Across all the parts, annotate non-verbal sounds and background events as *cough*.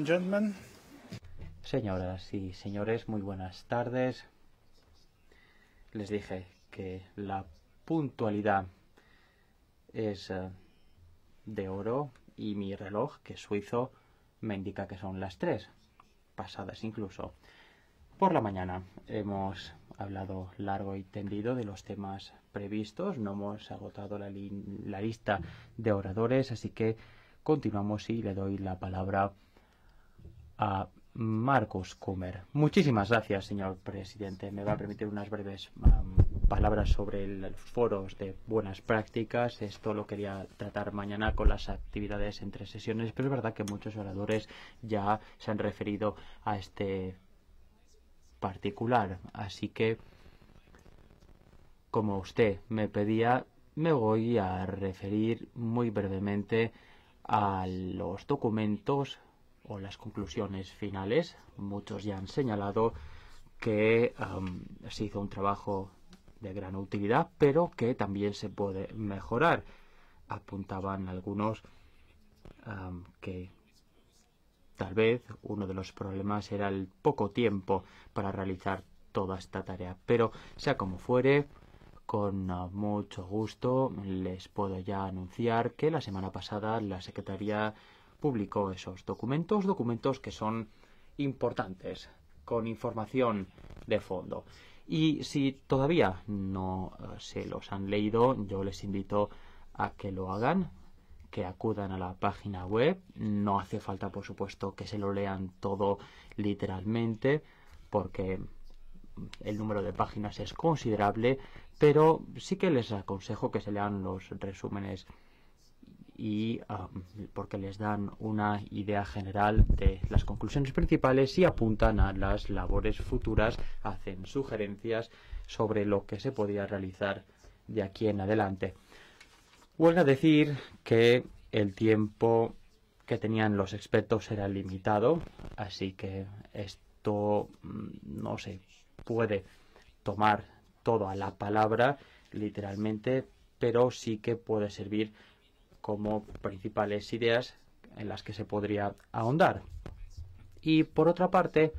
gentlemen. Señoras y señores, muy buenas tardes. Les dije que la puntualidad es eh, de oro y mi reloj, que es suizo, me indica que son las tres, pasadas incluso. Por la mañana hemos hablado largo y tendido de los temas previstos, no hemos agotado la lista de oradores, así que continuamos y le doy la palabra a Marcos Comer. Muchísimas gracias, señor presidente. Me va a permitir unas breves palabras sobre el, foros de buenas prácticas. Esto lo quería tratar mañana con las actividades entre sesiones, pero es verdad que muchos oradores ya se han referido a este particular. Así que, como usted me pedía, me voy a referir muy brevemente a los documentos o las conclusiones finales. Muchos ya han señalado que se hizo un trabajo de gran utilidad, pero que también se puede mejorar. Apuntaban algunos que tal vez uno de los problemas era el poco tiempo para realizar toda esta tarea. Pero sea como fuere, con mucho gusto les puedo ya anunciar que la semana pasada la Secretaría publicó esos documentos, documentos que son importantes, con información de fondo. Y si todavía no eh, se los han leído, yo les invito a que lo hagan, que acudan a la página web. No hace falta, por supuesto, que se lo lean todo literalmente, porque el número de páginas es considerable, pero sí que les aconsejo que se lean los resúmenes y porque les dan una idea general de las conclusiones principales y apuntan a las labores futuras, hacen sugerencias sobre lo que se podía realizar de aquí en adelante. Huelga decir que el tiempo que tenían los expertos era limitado, así que esto mm, no se puede tomar todo a la palabra literalmente, pero sí que puede servir como principales ideas en las que se podría ahondar. Y por otra parte,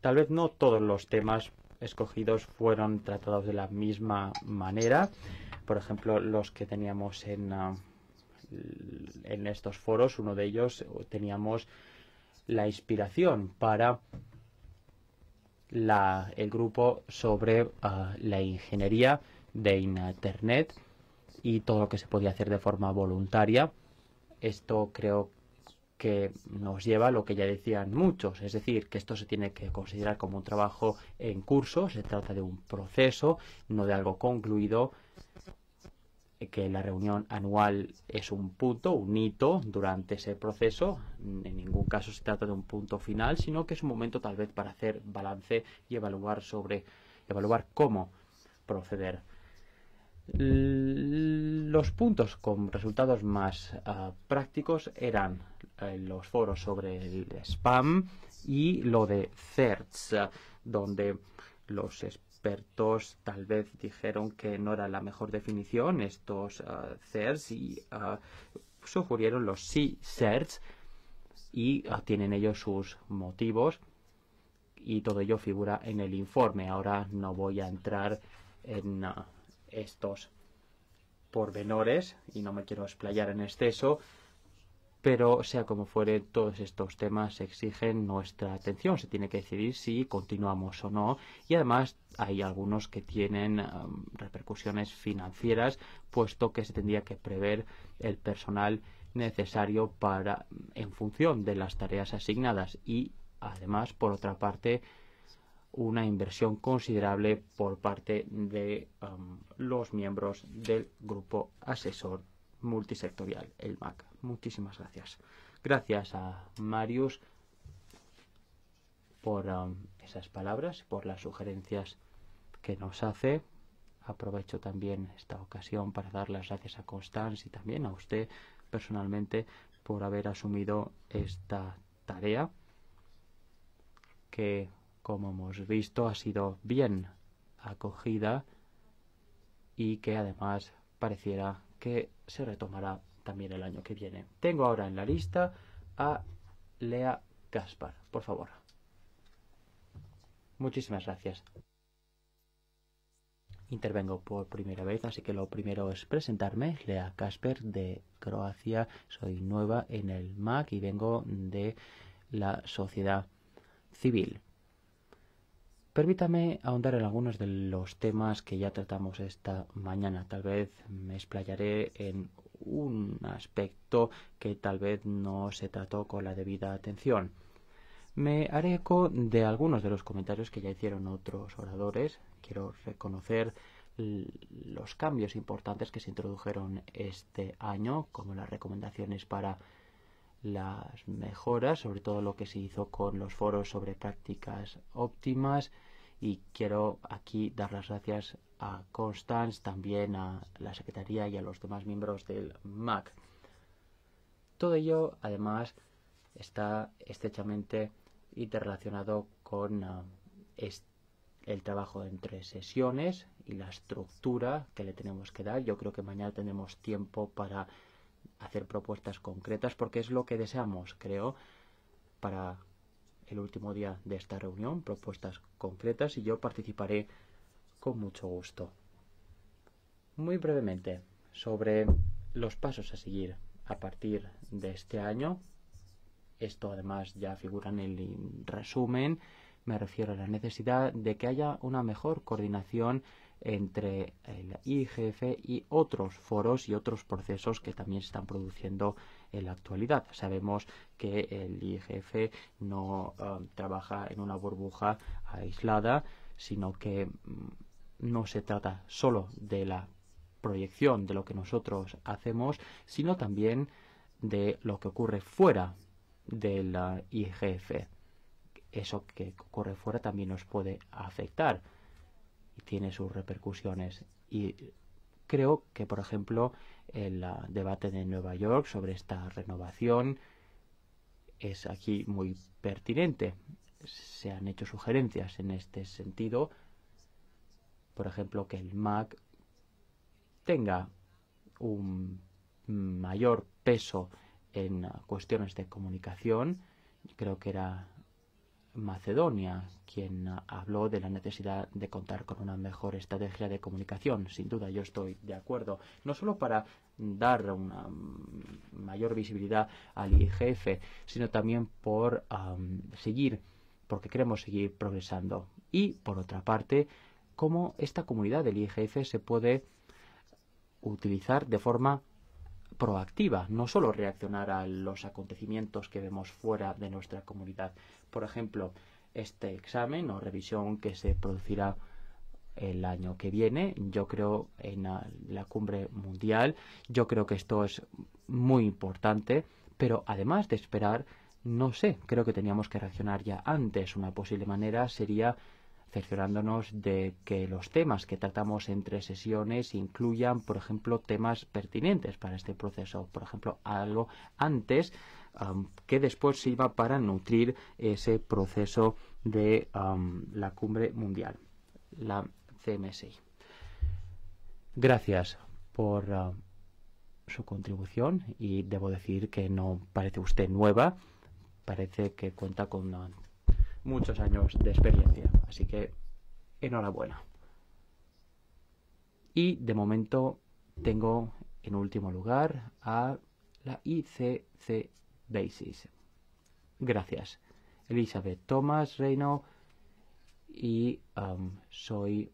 tal vez no todos los temas escogidos fueron tratados de la misma manera. Por ejemplo, los que teníamos en, ah, en estos foros, uno de ellos teníamos la inspiración para el grupo sobre ah, la ingeniería de Internet y todo lo que se podía hacer de forma voluntaria. Esto creo que nos lleva a lo que ya decían muchos, es decir, que esto se tiene que considerar como un trabajo en curso, se trata de un proceso, no de algo concluido que la reunión anual es un punto, un hito durante ese proceso. En ningún caso se trata de un punto final, sino que es un momento tal vez para hacer balance y evaluar sobre evaluar cómo proceder. Los puntos con resultados más ah, prácticos eran eh, los foros sobre el spam y lo de CERTS, ah, donde los expertos tal vez dijeron que no era la mejor definición estos uh, eh, CERTs y eh, sugirieron los sí CERTs y eh, tienen ellos sus motivos y todo ello figura en el informe. Ahora no voy a entrar en estos pormenores y no me quiero explayar en exceso pero sea como fuere, todos estos temas exigen nuestra atención. Se tiene que decidir si continuamos o no. Y además hay algunos que tienen um, repercusiones financieras, puesto que se tendría que prever el personal necesario para en función de las tareas asignadas y además, por otra parte, una inversión considerable por parte de um, los miembros del grupo asesor multisectorial, el MAC. Muchísimas gracias. Gracias a Marius por um, esas palabras, por las sugerencias que nos hace. Aprovecho también esta ocasión para dar las gracias a Constance y también a usted personalmente por haber asumido esta tarea que, como hemos visto, ha sido bien acogida y que además pareciera que se retomará también el año que viene. Tengo ahora en la lista a Lea Gaspar, por favor. Muchísimas gracias. Intervengo por primera vez, así que lo primero es presentarme. Lea Casper de Croacia. Soy nueva en el MAC y vengo de la sociedad civil. Permítame ahondar en algunos de los temas que ya tratamos esta mañana. Tal vez me explayaré en un aspecto que tal vez no se trató con la debida atención. Me haré eco de algunos de los comentarios que ya hicieron otros oradores. Quiero reconocer los cambios importantes que se introdujeron este año, como las recomendaciones para las mejoras, sobre todo lo que se hizo con los foros sobre prácticas óptimas. Y quiero aquí dar las gracias a Constance, también a la Secretaría y a los demás miembros del MAC. Todo ello, además, está estrechamente interrelacionado con ah, el trabajo entre sesiones y la estructura que le tenemos que dar. Yo creo que mañana tenemos tiempo para hacer propuestas concretas porque es lo que deseamos, creo, para el último día de esta reunión, propuestas concretas y yo participaré con mucho gusto. Muy brevemente, sobre los pasos a seguir a partir de este año, esto además ya figura en el resumen, me refiero a la necesidad de que haya una mejor coordinación entre el IGF y otros foros y otros procesos que también se están produciendo en la actualidad. Sabemos que el IGF no eh, trabaja en una burbuja aislada, sino que mm, no se trata solo de la proyección de lo que nosotros hacemos, sino también de lo que ocurre fuera del IGF. Eso que ocurre fuera también nos puede afectar tiene sus repercusiones. Y creo que, por ejemplo, el debate de Nueva York sobre esta renovación es aquí muy pertinente. Se han hecho sugerencias en este sentido. Por ejemplo, que el MAC tenga un mayor peso en cuestiones de comunicación. Creo que era Macedonia, quien habló de la necesidad de contar con una mejor estrategia de comunicación. Sin duda, yo estoy de acuerdo, no solo para dar una mayor visibilidad al IGF, sino también por seguir, porque queremos seguir progresando. Y, por otra parte, cómo esta comunidad del IGF se puede utilizar de forma proactiva, no solo reaccionar a los acontecimientos que vemos fuera de nuestra comunidad. Por ejemplo, este examen o revisión que se producirá el año que viene, yo creo en la, la cumbre mundial, yo creo que esto es muy importante, pero además de esperar, no sé, creo que teníamos que reaccionar ya antes. Una posible manera sería cerciorándonos de que los temas que tratamos entre sesiones incluyan, por ejemplo, temas pertinentes para este proceso, por ejemplo, algo antes que después sirva para nutrir ese proceso de la cumbre mundial, la CMSI. Gracias por ah, su contribución y debo decir que no parece usted nueva, parece que cuenta con muchos años de experiencia. Así que enhorabuena. Y de momento tengo en último lugar a la ICC Basis. Gracias. Elizabeth Thomas Reino y um, soy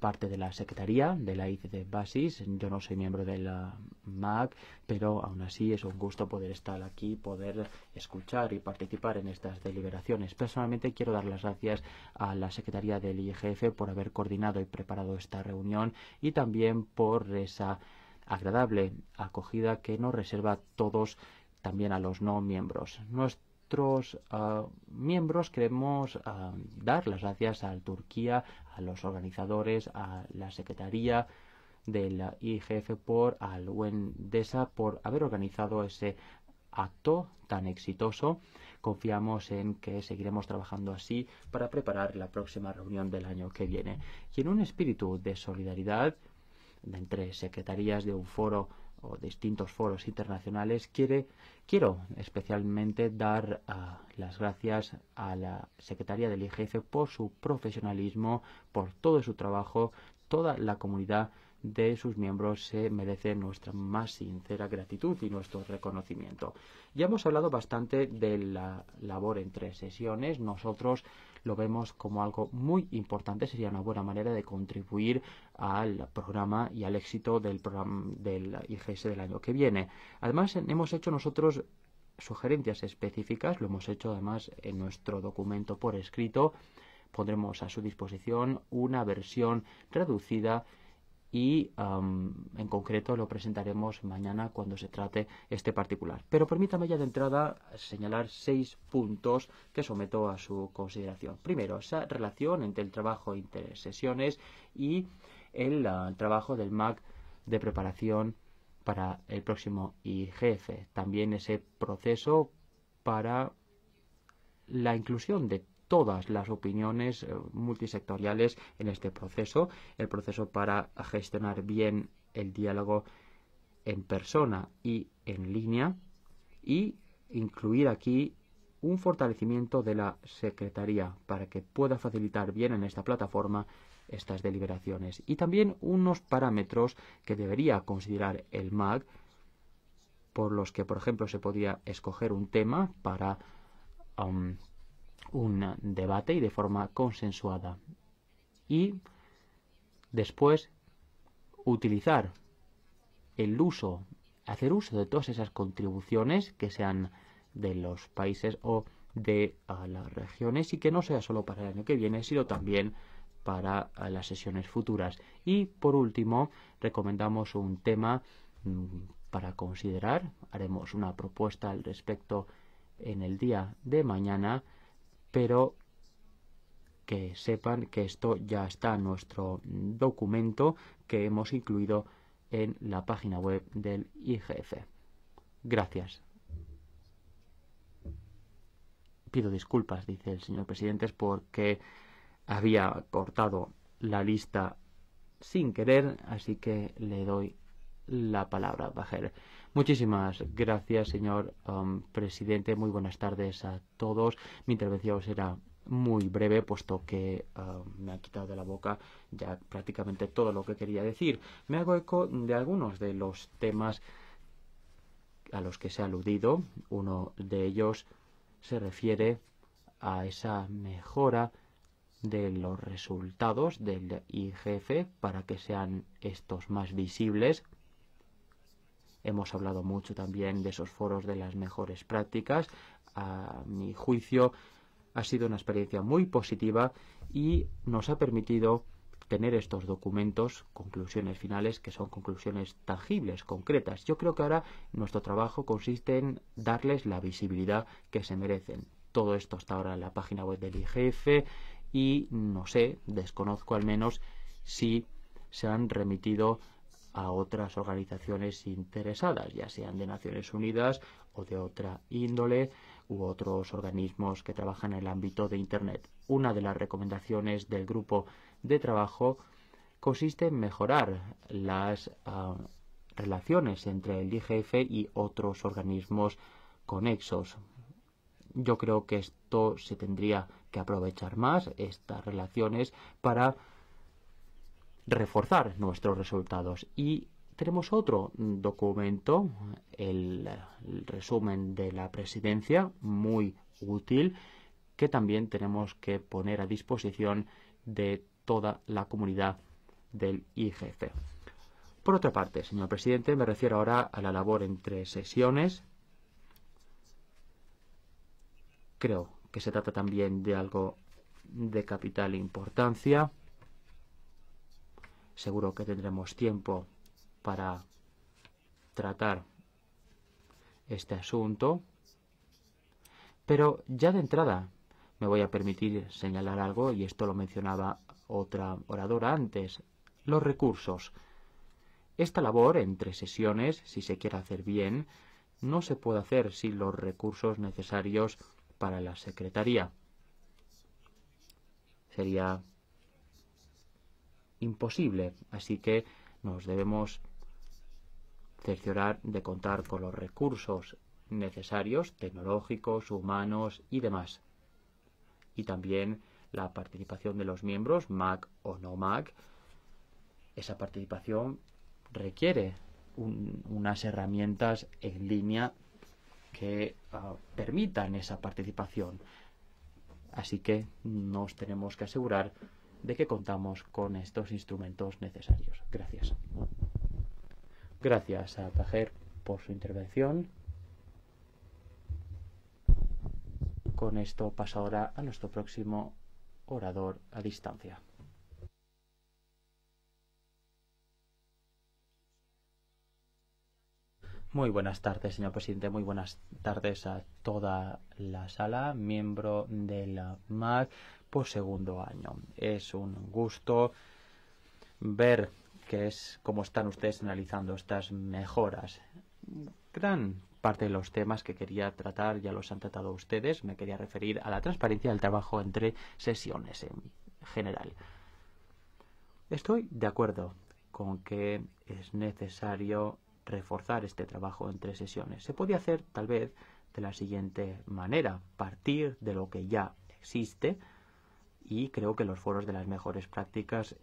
parte de la secretaría de la icd Basis. Yo no soy miembro de la MAC, pero aún así es un gusto poder estar aquí, poder escuchar y participar en estas deliberaciones. Personalmente quiero dar las gracias a la secretaría del IGF por haber coordinado y preparado esta reunión y también por esa agradable acogida que nos reserva a todos también a los no miembros nuestros ah, miembros queremos ah, dar las gracias a Turquía, a los organizadores, a la Secretaría de la IGF por al UENDESA por haber organizado ese acto tan exitoso. Confiamos en que seguiremos trabajando así para preparar la próxima reunión del año que viene. Y en un espíritu de solidaridad entre secretarías de un foro o distintos foros internacionales, quiere, quiero especialmente dar ah, las gracias a la secretaria del IGF por su profesionalismo, por todo su trabajo. Toda la comunidad de sus miembros se merece nuestra más sincera gratitud y nuestro reconocimiento. Ya hemos hablado bastante de la labor entre sesiones. Nosotros lo vemos como algo muy importante, sería una buena manera de contribuir al programa y al éxito del programa del IGS del año que viene. Además, hemos hecho nosotros sugerencias específicas, lo hemos hecho además en nuestro documento por escrito. Pondremos a su disposición una versión reducida y en concreto lo presentaremos mañana cuando se trate este particular. Pero permítame ya de entrada señalar seis puntos que someto a su consideración. Primero, esa relación entre el trabajo intersesiones y el, ah, trabajo del MAC de preparación para el próximo IGF. También ese proceso para la inclusión de todas las opiniones eh, multisectoriales en este proceso, el proceso para gestionar bien el diálogo en persona y en línea y incluir aquí un fortalecimiento de la Secretaría para que pueda facilitar bien en esta plataforma estas deliberaciones y también unos parámetros que debería considerar el MAG por los que, por ejemplo, se podía escoger un tema para un debate y de forma consensuada. Y después utilizar el uso, hacer uso de todas esas contribuciones que sean de los países o de ah, las regiones y que no sea solo para el año que viene, sino también para ah, las sesiones futuras. Y por último, recomendamos un tema mm, para considerar. Haremos una propuesta al respecto en el día de mañana pero que sepan que esto ya está en nuestro documento que hemos incluido en la página web del IGF. Gracias. Pido disculpas, dice el señor presidente, porque había cortado la lista sin querer, así que le doy la palabra a Bajer. Muchísimas gracias, señor um, presidente. Muy buenas tardes a todos. Mi intervención será muy breve, puesto que um, me ha quitado de la boca ya prácticamente todo lo que quería decir. Me hago eco de algunos de los temas a los que se ha aludido. Uno de ellos se refiere a esa mejora de los resultados del IGF para que sean estos más visibles Hemos hablado mucho también de esos foros de las mejores prácticas. A mi juicio ha sido una experiencia muy positiva y nos ha permitido tener estos documentos, conclusiones finales, que son conclusiones tangibles, concretas. Yo creo que ahora nuestro trabajo consiste en darles la visibilidad que se merecen. Todo esto está ahora en la página web del IGF y no sé, desconozco al menos si se han remitido a otras organizaciones interesadas, ya sean de Naciones Unidas o de otra índole u otros organismos que trabajan en el ámbito de Internet. Una de las recomendaciones del grupo de trabajo consiste en mejorar las ah, relaciones entre el IGF y otros organismos conexos. Yo creo que esto se tendría que aprovechar más, estas relaciones, para reforzar nuestros resultados. Y tenemos otro documento, el, resumen de la presidencia, muy útil, que también tenemos que poner a disposición de toda la comunidad del IGF. Por otra parte, señor presidente, me refiero ahora a la labor entre sesiones. Creo que se trata también de algo de capital importancia. Seguro que tendremos tiempo para tratar este asunto. Pero ya de entrada me voy a permitir señalar algo, y esto lo mencionaba otra oradora antes, los recursos. Esta labor entre sesiones, si se quiere hacer bien, no se puede hacer sin los recursos necesarios para la Secretaría. Sería imposible. Así que nos debemos cerciorar de contar con los recursos necesarios, tecnológicos, humanos y demás. Y también la participación de los miembros, Mac o no Mac. Esa participación requiere unas herramientas en línea que ah, permitan esa participación. Así que nos tenemos que asegurar de que contamos con estos instrumentos necesarios. Gracias. Gracias a Tajer por su intervención. Con esto paso ahora a nuestro próximo orador a distancia. Muy buenas tardes, señor presidente. Muy buenas tardes a toda la sala, miembro de la MAC, por segundo año. Es un gusto ver que es cómo están ustedes analizando estas mejoras. Gran parte de los temas que quería tratar ya los han tratado ustedes. Me quería referir a la transparencia del trabajo entre sesiones en general. Estoy de acuerdo con que es necesario reforzar este trabajo entre sesiones. Se puede hacer tal vez de la siguiente manera, partir de lo que ya existe, y creo que los foros de las mejores prácticas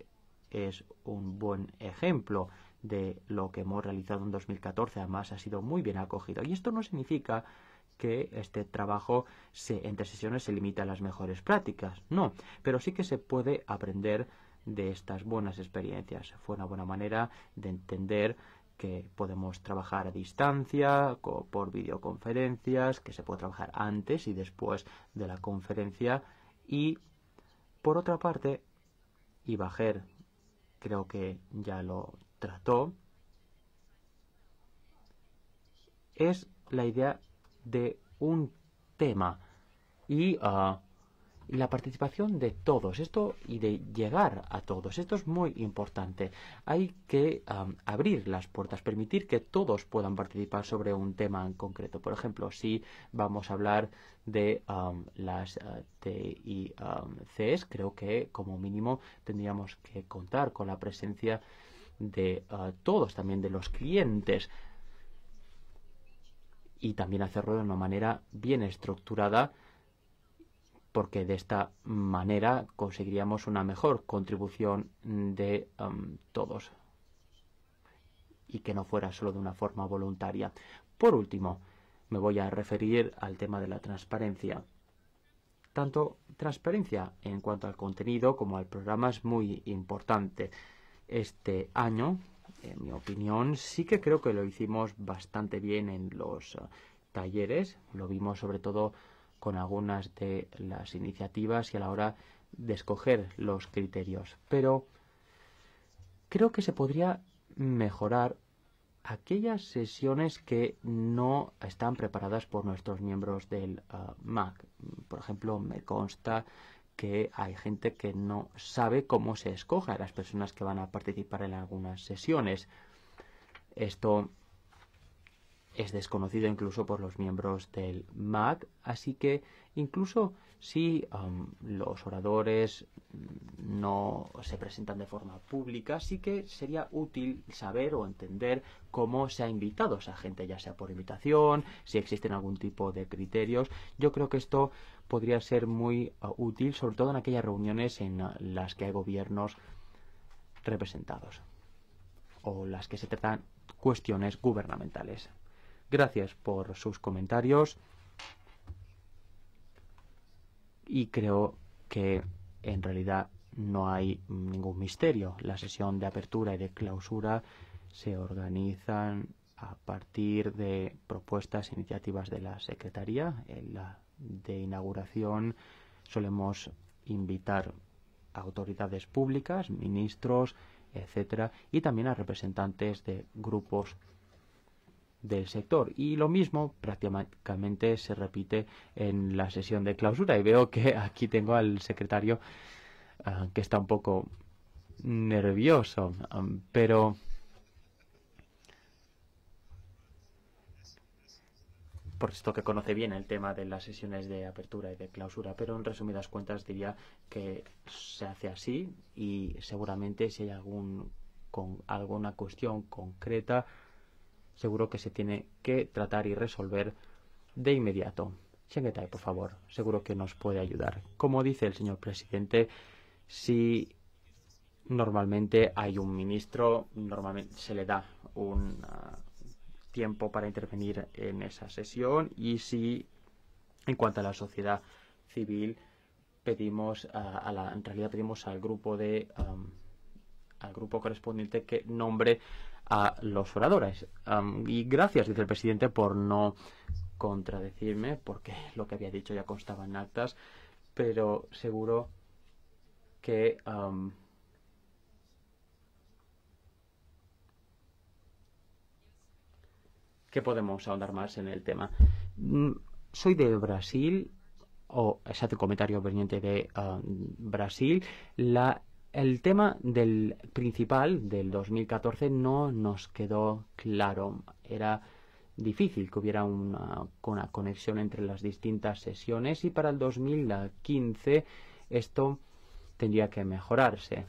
es un buen ejemplo de lo que hemos realizado en 2014. Además, ha sido muy bien acogido. Y esto no significa que este trabajo se, entre sesiones se limita a las mejores prácticas. No, pero sí que se puede aprender de estas buenas experiencias. Fue una buena manera de entender que podemos trabajar a distancia, por videoconferencias, que se puede trabajar antes y después de la conferencia y por otra parte, y Bajer creo que ya lo trató, es la idea de un tema. Y ah, la participación de todos esto y de llegar a todos esto es muy importante hay que abrir las puertas permitir que todos puedan participar sobre un tema en concreto por ejemplo si vamos a hablar de las eh, TICs creo que como mínimo tendríamos que contar con la presencia de eh, todos también de los clientes y también hacerlo de una manera bien estructurada porque de esta manera conseguiríamos una mejor contribución de um, todos y que no fuera solo de una forma voluntaria. Por último, me voy a referir al tema de la transparencia. Tanto transparencia en cuanto al contenido como al programa es muy importante. Este año, en mi opinión, sí que creo que lo hicimos bastante bien en los uh, talleres. Lo vimos sobre todo con algunas de las iniciativas y a la hora de escoger los criterios. Pero creo que se podría mejorar aquellas sesiones que no están preparadas por nuestros miembros del uh, MAC. Por ejemplo, me consta que hay gente que no sabe cómo se escoja a las personas que van a participar en algunas sesiones. Esto es desconocido incluso por los miembros del MAC, así que incluso si um, los oradores no se presentan de forma pública, sí que sería útil saber o entender cómo se ha invitado esa gente, ya sea por invitación, si existen algún tipo de criterios. Yo creo que esto podría ser muy uh, útil, sobre todo en aquellas reuniones en uh, las que hay gobiernos representados o las que se tratan cuestiones gubernamentales. Gracias por sus comentarios. Y creo que en realidad no hay ningún misterio. La sesión de apertura y de clausura se organizan a partir de propuestas e iniciativas de la Secretaría. En la de inauguración solemos invitar a autoridades públicas, ministros, etcétera, y también a representantes de grupos del sector. Y lo mismo prácticamente se repite en la sesión de clausura. Y veo que aquí tengo al secretario ah, que está un poco nervioso, pero por esto que conoce bien el tema de las sesiones de apertura y de clausura, pero en resumidas cuentas diría que se hace así y seguramente si hay algún con alguna cuestión concreta seguro que se tiene que tratar y resolver de inmediato. Shengetai, por favor, seguro que nos puede ayudar. Como dice el señor presidente, si normalmente hay un ministro, normalmente se le da un ah, tiempo para intervenir en esa sesión y si en cuanto a la sociedad civil pedimos a la, en realidad pedimos al grupo de al grupo correspondiente que nombre a los oradores. y gracias, dice el presidente, por no contradecirme, porque lo que había dicho ya constaba en actas, pero seguro que... que podemos ahondar más en el tema. Mm, soy de Brasil, o exacto comentario proveniente de Brasil. La el tema del principal del 2014 no nos quedó claro. Era difícil que hubiera una, conexión entre las distintas sesiones y para el 2015 esto tendría que mejorarse.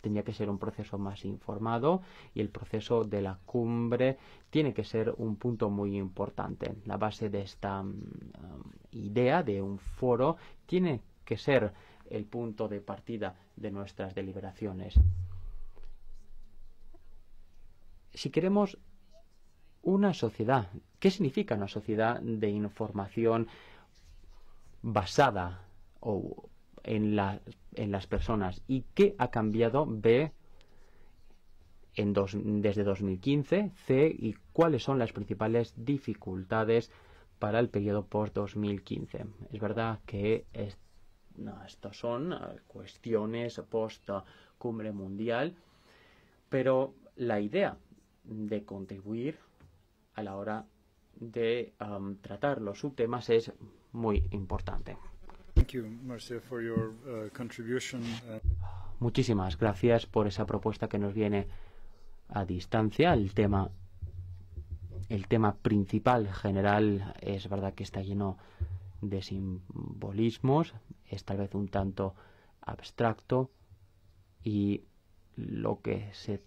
Tenía que ser un proceso más informado y el proceso de la cumbre tiene que ser un punto muy importante. La base de esta mm, idea de un foro tiene que ser el punto de partida de nuestras deliberaciones. Si queremos una sociedad, ¿qué significa una sociedad de información basada en, en las personas? ¿Y qué ha cambiado B en desde 2015, C y cuáles son las principales dificultades para el periodo post-2015. Es verdad que estas son eh, cuestiones post-cumbre eh, mundial, pero la idea de contribuir a la hora de um, tratar los subtemas es muy importante. Uh, Muchísimas gracias por esa propuesta que nos viene a distancia. El tema, el tema principal general es verdad que está lleno de simbolismos, es tal vez un tanto abstracto y lo que se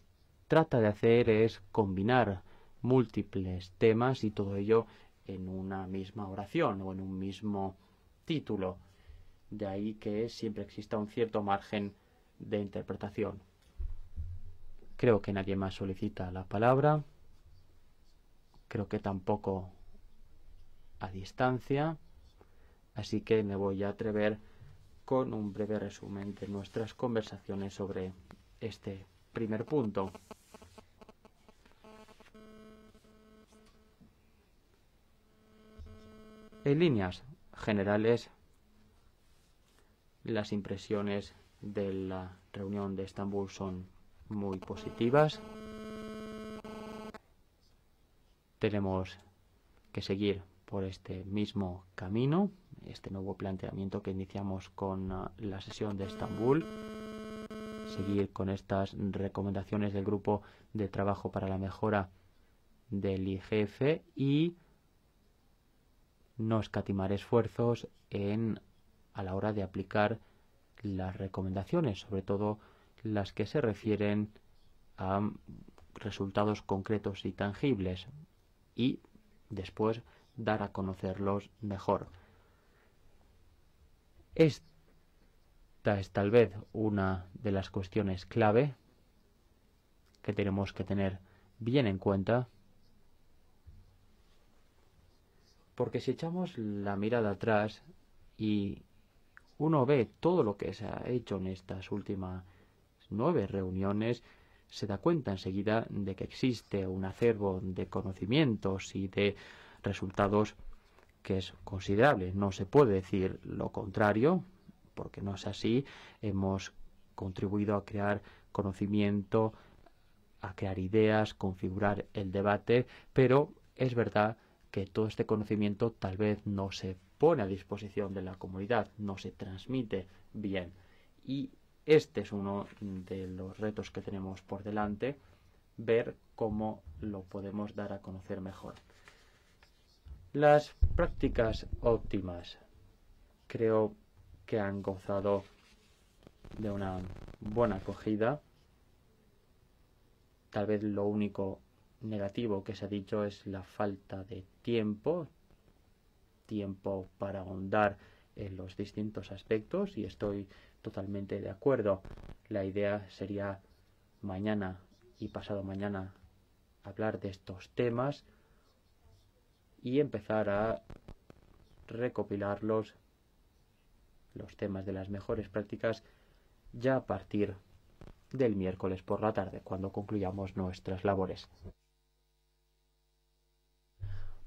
trata de hacer es combinar múltiples temas y todo ello en una misma oración o en un mismo título. De ahí que siempre exista un cierto margen de interpretación. Creo que nadie más solicita la palabra. Creo que tampoco a distancia así que me voy a atrever con un breve resumen de nuestras conversaciones sobre este primer punto. En líneas generales, las impresiones de la reunión de Estambul son muy positivas. Tenemos que seguir por este mismo camino, este nuevo planteamiento que iniciamos con ah, la sesión de Estambul, seguir con estas recomendaciones del grupo de trabajo para la mejora del IGF y no escatimar esfuerzos en a la hora de aplicar las recomendaciones, sobre todo las que se refieren a resultados concretos y tangibles y después dar a conocerlos mejor. Esta es tal vez una de las cuestiones clave que tenemos que tener bien en cuenta, porque si echamos la mirada atrás y uno ve todo lo que se ha hecho en estas últimas nueve reuniones, se da cuenta enseguida de que existe un acervo de conocimientos y de resultados que es considerable. No se puede decir lo contrario, porque no es así. Hemos contribuido a crear conocimiento, a crear ideas, configurar el debate, pero es verdad que todo este conocimiento tal vez no se pone a disposición de la comunidad, no se transmite bien. Y este es uno de los retos que tenemos por delante, ver cómo lo podemos dar a conocer mejor. Las prácticas óptimas creo que han gozado de una buena acogida. Tal vez lo único negativo que se ha dicho es la falta de tiempo, tiempo para ahondar en los distintos aspectos y estoy totalmente de acuerdo. La idea sería mañana y pasado mañana hablar de estos temas y empezar a recopilar los temas de las mejores prácticas, ya a partir del miércoles por la tarde, cuando concluyamos nuestras labores.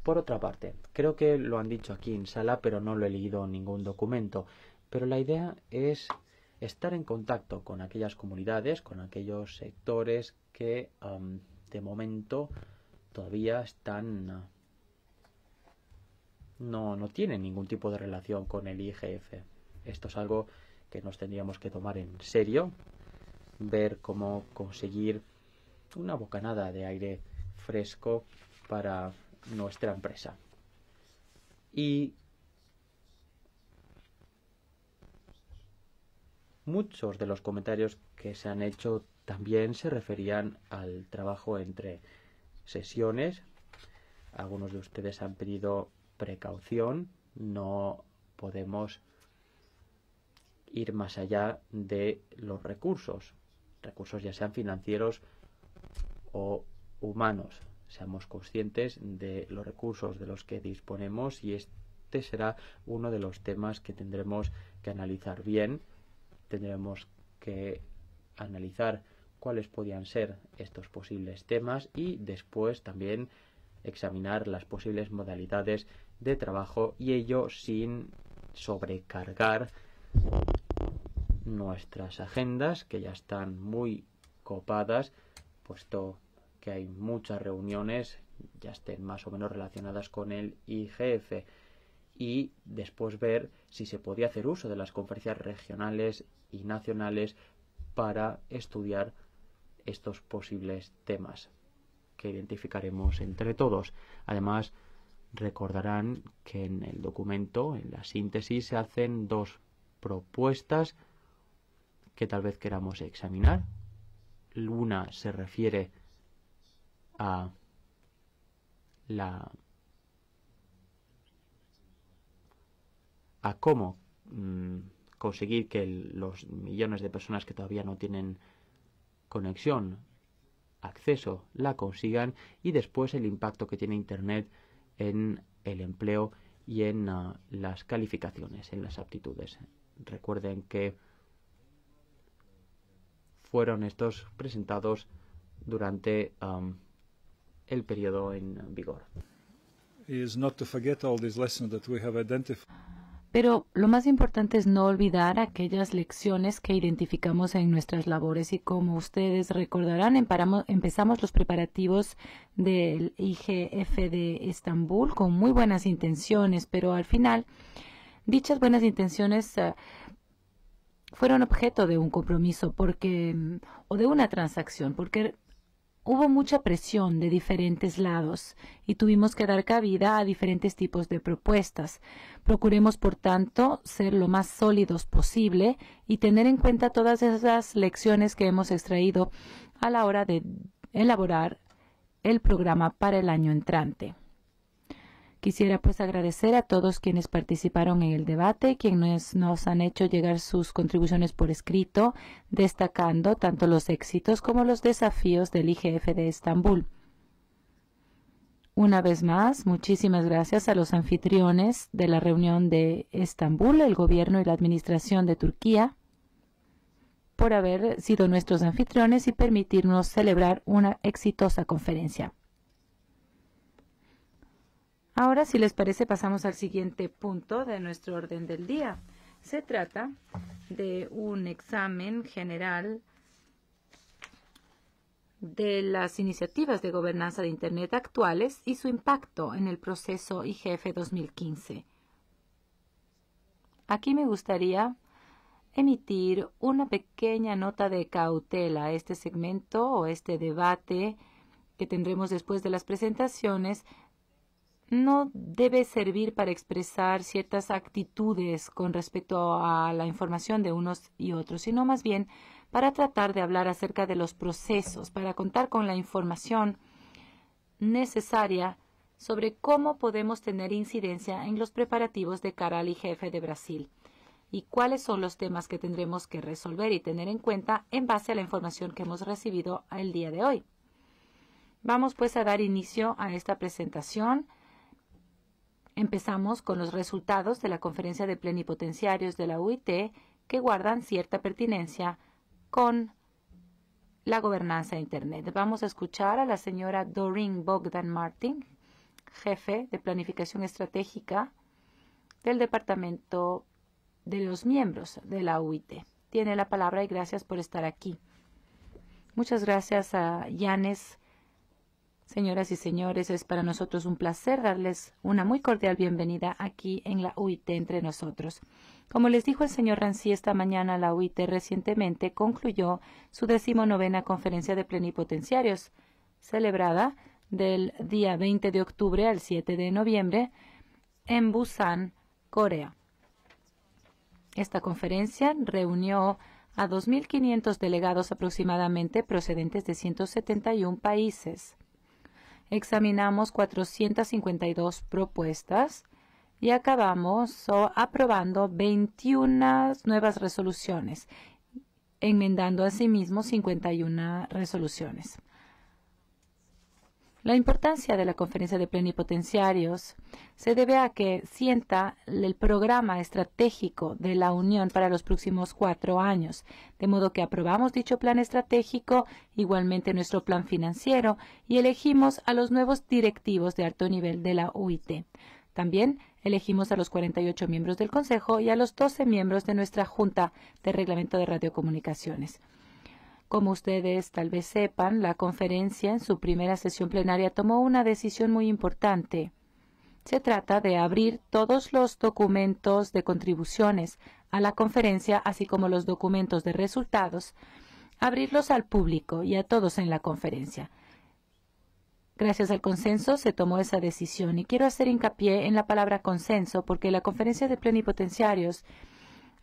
Por otra parte, creo que lo han dicho aquí en sala, pero no lo he leído en ningún documento, pero la idea es estar en contacto con aquellas comunidades, con aquellos sectores que de momento todavía están no, tiene ningún tipo de relación con el IGF. Esto es algo que nos tendríamos que tomar en serio, ver cómo conseguir una bocanada de aire fresco para nuestra empresa. Y muchos de los comentarios que se han hecho también se referían al trabajo entre sesiones. Algunos de ustedes han pedido precaución, no podemos ir más allá de los recursos, recursos ya sean financieros o humanos. Seamos conscientes de los recursos de los que disponemos y este será uno de los temas que tendremos que analizar bien. Tendremos que analizar cuáles podían ser estos posibles temas y después también examinar las posibles modalidades de trabajo y ello sin sobrecargar nuestras agendas que ya están muy copadas puesto que hay muchas reuniones ya estén más o menos relacionadas con el IGF y después ver si se podía hacer uso de las conferencias regionales y nacionales para estudiar estos posibles temas que identificaremos entre todos. Además, recordarán que en el documento, en la síntesis, se hacen dos propuestas que tal vez queramos examinar. Una se refiere a la a cómo mm, conseguir que los millones de personas que todavía no tienen conexión, acceso, la consigan y después el impacto que tiene Internet en el empleo y en ah, las calificaciones, en las aptitudes. Recuerden que fueron estos presentados durante el periodo en vigor. Pero lo más importante es no olvidar aquellas lecciones que identificamos en nuestras labores y como ustedes recordarán, empezamos los preparativos del IGF de Estambul con muy buenas intenciones, pero al final dichas buenas intenciones eh, fueron objeto de un compromiso porque mm, o de una transacción, porque hubo mucha presión de diferentes lados y tuvimos que dar cabida a diferentes tipos de propuestas. Procuremos, por tanto, ser lo más sólidos posible y tener en cuenta todas esas lecciones que hemos extraído a la hora de elaborar el programa para el año entrante. Quisiera pues agradecer a todos quienes participaron en el debate, quienes nos han hecho llegar sus contribuciones por escrito, destacando tanto los éxitos como los desafíos del IGF de Estambul. Una vez más, muchísimas gracias a los anfitriones de la reunión de Estambul, el gobierno y la administración de Turquía, por haber sido nuestros anfitriones y permitirnos celebrar una exitosa conferencia. Ahora, si les parece, pasamos al siguiente punto de nuestro orden del día. Se trata de un examen general de las iniciativas de gobernanza de Internet actuales y su impacto en el proceso IGF 2015. Aquí me gustaría emitir una pequeña nota de cautela a este segmento o este debate que tendremos después de las presentaciones no debe servir para expresar ciertas actitudes con respecto a la información de unos y otros, sino más bien para tratar de hablar acerca de los procesos, para contar con la información necesaria sobre cómo podemos tener incidencia en los preparativos de cara y Jefe de Brasil y cuáles son los temas que tendremos que resolver y tener en cuenta en base a la información que hemos recibido el día de hoy. Vamos pues a dar inicio a esta presentación. Empezamos con los resultados de la conferencia de plenipotenciarios de la UIT que guardan cierta pertinencia con la gobernanza de Internet. Vamos a escuchar a la señora Doreen Bogdan Martin, jefe de planificación estratégica del Departamento de los Miembros de la UIT. Tiene la palabra y gracias por estar aquí. Muchas gracias a Yanes Señoras y señores, es para nosotros un placer darles una muy cordial bienvenida aquí en la UIT entre nosotros. Como les dijo el señor Ranci esta mañana, la UIT recientemente concluyó su decimonovena conferencia de plenipotenciarios, celebrada del día 20 de octubre al 7 de noviembre en Busan, Corea. Esta conferencia reunió a 2.500 delegados aproximadamente procedentes de 171 países examinamos 452 propuestas y acabamos aprobando 21 nuevas resoluciones, enmendando asimismo 51 resoluciones. La importancia de la conferencia de plenipotenciarios se debe a que sienta el programa estratégico de la Unión para los próximos cuatro años, de modo que aprobamos dicho plan estratégico, igualmente nuestro plan financiero, y elegimos a los nuevos directivos de alto nivel de la UIT. También elegimos a los 48 miembros del Consejo y a los 12 miembros de nuestra Junta de Reglamento de Radiocomunicaciones. Como ustedes tal vez sepan, la conferencia en su primera sesión plenaria tomó una decisión muy importante. Se trata de abrir todos los documentos de contribuciones a la conferencia, así como los documentos de resultados, abrirlos al público y a todos en la conferencia. Gracias al consenso se tomó esa decisión y quiero hacer hincapié en la palabra consenso porque la conferencia de plenipotenciarios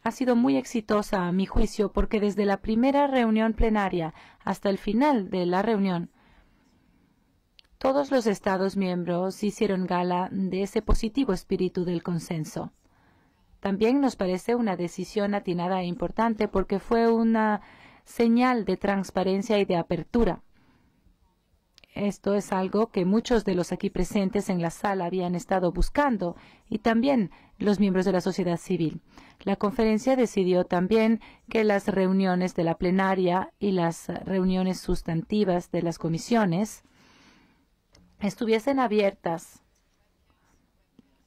ha sido muy exitosa a mi juicio porque desde la primera reunión plenaria hasta el final de la reunión, todos los Estados miembros hicieron gala de ese positivo espíritu del consenso. También nos parece una decisión atinada e importante porque fue una señal de transparencia y de apertura esto es algo que muchos de los aquí presentes en la sala habían estado buscando y también los miembros de la sociedad civil. La conferencia decidió también que las reuniones de la plenaria y las reuniones sustantivas de las comisiones estuviesen abiertas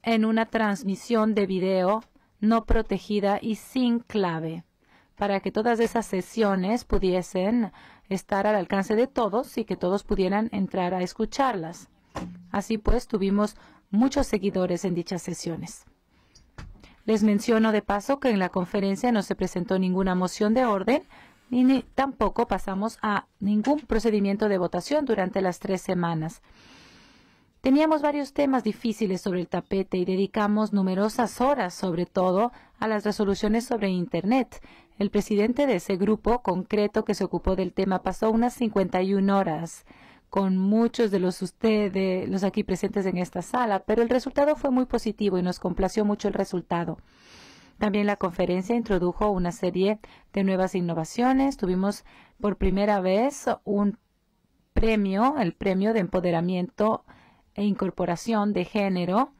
en una transmisión de video no protegida y sin clave para que todas esas sesiones pudiesen estar al alcance de todos y que todos pudieran entrar a escucharlas. Así pues, tuvimos muchos seguidores en dichas sesiones. Les menciono de paso que en la conferencia no se presentó ninguna moción de orden ni tampoco pasamos a ningún procedimiento de votación durante las tres semanas. Teníamos varios temas difíciles sobre el tapete y dedicamos numerosas horas, sobre todo, a las resoluciones sobre Internet, el presidente de ese grupo concreto que se ocupó del tema pasó unas 51 horas con muchos de los ustedes, los aquí presentes en esta sala, pero el resultado fue muy positivo y nos complació mucho el resultado. También la conferencia introdujo una serie de nuevas innovaciones. Tuvimos por primera vez un premio, el premio de empoderamiento e incorporación de género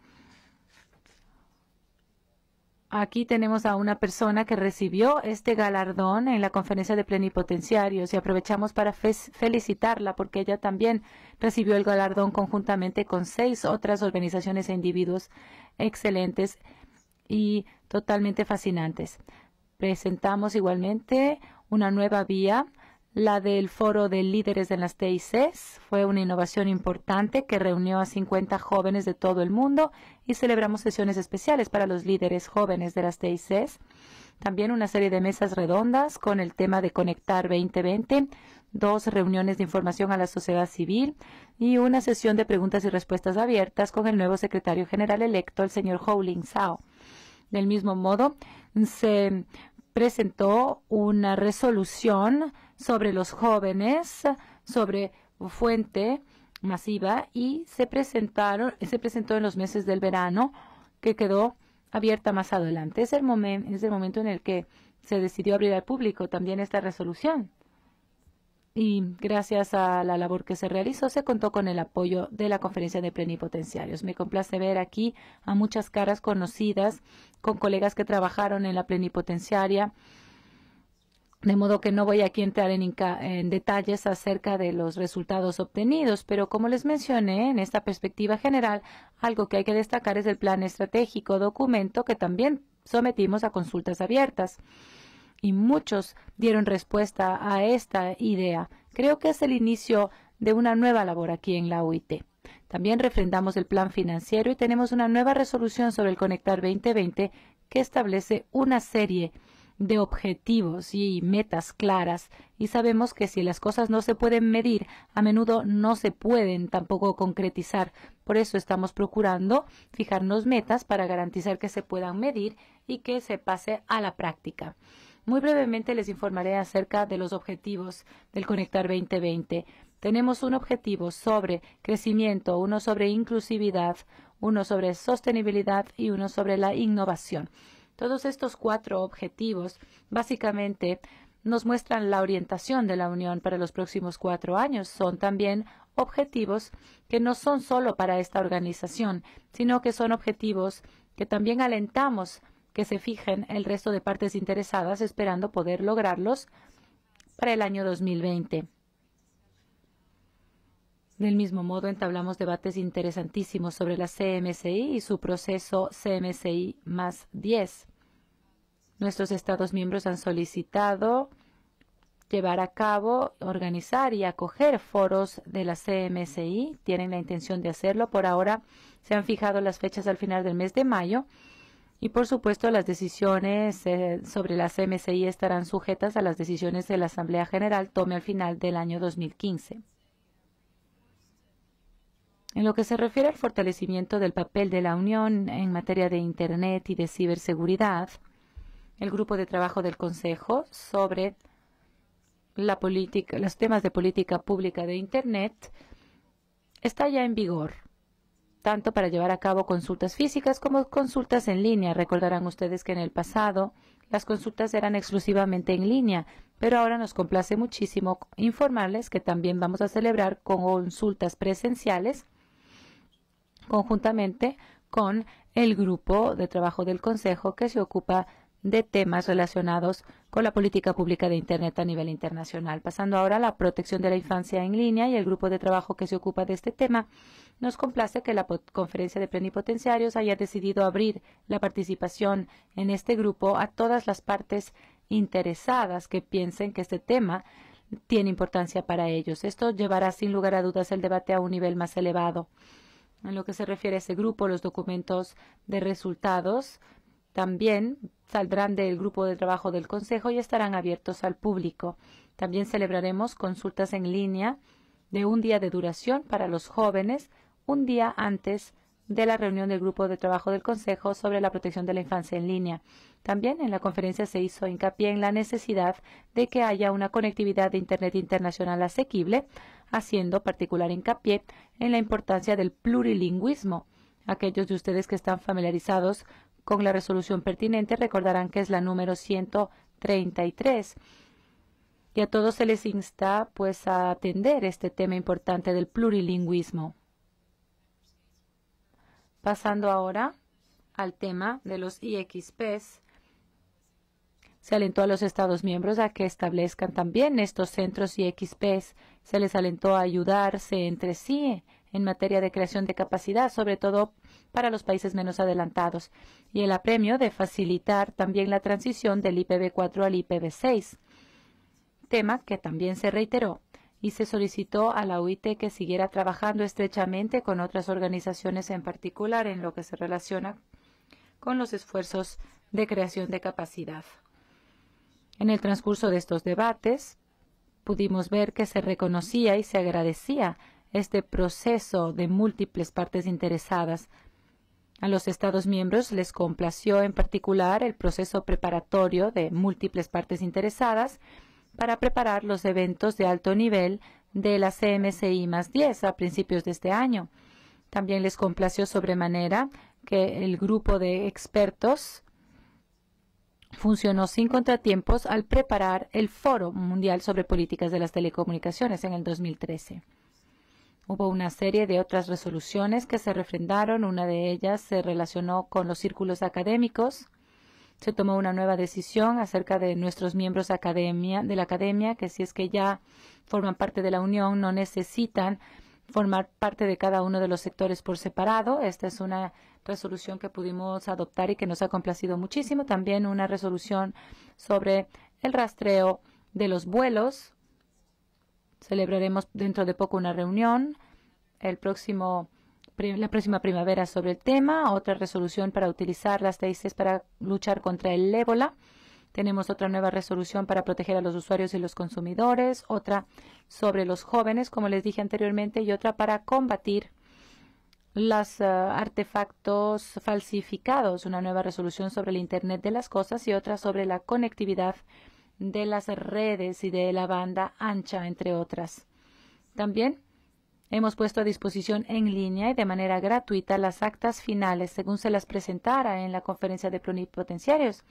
Aquí tenemos a una persona que recibió este galardón en la conferencia de plenipotenciarios y aprovechamos para felicitarla porque ella también recibió el galardón conjuntamente con seis otras organizaciones e individuos excelentes y totalmente fascinantes. Presentamos igualmente una nueva vía la del foro de líderes de las TICs fue una innovación importante que reunió a 50 jóvenes de todo el mundo y celebramos sesiones especiales para los líderes jóvenes de las TICs. También una serie de mesas redondas con el tema de Conectar 2020, dos reuniones de información a la sociedad civil y una sesión de preguntas y respuestas abiertas con el nuevo secretario general electo, el señor Howling Sao. Del mismo modo, se presentó una resolución sobre los jóvenes, sobre fuente masiva y se, presentaron, se presentó en los meses del verano que quedó abierta más adelante. Es el, momento es el momento en el que se decidió abrir al público también esta resolución y gracias a la labor que se realizó se contó con el apoyo de la conferencia de plenipotenciarios. Me complace ver aquí a muchas caras conocidas con colegas que trabajaron en la plenipotenciaria. De modo que no voy aquí a entrar en, en, detalles acerca de los resultados obtenidos, pero como les mencioné, en esta perspectiva general, algo que hay que destacar es el plan estratégico documento que también sometimos a consultas abiertas y muchos dieron respuesta a esta idea. Creo que es el inicio de una nueva labor aquí en la OIT. También refrendamos el plan financiero y tenemos una nueva resolución sobre el Conectar 2020 que establece una serie de objetivos y metas claras y sabemos que si las cosas no se pueden medir, a menudo no se pueden tampoco concretizar. Por eso estamos procurando fijarnos metas para garantizar que se puedan medir y que se pase a la práctica. Muy brevemente les informaré acerca de los objetivos del Conectar 2020. Tenemos un objetivo sobre crecimiento, uno sobre inclusividad, uno sobre sostenibilidad y uno sobre la innovación. Todos estos cuatro objetivos básicamente nos muestran la orientación de la Unión para los próximos cuatro años. Son también objetivos que no son solo para esta organización, sino que son objetivos que también alentamos que se fijen el resto de partes interesadas esperando poder lograrlos para el año 2020. Del mismo modo, entablamos debates interesantísimos sobre la CMCI y su proceso CMCI más 10. Nuestros Estados miembros han solicitado llevar a cabo, organizar y acoger foros de la CMCI. Tienen la intención de hacerlo. Por ahora se han fijado las fechas al final del mes de mayo y por supuesto, las decisiones eh, sobre las MSI estarán sujetas a las decisiones de la Asamblea General tome al final del año 2015. En lo que se refiere al fortalecimiento del papel de la Unión en materia de Internet y de ciberseguridad, el grupo de trabajo del Consejo sobre la política, los temas de política pública de Internet está ya en vigor tanto para llevar a cabo consultas físicas como consultas en línea. Recordarán ustedes que en el pasado las consultas eran exclusivamente en línea, pero ahora nos complace muchísimo informarles que también vamos a celebrar consultas presenciales conjuntamente con el grupo de trabajo del Consejo que se ocupa de temas relacionados con la política pública de Internet a nivel internacional. Pasando ahora a la protección de la infancia en línea y el grupo de trabajo que se ocupa de este tema, nos complace que la conferencia de plenipotenciarios haya decidido abrir la participación en este grupo a todas las partes interesadas que piensen que este tema tiene importancia para ellos. Esto llevará sin lugar a dudas el debate a un nivel más elevado. En lo que se refiere a ese grupo, los documentos de resultados también saldrán del grupo de trabajo del Consejo y estarán abiertos al público. También celebraremos consultas en línea de un día de duración para los jóvenes, un día antes de la reunión del grupo de trabajo del Consejo sobre la protección de la infancia en línea. También en la conferencia se hizo hincapié en la necesidad de que haya una conectividad de Internet internacional asequible, haciendo particular hincapié en la importancia del plurilingüismo. Aquellos de ustedes que están familiarizados con la resolución pertinente recordarán que es la número 133. Y a todos se les insta pues a atender este tema importante del plurilingüismo. Pasando ahora al tema de los IXPs, se alentó a los Estados miembros a que establezcan también estos centros IXPs. Se les alentó a ayudarse entre sí en materia de creación de capacidad, sobre todo para los países menos adelantados y el apremio de facilitar también la transición del IPv4 al IPv6, tema que también se reiteró y se solicitó a la OIT que siguiera trabajando estrechamente con otras organizaciones, en particular en lo que se relaciona con los esfuerzos de creación de capacidad. En el transcurso de estos debates, pudimos ver que se reconocía y se agradecía este proceso de múltiples partes interesadas a los Estados miembros les complació en particular el proceso preparatorio de múltiples partes interesadas para preparar los eventos de alto nivel de la CMCI más 10 a principios de este año. También les complació sobremanera que el grupo de expertos funcionó sin contratiempos al preparar el Foro Mundial sobre Políticas de las Telecomunicaciones en el 2013. Hubo una serie de otras resoluciones que se refrendaron. Una de ellas se relacionó con los círculos académicos. Se tomó una nueva decisión acerca de nuestros miembros academia, de la academia, que si es que ya forman parte de la Unión, no necesitan formar parte de cada uno de los sectores por separado. Esta es una resolución que pudimos adoptar y que nos ha complacido muchísimo. También una resolución sobre el rastreo de los vuelos. Celebraremos dentro de poco una reunión próximo la próxima primavera sobre el tema, otra resolución para utilizar las TICs para luchar contra el ébola. Tenemos otra nueva resolución para proteger a los usuarios y los consumidores, otra sobre los jóvenes, como les dije anteriormente, y otra para combatir los eh, artefactos falsificados, una nueva resolución sobre el Internet de las Cosas y otra sobre la conectividad de las redes y de la banda ancha, entre otras. También Hemos puesto a disposición en línea y de manera gratuita las actas finales según se las presentara en la conferencia de plenipotenciarios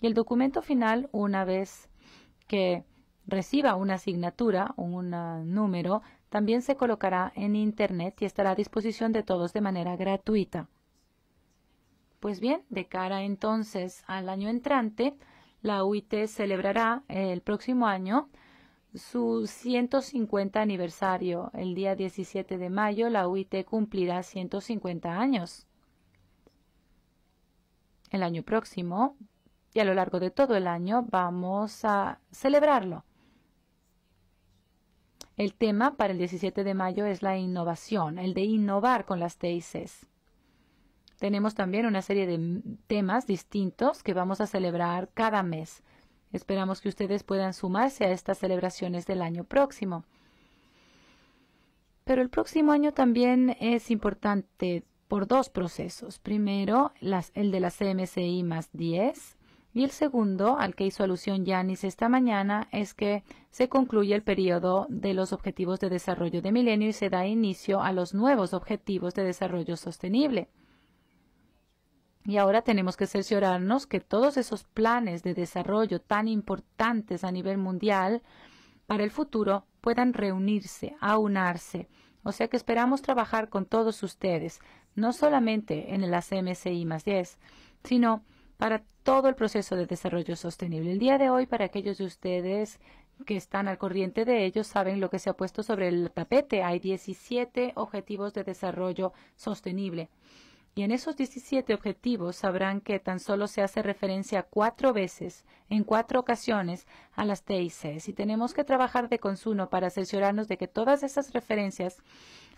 y el documento final una vez que reciba una asignatura o un número también se colocará en Internet y estará a disposición de todos de manera gratuita. Pues bien, de cara entonces al año entrante, la UIT celebrará el próximo año su 150 aniversario. El día 17 de mayo la UIT cumplirá 150 años. El año próximo y a lo largo de todo el año vamos a celebrarlo. El tema para el 17 de mayo es la innovación, el de innovar con las TICs. Tenemos también una serie de temas distintos que vamos a celebrar cada mes. Esperamos que ustedes puedan sumarse a estas celebraciones del año próximo. Pero el próximo año también es importante por dos procesos. Primero, el de la CMCI más 10. Y el segundo, al que hizo alusión Yanis esta mañana, es que se concluye el periodo de los Objetivos de Desarrollo de Milenio y se da inicio a los nuevos Objetivos de Desarrollo Sostenible. Y ahora tenemos que cerciorarnos que todos esos planes de desarrollo tan importantes a nivel mundial para el futuro puedan reunirse, aunarse. O sea que esperamos trabajar con todos ustedes, no solamente en el ACMCI más 10, sino para todo el proceso de desarrollo sostenible. El día de hoy, para aquellos de ustedes que están al corriente de ello, saben lo que se ha puesto sobre el tapete. Hay 17 objetivos de desarrollo sostenible y en esos 17 objetivos sabrán que tan solo se hace referencia cuatro veces, en cuatro ocasiones, a las TICs y tenemos que trabajar de consumo para asegurarnos de que todas esas referencias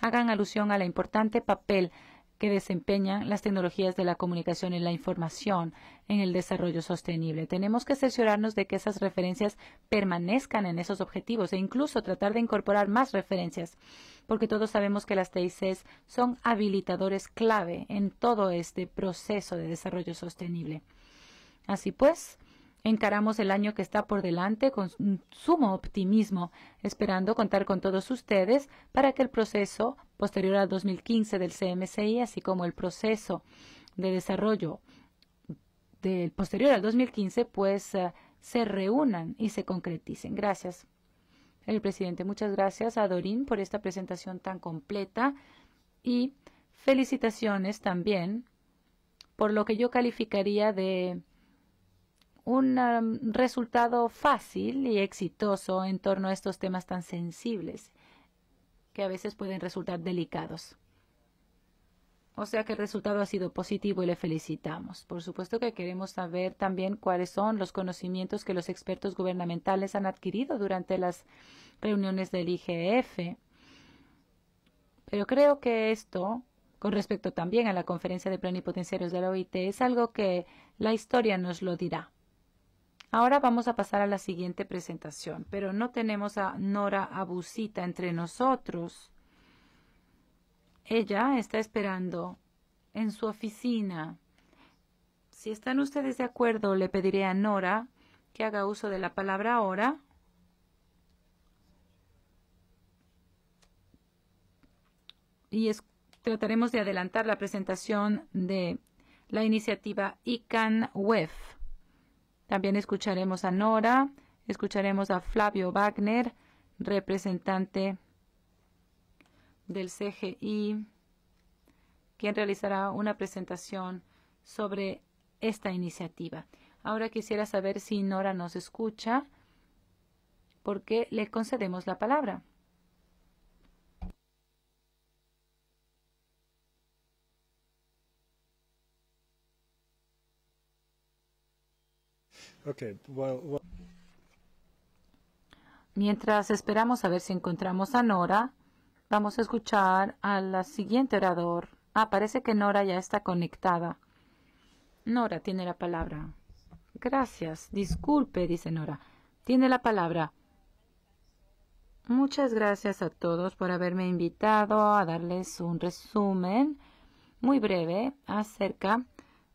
hagan alusión a la importante papel que desempeñan las tecnologías de la comunicación y la información en el desarrollo sostenible. Tenemos que asegurarnos de que esas referencias permanezcan en esos objetivos e incluso tratar de incorporar más referencias porque todos sabemos que las TICs son habilitadores clave en todo este proceso de desarrollo sostenible. Así pues, encaramos el año que está por delante con sumo optimismo, esperando contar con todos ustedes para que el proceso posterior al 2015 del CMCI, así como el proceso de desarrollo del posterior al 2015, pues eh, se reúnan y se concreticen. Gracias el presidente. Muchas gracias a Dorín por esta presentación tan completa y felicitaciones también por lo que yo calificaría de un um, resultado fácil y exitoso en torno a estos temas tan sensibles que a veces pueden resultar delicados. O sea que el resultado ha sido positivo y le felicitamos. Por supuesto que queremos saber también cuáles son los conocimientos que los expertos gubernamentales han adquirido durante las reuniones del IGF. Pero creo que esto, con respecto también a la conferencia de plenipotenciarios de la OIT, es algo que la historia nos lo dirá. Ahora vamos a pasar a la siguiente presentación, pero no tenemos a Nora Abusita entre nosotros. Ella está esperando en su oficina. Si están ustedes de acuerdo, le pediré a Nora que haga uso de la palabra ahora. Y trataremos de adelantar la presentación de la iniciativa ICANN WEF. También escucharemos a Nora, escucharemos a Flavio Wagner, representante del CGI, quien realizará una presentación sobre esta iniciativa. Ahora quisiera saber si Nora nos escucha, porque le concedemos la palabra. Mientras esperamos a ver si encontramos a Nora, Vamos a escuchar al siguiente orador. Ah, parece que Nora ya está conectada. Nora tiene la palabra. Gracias. Disculpe, dice Nora. Tiene la palabra. Muchas gracias a todos por haberme invitado a darles un resumen muy breve acerca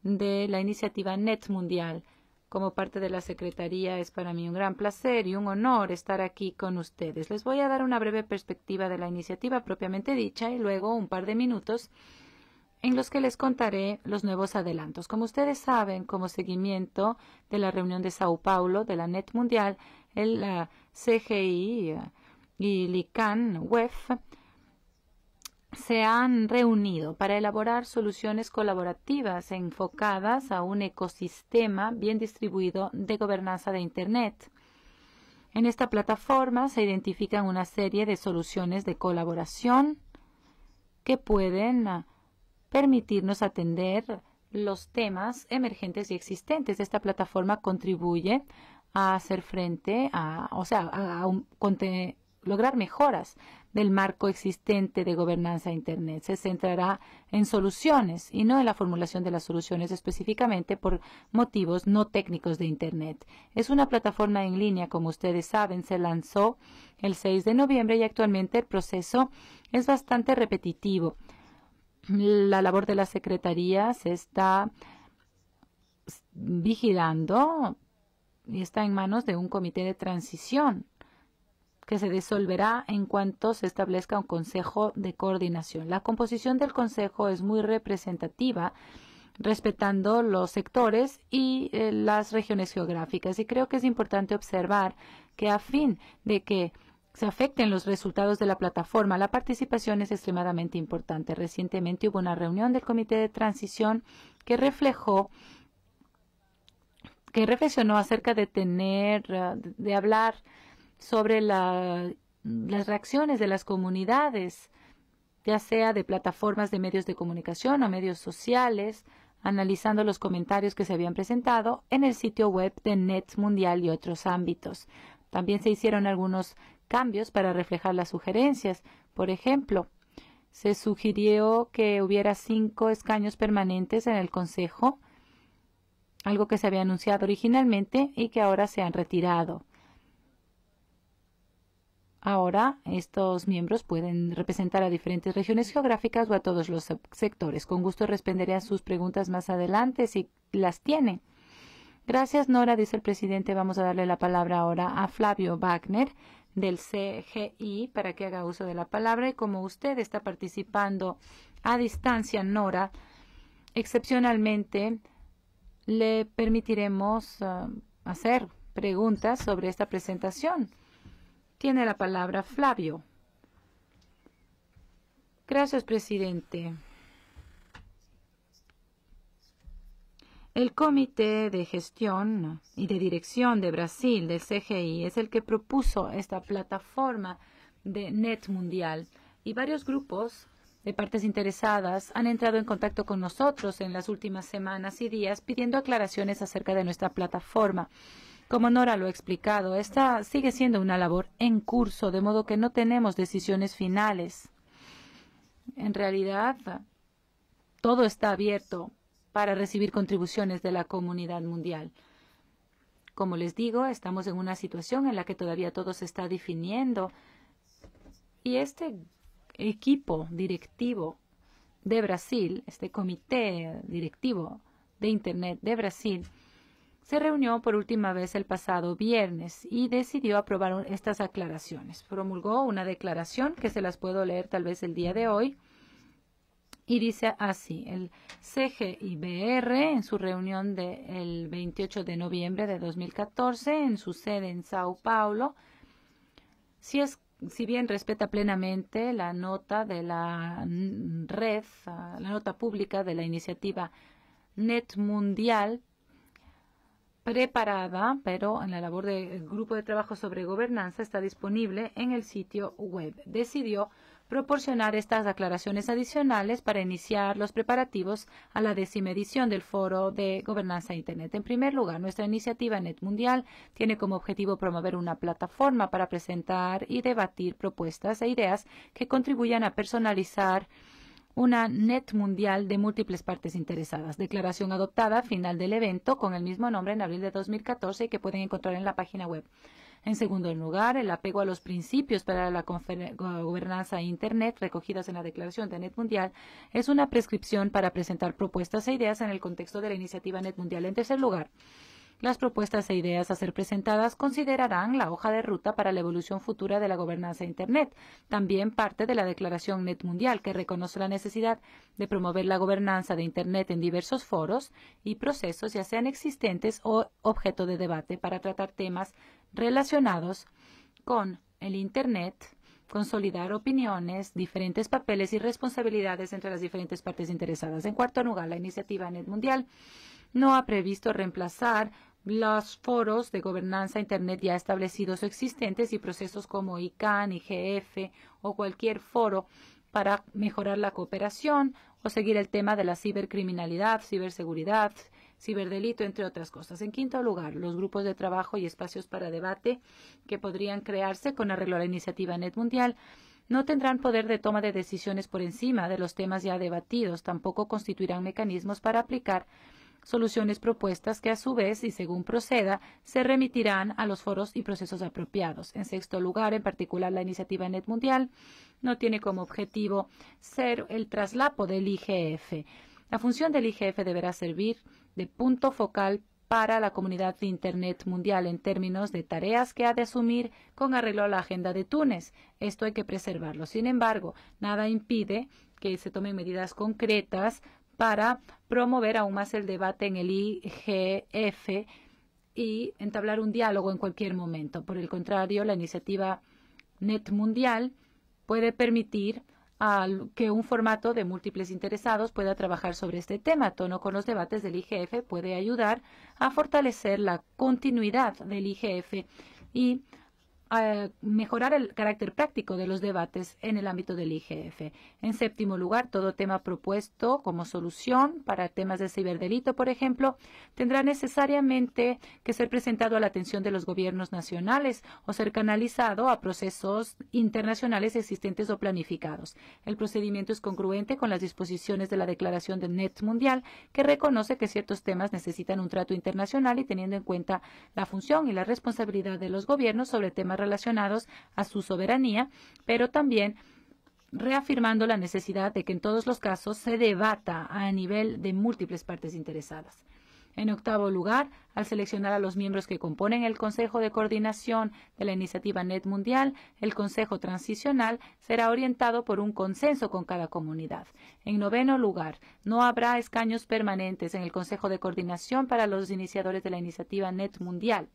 de la iniciativa NET Mundial como parte de la Secretaría es para mí un gran placer y un honor estar aquí con ustedes. Les voy a dar una breve perspectiva de la iniciativa propiamente dicha y luego un par de minutos en los que les contaré los nuevos adelantos. Como ustedes saben, como seguimiento de la reunión de Sao Paulo de la NET Mundial, el CGI eh, y LICAN, WEF, se han reunido para elaborar soluciones colaborativas enfocadas a un ecosistema bien distribuido de gobernanza de Internet. En esta plataforma se identifican una serie de soluciones de colaboración que pueden ah, permitirnos atender los temas emergentes y existentes. Esta plataforma contribuye a hacer frente a, o sea, a, un, lograr mejoras del marco existente de gobernanza Internet. Se centrará en soluciones y no en la formulación de las soluciones específicamente por motivos no técnicos de Internet. Es una plataforma en línea, como ustedes saben, se lanzó el 6 de noviembre y actualmente el proceso es bastante repetitivo. La labor de la Secretaría se está vigilando y está en manos de un comité de transición que se disolverá en cuanto se establezca un Consejo de Coordinación. La composición del Consejo es muy representativa respetando los sectores y eh, las regiones geográficas. Y creo que es importante observar que a fin de que se afecten los resultados de la plataforma, la participación es extremadamente importante. Recientemente hubo una reunión del Comité de Transición que reflejó que reflexionó acerca de tener, eh, de hablar sobre las reacciones de las comunidades, ya sea de plataformas de medios de comunicación o medios sociales, analizando los comentarios que se habían presentado en el sitio web de Net Mundial y otros ámbitos. También se hicieron algunos cambios para reflejar las sugerencias. Por ejemplo, se sugirió que hubiera cinco escaños permanentes en el Consejo, algo que se había anunciado originalmente y que ahora se han retirado. Ahora, estos miembros pueden representar a diferentes regiones geográficas o a todos los sectores. Con gusto responderé a sus preguntas más adelante si las tiene. Gracias, Nora, dice el presidente. Vamos a darle la palabra ahora a Flavio Wagner del CGI para que haga uso de la palabra. Y como usted está participando a distancia, Nora, excepcionalmente le permitiremos ah, hacer preguntas sobre esta presentación. Tiene la palabra Flavio. Gracias, presidente. El Comité de Gestión y de Dirección de Brasil del CGI es el que propuso esta plataforma de Net Mundial y varios grupos de partes interesadas han entrado en contacto con nosotros en las últimas semanas y días pidiendo aclaraciones acerca de nuestra plataforma. Como Nora lo ha explicado, esta sigue siendo una labor en curso, de modo que no tenemos decisiones finales. En realidad, todo está abierto para recibir contribuciones de la comunidad mundial. Como les digo, estamos en una situación en la que todavía todo se está definiendo y este equipo directivo de Brasil, este comité directivo de Internet de Brasil, se reunió por última vez el pasado viernes y decidió aprobar estas aclaraciones. Promulgó una declaración que se las puedo leer tal vez el día de hoy. Y dice así, el CGIBR en su reunión del 28 de noviembre de 2014 en su sede en Sao Paulo, si, es, si bien respeta plenamente la nota de la red, ah, la nota pública de la iniciativa Net Mundial preparada, pero en la labor del Grupo de Trabajo sobre Gobernanza está disponible en el sitio web. Decidió proporcionar estas aclaraciones adicionales para iniciar los preparativos a la décima edición del Foro de Gobernanza Internet. En primer lugar, nuestra iniciativa Net Mundial tiene como objetivo promover una plataforma para presentar y debatir propuestas e ideas que contribuyan a personalizar una net mundial de múltiples partes interesadas. Declaración adoptada final del evento con el mismo nombre en abril de 2014 que pueden encontrar en la página web. En segundo lugar, el apego a los principios para la gobernanza e Internet recogidas en la Declaración de Net Mundial es una prescripción para presentar propuestas e ideas en el contexto de la iniciativa Net Mundial. En tercer lugar, las propuestas e ideas a ser presentadas considerarán la hoja de ruta para la evolución futura de la gobernanza de Internet, también parte de la Declaración Net Mundial, que reconoce la necesidad de promover la gobernanza de Internet en diversos foros y procesos, ya sean existentes o objeto de debate, para tratar temas relacionados con el Internet, consolidar opiniones, diferentes papeles y responsabilidades entre las diferentes partes interesadas. En cuarto lugar, la iniciativa Net Mundial no ha previsto reemplazar los foros de gobernanza Internet ya establecidos o existentes y procesos como ICANN, IGF o cualquier foro para mejorar la cooperación o seguir el tema de la cibercriminalidad, ciberseguridad, ciberdelito, entre otras cosas. En quinto lugar, los grupos de trabajo y espacios para debate que podrían crearse con arreglo a la iniciativa Net Mundial no tendrán poder de toma de decisiones por encima de los temas ya debatidos, tampoco constituirán mecanismos para aplicar soluciones propuestas que a su vez y según proceda se remitirán a los foros y procesos apropiados. En sexto lugar, en particular la iniciativa Net Mundial no tiene como objetivo ser el traslapo del IGF. La función del IGF deberá servir de punto focal para la comunidad de Internet mundial en términos de tareas que ha de asumir con arreglo a la agenda de Túnez. Esto hay que preservarlo. Sin embargo, nada impide que se tomen medidas concretas para promover aún más el debate en el IGF y entablar un diálogo en cualquier momento. Por el contrario, la iniciativa Net Mundial puede permitir que un formato de múltiples interesados pueda trabajar sobre este tema. Tono con los debates del IGF puede ayudar a fortalecer la continuidad del IGF y a mejorar el carácter práctico de los debates en el ámbito del IGF. En séptimo lugar, todo tema propuesto como solución para temas de ciberdelito, por ejemplo, tendrá necesariamente que ser presentado a la atención de los gobiernos nacionales o ser canalizado a procesos internacionales existentes o planificados. El procedimiento es congruente con las disposiciones de la Declaración del Net Mundial, que reconoce que ciertos temas necesitan un trato internacional y teniendo en cuenta la función y la responsabilidad de los gobiernos sobre temas relacionados a su soberanía, pero también reafirmando la necesidad de que en todos los casos se debata a nivel de múltiples partes interesadas. En octavo lugar, al seleccionar a los miembros que componen el Consejo de Coordinación de la Iniciativa NET Mundial, el Consejo Transicional será orientado por un consenso con cada comunidad. En noveno lugar, no habrá escaños permanentes en el Consejo de Coordinación para los iniciadores de la Iniciativa NET Mundial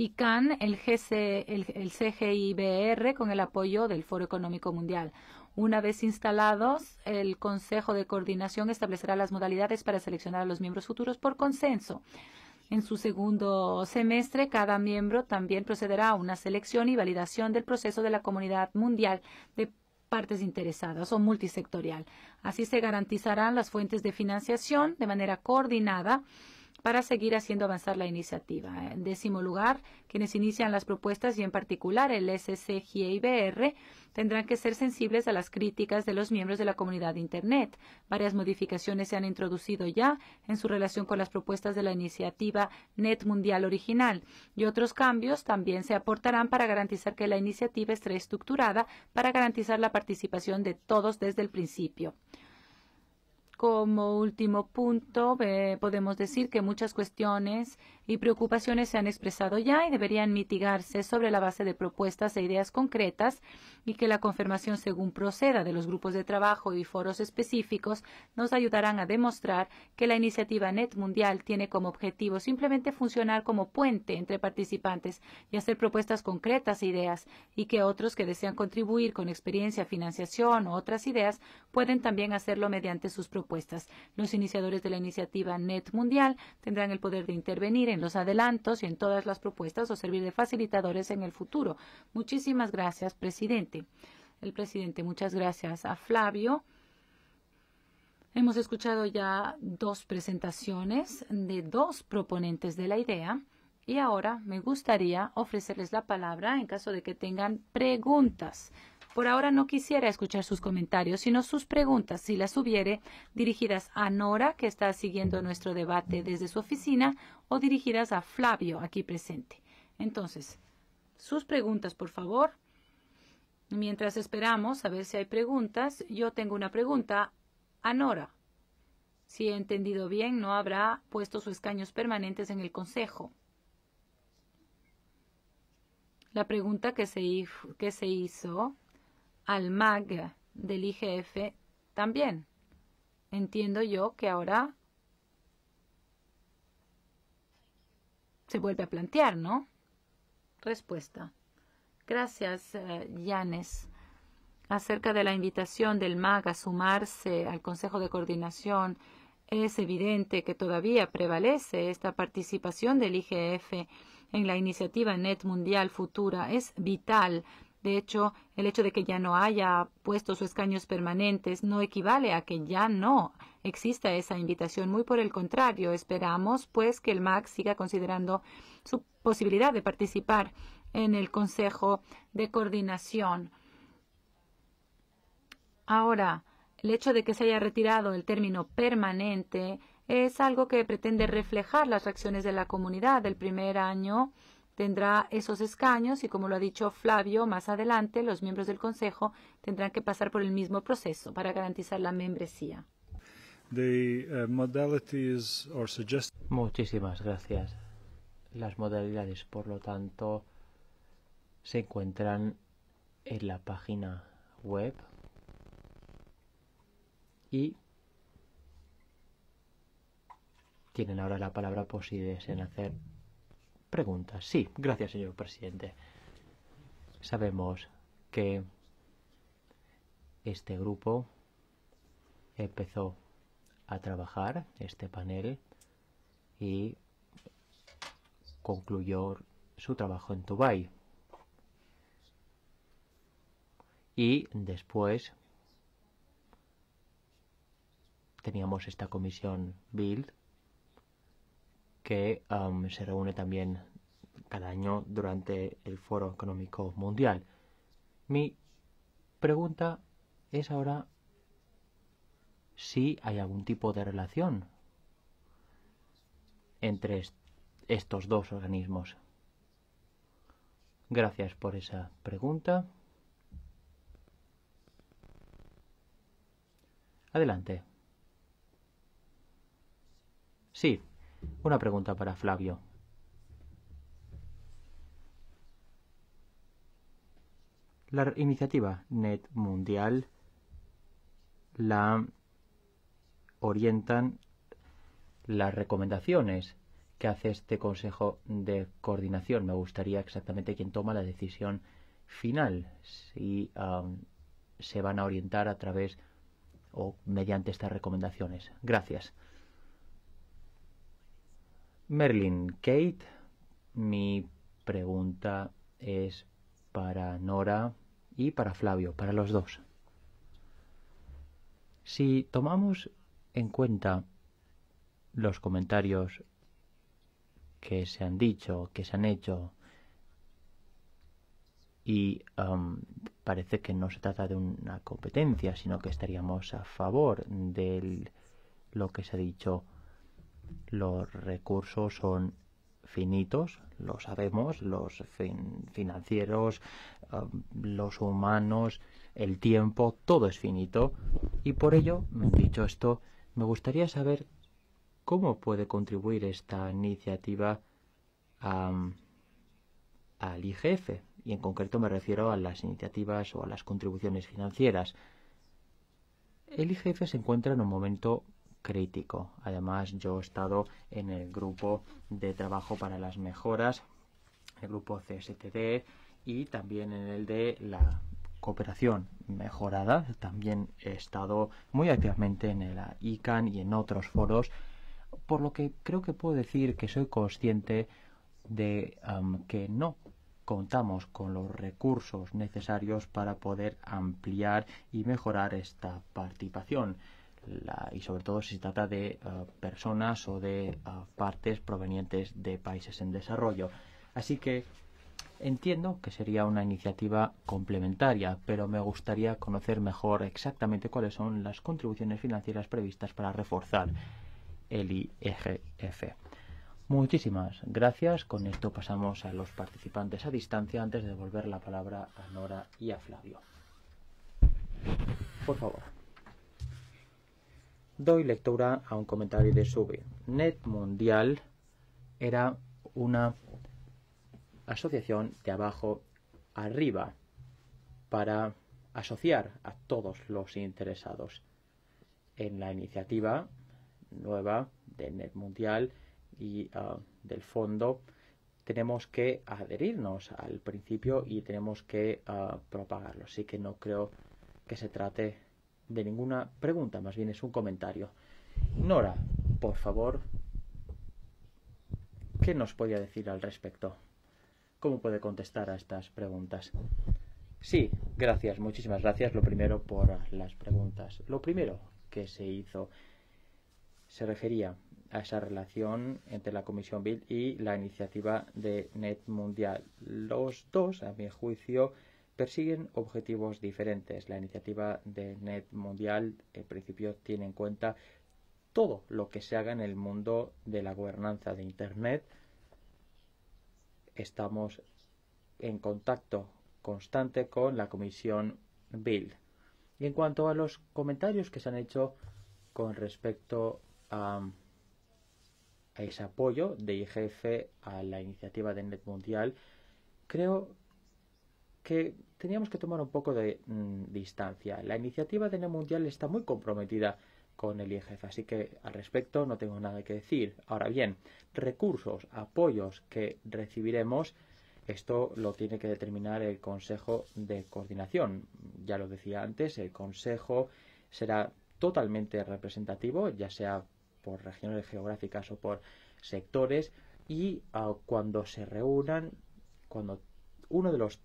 y CAN, el, el, el CGIBR, con el apoyo del Foro Económico Mundial. Una vez instalados, el Consejo de Coordinación establecerá las modalidades para seleccionar a los miembros futuros por consenso. En su segundo semestre, cada miembro también procederá a una selección y validación del proceso de la comunidad mundial de partes interesadas o multisectorial. Así se garantizarán las fuentes de financiación de manera coordinada para seguir haciendo avanzar la iniciativa. En décimo lugar, quienes inician las propuestas y en particular el SCGIBR tendrán que ser sensibles a las críticas de los miembros de la comunidad de Internet. Varias modificaciones se han introducido ya en su relación con las propuestas de la iniciativa Net Mundial original y otros cambios también se aportarán para garantizar que la iniciativa esté estructurada para garantizar la participación de todos desde el principio. Como último punto, podemos decir que muchas cuestiones y preocupaciones se han expresado ya y deberían mitigarse sobre la base de propuestas e ideas concretas y que la confirmación según proceda de los grupos de trabajo y foros específicos nos ayudarán a demostrar que la iniciativa Net Mundial tiene como objetivo simplemente funcionar como puente entre participantes y hacer propuestas concretas e ideas y que otros que desean contribuir con experiencia, financiación u otras ideas pueden también hacerlo mediante sus propuestas los iniciadores de la iniciativa Net Mundial tendrán el poder de intervenir en los adelantos y en todas las propuestas o servir de facilitadores en el futuro. Muchísimas gracias, presidente. El presidente, muchas gracias a Flavio. Hemos escuchado ya dos presentaciones de dos proponentes de la idea. Y ahora me gustaría ofrecerles la palabra en caso de que tengan preguntas. Por ahora no quisiera escuchar sus comentarios, sino sus preguntas, si las hubiere, dirigidas a Nora, que está siguiendo nuestro debate desde su oficina, o dirigidas a Flavio, aquí presente. Entonces, sus preguntas, por favor. Mientras esperamos a ver si hay preguntas, yo tengo una pregunta a Nora. Si he entendido bien, no habrá puesto sus escaños permanentes en el Consejo. La pregunta que se, que se hizo al MAG del IGF también. Entiendo yo que ahora se vuelve a plantear, ¿no? Respuesta. Gracias, eh, Yanes. Acerca de la invitación del MAG a sumarse al Consejo de Coordinación, es evidente que todavía prevalece esta participación del IGF en la iniciativa Net Mundial Futura. Es vital de hecho, el hecho de que ya no haya puesto sus escaños permanentes no equivale a que ya no exista esa invitación. Muy por el contrario, esperamos pues que el MAC siga considerando su posibilidad de participar en el Consejo de Coordinación. Ahora, el hecho de que se haya retirado el término permanente es algo que pretende reflejar las reacciones de la comunidad del primer año tendrá esos escaños y, como lo ha dicho Flavio, más adelante los miembros del Consejo tendrán que pasar por el mismo proceso para garantizar la membresía. Uh, Muchísimas gracias. Las modalidades, por lo tanto, se encuentran en la página web y tienen ahora la palabra por si desean hacer preguntas. Sí, gracias, señor presidente. Sabemos que este grupo empezó a trabajar, este panel, y concluyó su trabajo en Dubái. Y después teníamos esta comisión BILD que um, se reúne también cada año durante el Foro Económico Mundial. Mi pregunta es ahora si hay algún tipo de relación entre estos dos organismos. Gracias por esa pregunta. Adelante. Sí, una pregunta para Flavio. La iniciativa Net Mundial la orientan las recomendaciones que hace este Consejo de Coordinación. Me gustaría exactamente quién toma la decisión final, si um, se van a orientar a través o mediante estas recomendaciones. Gracias. Merlin, Kate, mi pregunta es para Nora y para Flavio, para los dos. Si tomamos en cuenta los comentarios que se han dicho, que se han hecho, y um, parece que no se trata de una competencia, sino que estaríamos a favor de lo que se ha dicho los recursos son finitos, lo sabemos, los financieros, los humanos, el tiempo, todo es finito. Y por ello, dicho esto, me gustaría saber cómo puede contribuir esta iniciativa a, al IGF. Y en concreto me refiero a las iniciativas o a las contribuciones financieras. El IGF se encuentra en un momento crítico. Además, yo he estado en el grupo de trabajo para las mejoras, el grupo CSTD y también en el de la cooperación mejorada. También he estado muy activamente en la ICANN y en otros foros, por lo que creo que puedo decir que soy consciente de um, que no contamos con los recursos necesarios para poder ampliar y mejorar esta participación y sobre todo si se trata de eh, personas o de eh, partes provenientes de países en desarrollo. Así que entiendo que sería una iniciativa complementaria, pero me gustaría conocer mejor exactamente cuáles son las contribuciones financieras previstas para reforzar el IEGF. Muchísimas gracias. Con esto pasamos a los participantes a distancia antes de devolver la palabra a Nora y a Flavio. Por favor. Doy lectura a un comentario de Sube. Net Mundial era una asociación de abajo arriba para asociar a todos los interesados en la iniciativa nueva de Net Mundial y ah, del fondo tenemos que adherirnos al principio y tenemos que ah, propagarlo. Así que no creo que se trate de ninguna pregunta, más bien es un comentario. Nora, por favor, ¿qué nos podía decir al respecto? ¿Cómo puede contestar a estas preguntas? Sí, gracias, muchísimas gracias. Lo primero por las preguntas. Lo primero que se hizo se refería a esa relación entre la Comisión Bill y la iniciativa de Net Mundial. Los dos, a mi juicio, persiguen objetivos diferentes. La iniciativa de Net Mundial, en principio, tiene en cuenta todo lo que se haga en el mundo de la gobernanza de Internet. Estamos en contacto constante con la comisión Build. Y en cuanto a los comentarios que se han hecho con respecto a, a ese apoyo de IGF a la iniciativa de Net Mundial, creo que teníamos que tomar un poco de mm, distancia. La iniciativa de Mundial está muy comprometida con el IEGF, así que al respecto no tengo nada que decir. Ahora bien, recursos, apoyos que recibiremos, esto lo tiene que determinar el Consejo de Coordinación. Ya lo decía antes, el Consejo será totalmente representativo, ya sea por regiones geográficas o por sectores, y ah, cuando se reúnan, cuando uno de los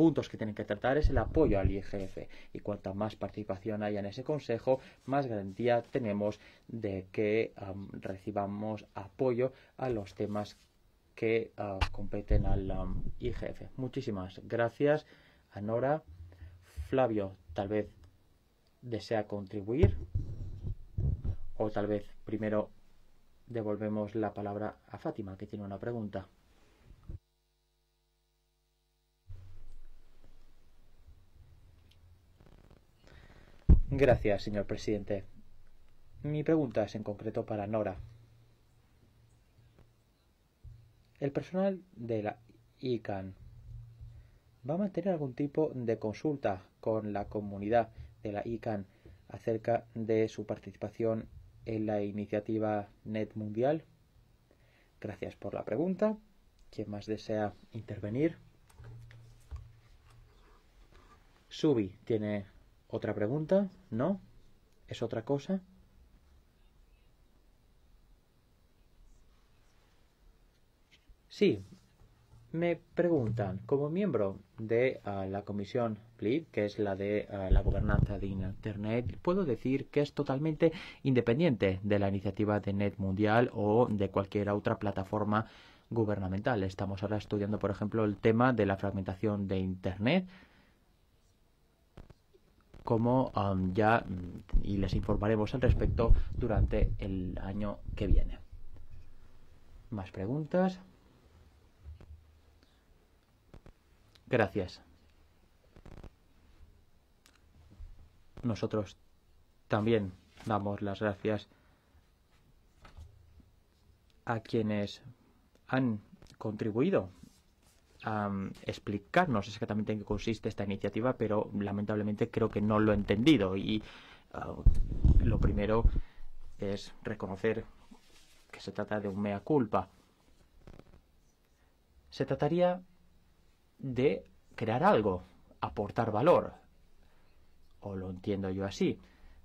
puntos que tienen que tratar es el apoyo al IGF y cuanta más participación haya en ese consejo, más garantía tenemos de que recibamos apoyo a los temas que ah, competen al IGF. Muchísimas gracias a Nora. Flavio tal vez desea contribuir o tal vez primero devolvemos la palabra a Fátima que tiene una pregunta. Gracias, señor presidente. Mi pregunta es en concreto para Nora. El personal de la ICANN va a mantener algún tipo de consulta con la comunidad de la ICANN acerca de su participación en la iniciativa Net Mundial? Gracias por la pregunta. ¿Quién más desea intervenir? Subi tiene ¿Otra pregunta? ¿No? ¿Es otra cosa? Sí, me preguntan, como miembro de ah, la comisión PLIB, que es la de ah, la gobernanza de Internet, puedo decir que es totalmente independiente de la iniciativa de Net Mundial o de cualquier otra plataforma gubernamental. Estamos ahora estudiando, por ejemplo, el tema de la fragmentación de Internet, como ya mm, y les informaremos al respecto durante el año que viene. ¿Más preguntas? Gracias. Nosotros también damos las gracias a quienes han contribuido a explicarnos exactamente en qué consiste esta iniciativa, pero lamentablemente creo que no lo he entendido. Y ah, lo primero es reconocer que se trata de un mea culpa. Se trataría de crear algo, aportar valor. O lo entiendo yo así.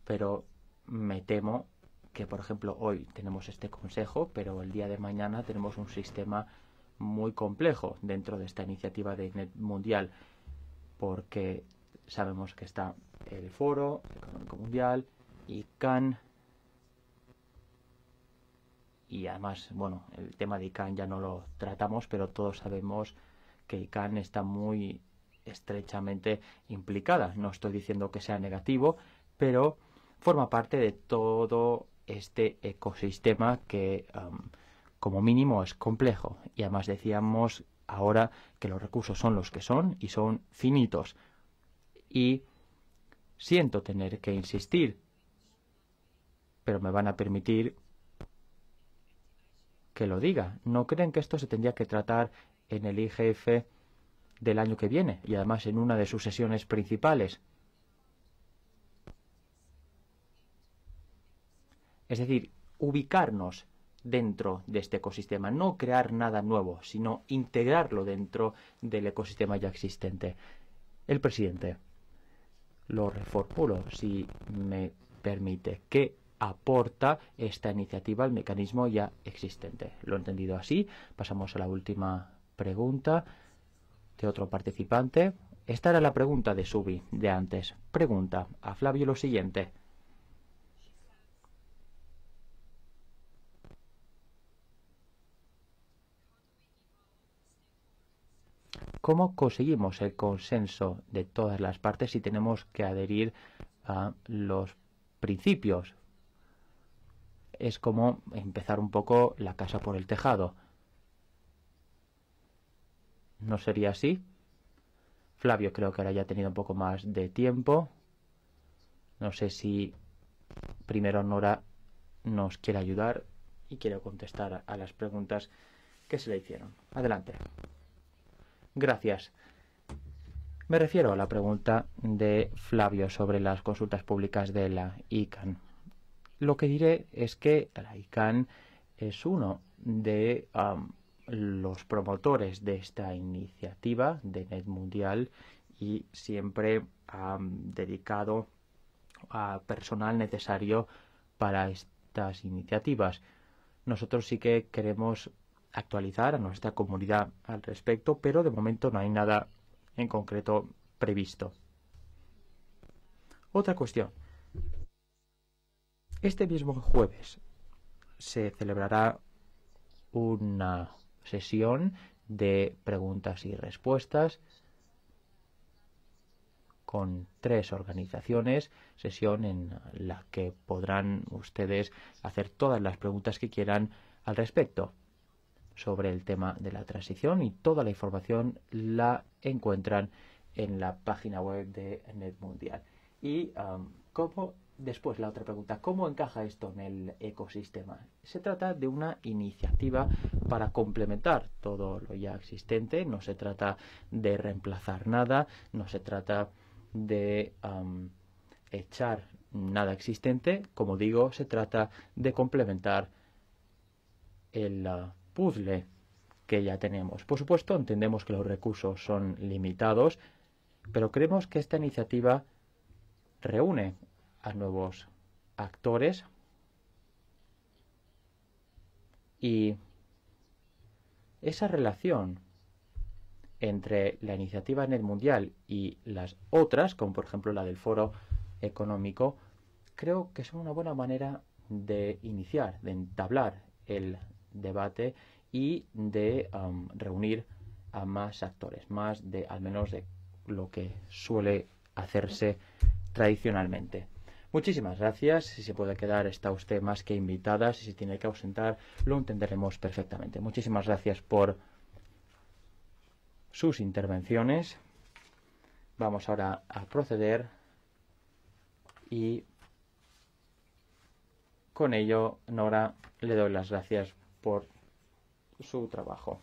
Pero me temo que, por ejemplo, hoy tenemos este consejo, pero el día de mañana tenemos un sistema muy complejo dentro de esta iniciativa de INET mundial, porque sabemos que está el Foro Económico Mundial, y y además, bueno, el tema de ICANN ya no lo tratamos, pero todos sabemos que ICANN está muy estrechamente implicada. No estoy diciendo que sea negativo, pero forma parte de todo este ecosistema que um, como mínimo es complejo. Y además decíamos ahora que los recursos son los que son y son finitos. Y siento tener que insistir, pero me van a permitir que lo diga. ¿No creen que esto se tendría que tratar en el IGF del año que viene y además en una de sus sesiones principales? Es decir, ubicarnos dentro de este ecosistema, no crear nada nuevo, sino integrarlo dentro del ecosistema ya existente. El presidente, lo reformulo si me permite, ¿qué aporta esta iniciativa al mecanismo ya existente. Lo he entendido así. Pasamos a la última pregunta de otro participante. Esta era la pregunta de Subi de antes. Pregunta a Flavio lo siguiente. ¿Cómo conseguimos el consenso de todas las partes si tenemos que adherir a los principios? Es como empezar un poco la casa por el tejado. ¿No sería así? Flavio creo que ahora ya ha tenido un poco más de tiempo. No sé si primero Nora nos quiere ayudar y quiere contestar a las preguntas que se le hicieron. Adelante. Gracias. Me refiero a la pregunta de Flavio sobre las consultas públicas de la ICANN. Lo que diré es que la ICANN es uno de los promotores de esta iniciativa de Net Mundial y siempre ha dedicado a personal necesario para estas iniciativas. Nosotros sí que queremos actualizar a nuestra comunidad al respecto, pero de momento no hay nada en concreto previsto. Otra cuestión. Este mismo jueves se celebrará una sesión de preguntas y respuestas con tres organizaciones, sesión en la que podrán ustedes hacer todas las preguntas que quieran al respecto sobre el tema de la transición y toda la información la encuentran en la página web de Net Mundial. Y um, después la otra pregunta, ¿cómo encaja esto en el ecosistema? Se trata de una iniciativa para complementar todo lo ya existente, no se trata de reemplazar nada, no se trata de um, echar nada existente, como digo, se trata de complementar el... Uh, puzzle que ya tenemos. Por supuesto, entendemos que los recursos son limitados, pero creemos que esta iniciativa reúne a nuevos actores y esa relación entre la iniciativa en el mundial y las otras, como por ejemplo la del foro económico, creo que es una buena manera de iniciar, de entablar el debate y de um, reunir a más actores, más de al menos de lo que suele hacerse tradicionalmente. Muchísimas gracias. Si se puede quedar, está usted más que invitada. Si se tiene que ausentar, lo entenderemos perfectamente. Muchísimas gracias por sus intervenciones. Vamos ahora a proceder y con ello, Nora, le doy las gracias por su trabajo.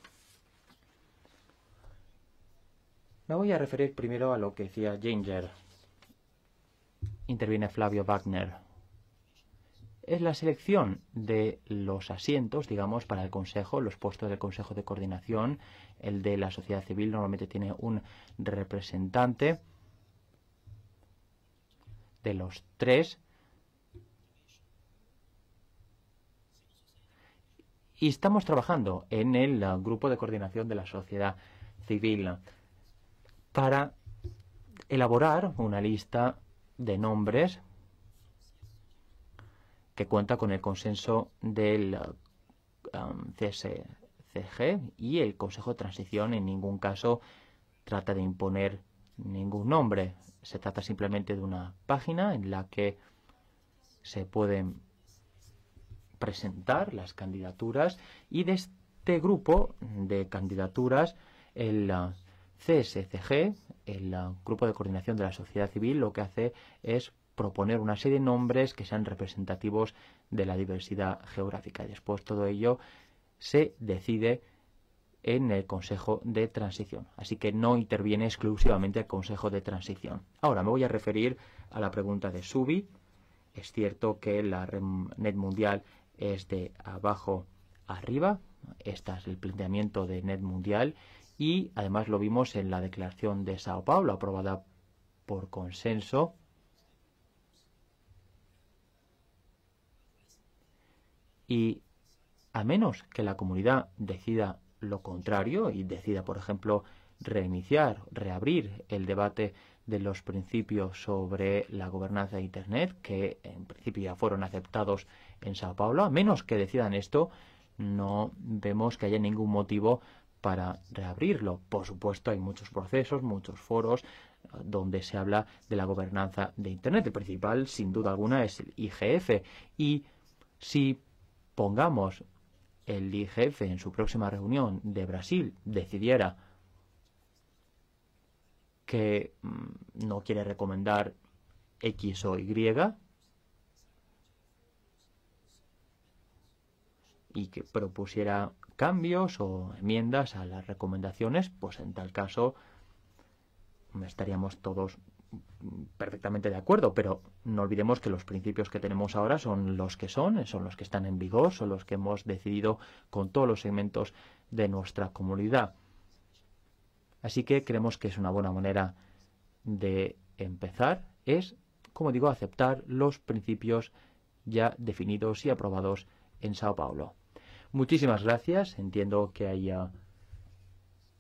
Me voy a referir primero a lo que decía Ginger. Interviene Flavio Wagner. Es la selección de los asientos, digamos, para el Consejo, los puestos del Consejo de Coordinación. El de la sociedad civil normalmente tiene un representante de los tres y estamos trabajando en el eh, grupo de coordinación de la sociedad civil para elaborar una lista de nombres que cuenta con el consenso del eh, um, CSCG y el Consejo de Transición en ningún caso trata de imponer ningún nombre. Se trata simplemente de una página en la que se pueden presentar las candidaturas y de este grupo de candidaturas el eh, CSCG, el eh, Grupo de Coordinación de la Sociedad Civil, lo que hace es proponer una serie de nombres que sean representativos de la diversidad geográfica. Y después todo ello se decide en el Consejo de Transición. Así que no interviene exclusivamente el Consejo de Transición. Ahora me voy a referir a la pregunta de Subi. Es cierto que la red mundial es de abajo arriba. Este es el planteamiento de Net Mundial y además lo vimos en la declaración de Sao Paulo aprobada por consenso. Y a menos que la comunidad decida lo contrario y decida, por ejemplo, reiniciar, reabrir el debate de los principios sobre la gobernanza de Internet, que en principio ya fueron aceptados en Sao Paulo, a menos que decidan esto, no vemos que haya ningún motivo para reabrirlo. Por supuesto, hay muchos procesos, muchos foros eh, donde se habla de la gobernanza de Internet. El principal, sin duda alguna, es el IGF. Y si pongamos el IGF en su próxima reunión de Brasil decidiera que mm, no quiere recomendar X o Y, y que propusiera cambios o enmiendas a las recomendaciones, pues en tal caso mm, estaríamos todos mm, perfectamente de acuerdo, pero no olvidemos que los principios que tenemos ahora son los que son, eh, son los que están en vigor, son los que hemos decidido con todos los segmentos de nuestra comunidad. Así que creemos que es una buena manera de empezar, es, como digo, aceptar los principios ya definidos y aprobados en Sao Paulo. Muchísimas gracias. Entiendo que haya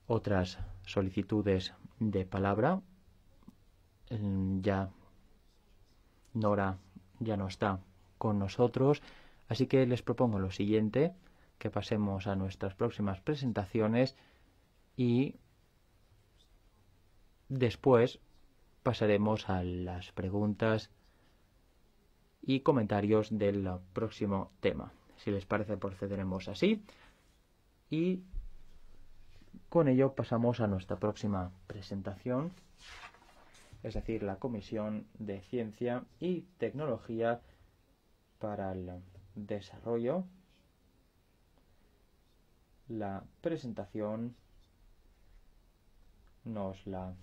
otras solicitudes de palabra. Mm, ya Nora ya no está con nosotros, así que les propongo lo siguiente, que pasemos a nuestras próximas presentaciones y después pasaremos a las preguntas y comentarios del próximo tema. Si les parece, procederemos así. Y con ello pasamos a nuestra próxima presentación, es decir, la Comisión de Ciencia y Tecnología para el Desarrollo. La presentación nos la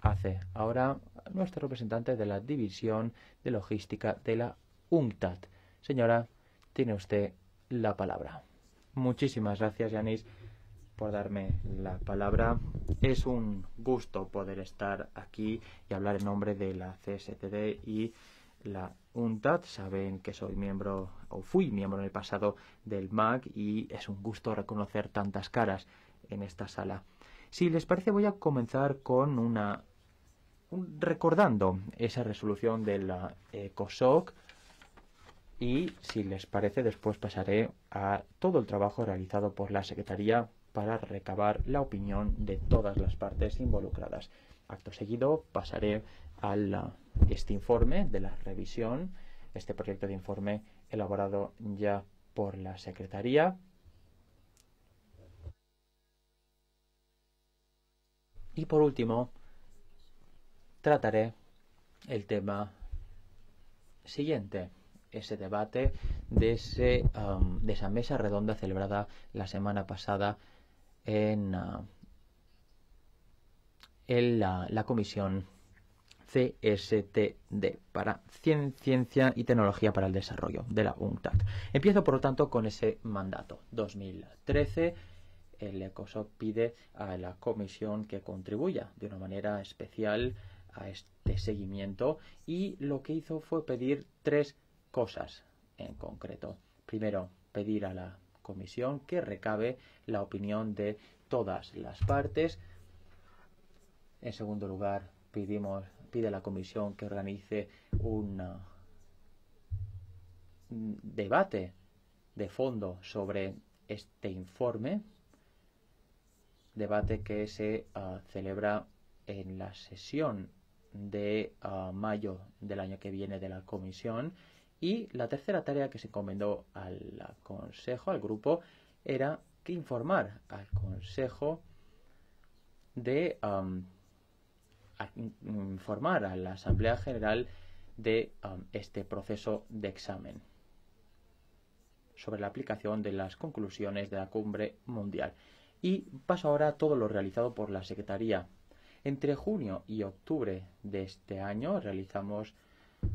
hace ahora nuestra representante de la División de Logística de la UNCTAD, señora tiene usted la palabra. Muchísimas gracias, Yanis, por darme la palabra. Es un gusto poder estar aquí y hablar en nombre de la CSTD y la UNTAD. Saben que soy miembro o fui miembro en el pasado del MAC y es un gusto reconocer tantas caras en esta sala. Si les parece, voy a comenzar con una recordando esa resolución de la ECOSOC eh, y si les parece después pasaré a todo el trabajo realizado por la Secretaría para recabar la opinión de todas las partes involucradas. Acto seguido pasaré a eh, este informe de la revisión, este proyecto de informe elaborado ya por la Secretaría. Y por último, trataré el tema siguiente ese debate, de, um, de esa mesa redonda celebrada la semana pasada en, uh, en la, comisión CSTD para Ciencia y Tecnología para el Desarrollo de la UNCTAD. Empiezo, por lo tanto, con ese mandato 2013 el ECOSOC pide a la Comisión que contribuya de una manera especial a este seguimiento y lo que hizo fue pedir tres cosas en concreto. Primero, pedir a la comisión que recabe la opinión de todas las partes. En segundo lugar, pedimos, pide a la comisión que organice ah, un, debate de fondo sobre este informe, debate que se ah, celebra en la sesión de ah, mayo del año que viene de la comisión y la tercera tarea que se encomendó al Consejo, al grupo, era que informar al Consejo de um, informar a la Asamblea General de um, este proceso de examen sobre la aplicación de las conclusiones de la cumbre mundial. Y paso ahora a todo lo realizado por la Secretaría. Entre junio y octubre de este año realizamos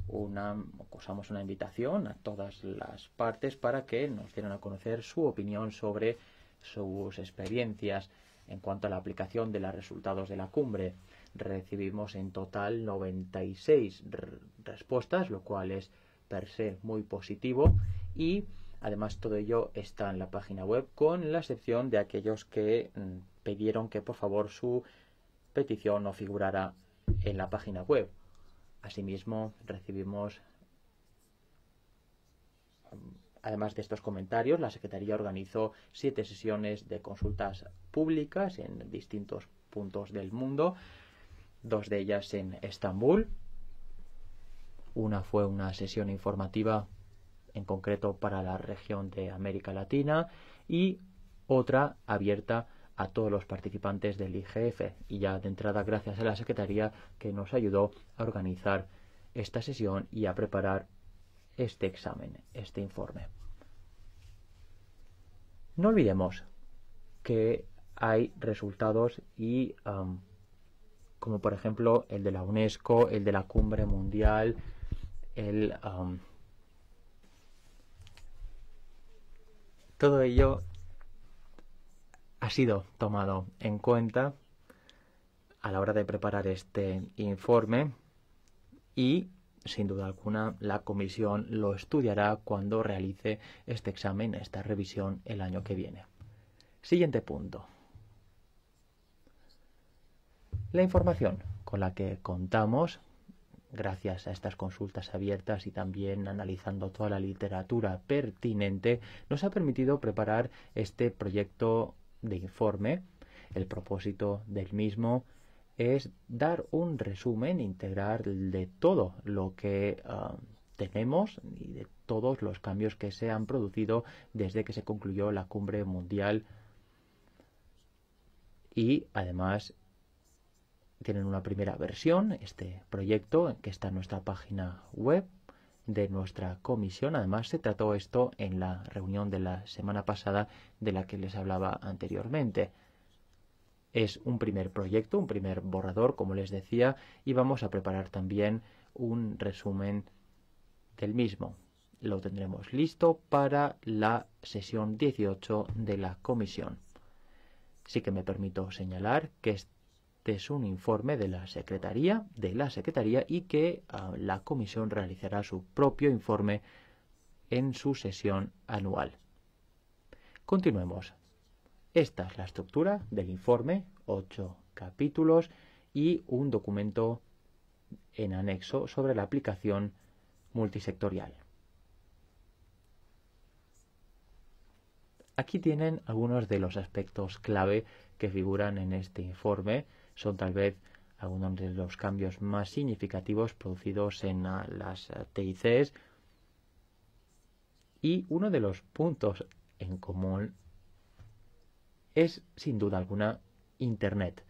una, usamos una invitación a todas las partes para que nos dieran a conocer su opinión sobre sus experiencias en cuanto a la aplicación de los resultados de la cumbre. Recibimos en total 96 respuestas, lo cual es per se muy positivo y además todo ello está en la página web con la excepción de aquellos que mm, pidieron que por favor su petición no figurara en la página web. Asimismo, recibimos, además de estos comentarios, la Secretaría organizó siete sesiones de consultas públicas en distintos puntos del mundo, dos de ellas en Estambul. Una fue una sesión informativa en concreto para la región de América Latina y otra abierta a todos los participantes del IGF y ya de entrada gracias a la Secretaría que nos ayudó a organizar esta sesión y a preparar este examen, este informe. No olvidemos que hay resultados y como por ejemplo el de la UNESCO, el de la cumbre mundial, el todo ello ha sido tomado en cuenta a la hora de preparar este informe y sin duda alguna la comisión lo estudiará cuando realice este examen, esta revisión el año que viene. Siguiente punto. La información con la que contamos, gracias a estas consultas abiertas y también analizando toda la literatura pertinente, nos ha permitido preparar este proyecto informe, el propósito del mismo es dar un resumen integral de todo lo que um, tenemos y de todos los cambios que se han producido desde que se concluyó la cumbre mundial y además tienen una primera versión, este proyecto, que está en nuestra página web de nuestra comisión. Además, se trató esto en la reunión de la semana pasada de la que les hablaba anteriormente. Es un primer proyecto, un primer borrador, como les decía, y vamos a preparar también un resumen del mismo. Lo tendremos listo para la sesión 18 de la comisión. Sí que me permito señalar que es un informe de la Secretaría, de la Secretaría y que ah, la Comisión realizará su propio informe en su sesión anual. Continuemos. Esta es la estructura del informe, ocho capítulos y un documento en anexo sobre la aplicación multisectorial. Aquí tienen algunos de los aspectos clave que figuran en este informe son tal vez algunos de los cambios más significativos producidos en las TICs. Y uno de los puntos en común es, sin duda alguna, Internet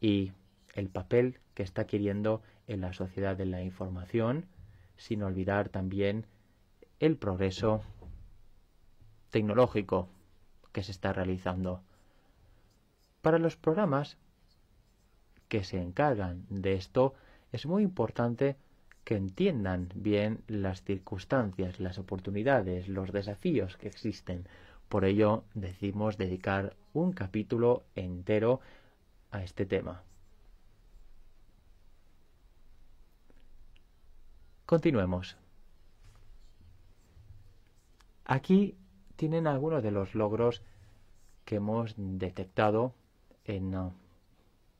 y el papel que está adquiriendo en la sociedad de la información, sin olvidar también el progreso tecnológico que se está realizando. Para los programas que se encargan de esto, es muy importante que entiendan bien las circunstancias, las oportunidades, los desafíos que existen. Por ello, decimos dedicar un capítulo entero a este tema. Continuemos. Aquí tienen algunos de los logros que hemos detectado en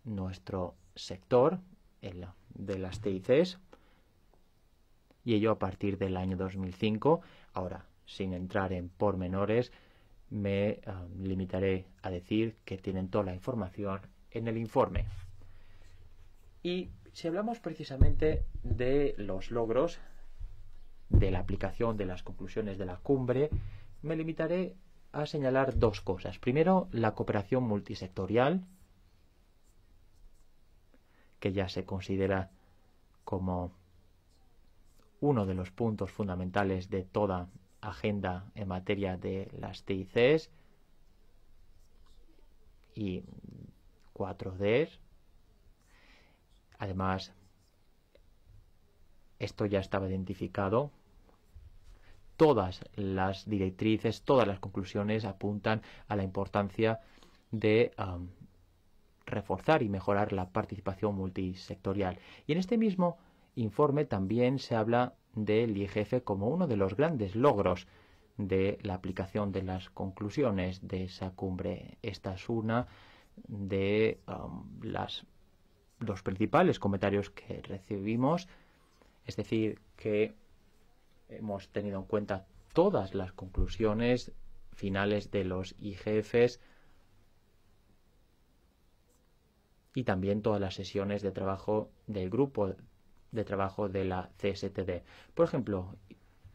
nuestro sector el de las TICs y ello a partir del año 2005. Ahora, sin entrar en pormenores, me um, limitaré a decir que tienen toda la información en el informe. Y si hablamos precisamente de los logros de la aplicación de las conclusiones de la cumbre, me limitaré a señalar dos cosas. Primero, la cooperación multisectorial que ya se considera como uno de los puntos fundamentales de toda agenda en materia de las TICs y 4D. Además, esto ya estaba identificado. Todas las directrices, todas las conclusiones apuntan a la importancia de um, reforzar y mejorar la participación multisectorial. Y en este mismo informe también se habla del IGF como uno de los grandes logros de la aplicación de las conclusiones de esa cumbre. Esta es una de um, los principales comentarios que recibimos, es decir, que hemos tenido en cuenta todas las conclusiones finales de los IGFs y también todas las sesiones de trabajo del grupo de trabajo de la CSTD. Por ejemplo,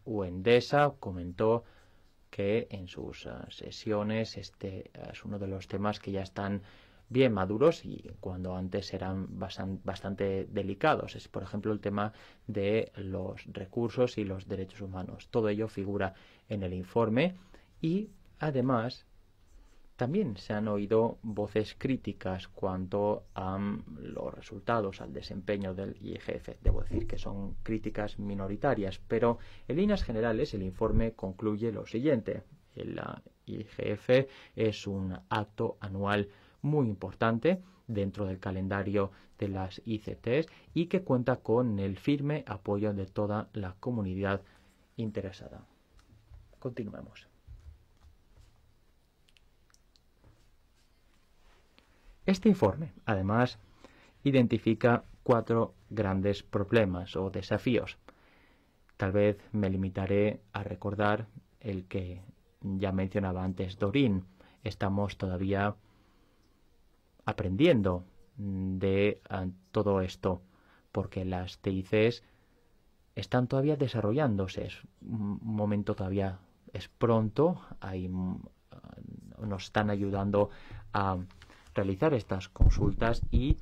Uendesa comentó que en sus ah, sesiones este es uno de los temas que ya están bien maduros y cuando antes eran bastante delicados. Es, por ejemplo, el tema de los recursos y los derechos humanos. Todo ello figura en el informe y, además, también se han oído voces críticas cuanto a mm, los resultados, al desempeño del IGF. Debo decir que son críticas minoritarias, pero en líneas generales el informe concluye lo siguiente. El ah, IGF es un acto anual muy importante dentro del calendario de las ICTs y que cuenta con el firme apoyo de toda la comunidad interesada. Continuemos. Este informe, además, identifica cuatro grandes problemas o desafíos. Tal vez me limitaré a recordar el que ya mencionaba antes Dorín. Estamos todavía aprendiendo de ah, todo esto, porque las TICs están todavía desarrollándose. Es un momento todavía, es pronto, ah, nos están ayudando a realizar estas consultas y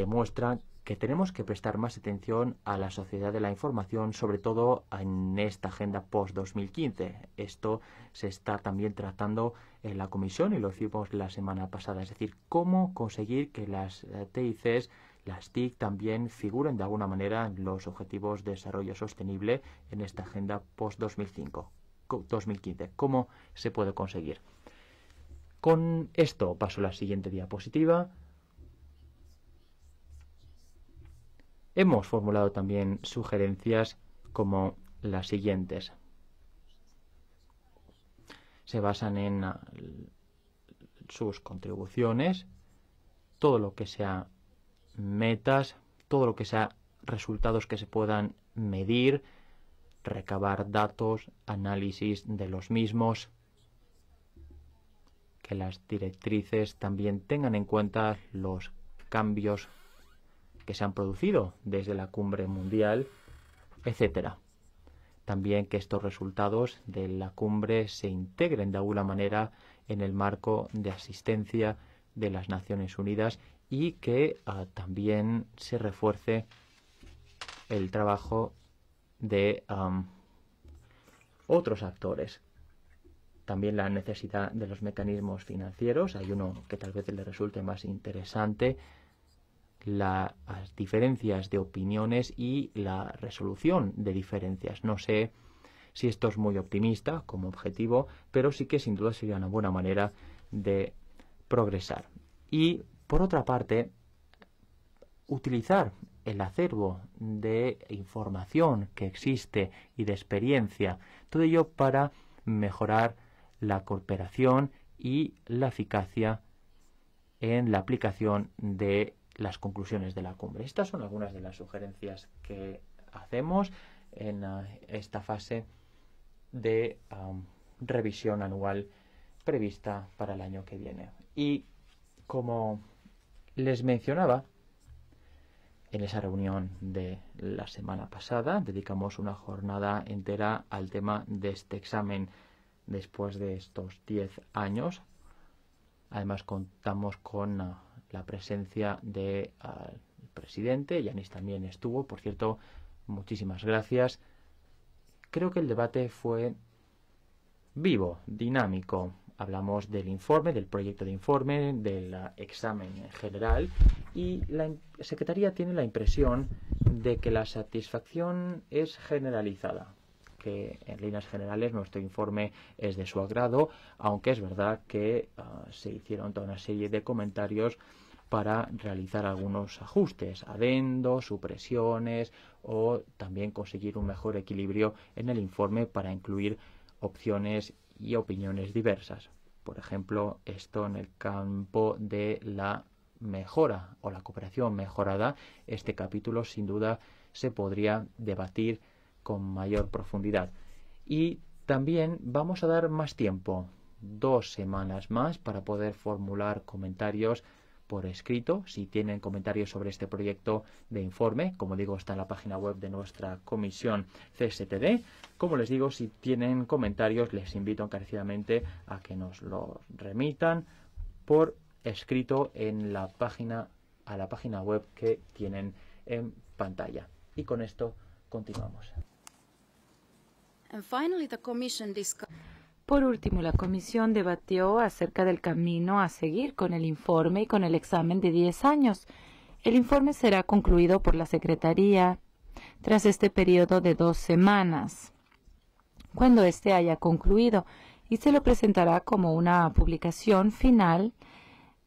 demuestran que tenemos que prestar más atención a la sociedad de la información, sobre todo en esta agenda post-2015. Esto se está también tratando en la comisión y lo hicimos la semana pasada, es decir, cómo conseguir que las eh, TICs, las TIC también figuren de alguna manera en los objetivos de desarrollo sostenible en esta agenda post-2015. ¿Cómo se puede conseguir? Con esto paso a la siguiente diapositiva. Hemos formulado también sugerencias como las siguientes. Se basan en ah, sus contribuciones, todo lo que sea metas, todo lo que sea resultados que se puedan medir, recabar datos, análisis de los mismos, que las directrices también tengan en cuenta los cambios que se han producido desde la cumbre mundial, etcétera. También que estos resultados de la cumbre se integren de alguna manera en el marco de asistencia de las Naciones Unidas y que ah, también se refuerce el trabajo de otros actores también la necesidad de los mecanismos financieros. Hay uno que tal vez le resulte más interesante, las diferencias de opiniones y la resolución de diferencias. No sé si esto es muy optimista como objetivo, pero sí que sin duda sería una buena manera de progresar. Y por otra parte, utilizar el acervo de información que existe y de experiencia, todo ello para mejorar la cooperación y la eficacia en la aplicación de las conclusiones de la cumbre. Estas son algunas de las sugerencias que hacemos en ah, esta fase de revisión anual prevista para el año que viene. Y como les mencionaba, en esa reunión de la semana pasada dedicamos una jornada entera al tema de este examen después de estos 10 años. Además contamos con ah, la presencia del de, ah, presidente, Yanis también estuvo, por cierto, muchísimas gracias. Creo que el debate fue vivo, dinámico. Hablamos del informe, del proyecto de informe, del examen general y la Secretaría tiene la impresión de que la satisfacción es generalizada que en líneas generales nuestro informe es de su agrado, aunque es verdad que ah, se hicieron toda una serie de comentarios para realizar algunos ajustes, adendos, supresiones o también conseguir un mejor equilibrio en el informe para incluir opciones y opiniones diversas. Por ejemplo, esto en el campo de la mejora o la cooperación mejorada, este capítulo sin duda se podría debatir con mayor profundidad. Y también vamos a dar más tiempo, dos semanas más, para poder formular comentarios por escrito. Si tienen comentarios sobre este proyecto de informe, como digo, está en la página web de nuestra comisión CSTD. Como les digo, si tienen comentarios, les invito encarecidamente a que nos los remitan por escrito en la página a la página web que tienen en pantalla. Y con esto continuamos. Por último, la Comisión debatió acerca del camino a seguir con el informe y con el examen de 10 años. El informe será concluido por la Secretaría tras este periodo de dos semanas, cuando este haya concluido, y se lo presentará como una publicación final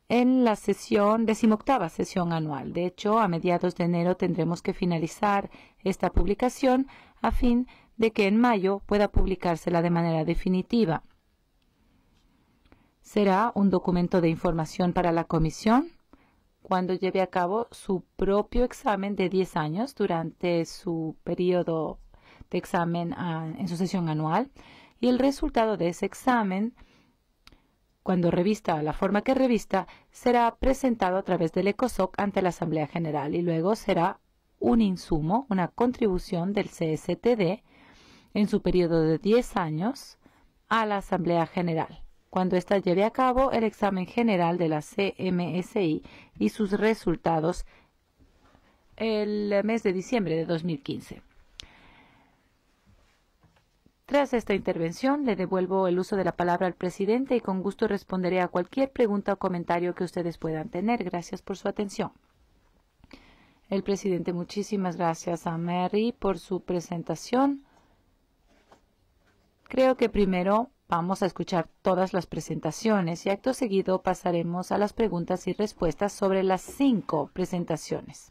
en la sesión, decimoctava sesión anual. De hecho, a mediados de enero tendremos que finalizar esta publicación a fin de de que en mayo pueda publicársela de manera definitiva. Será un documento de información para la Comisión cuando lleve a cabo su propio examen de 10 años durante su periodo de examen ah, en su sesión anual y el resultado de ese examen cuando revista la forma que revista, será presentado a través del ECOSOC ante la Asamblea General y luego será un insumo, una contribución del CSTD en su periodo de 10 años a la Asamblea General, cuando ésta lleve a cabo el examen general de la CMSI y sus resultados el mes de diciembre de 2015. Tras esta intervención, le devuelvo el uso de la palabra al presidente y con gusto responderé a cualquier pregunta o comentario que ustedes puedan tener. Gracias por su atención. El presidente, muchísimas gracias a Mary por su presentación. Creo que primero vamos a escuchar todas las presentaciones y acto seguido pasaremos a las preguntas y respuestas sobre las cinco presentaciones.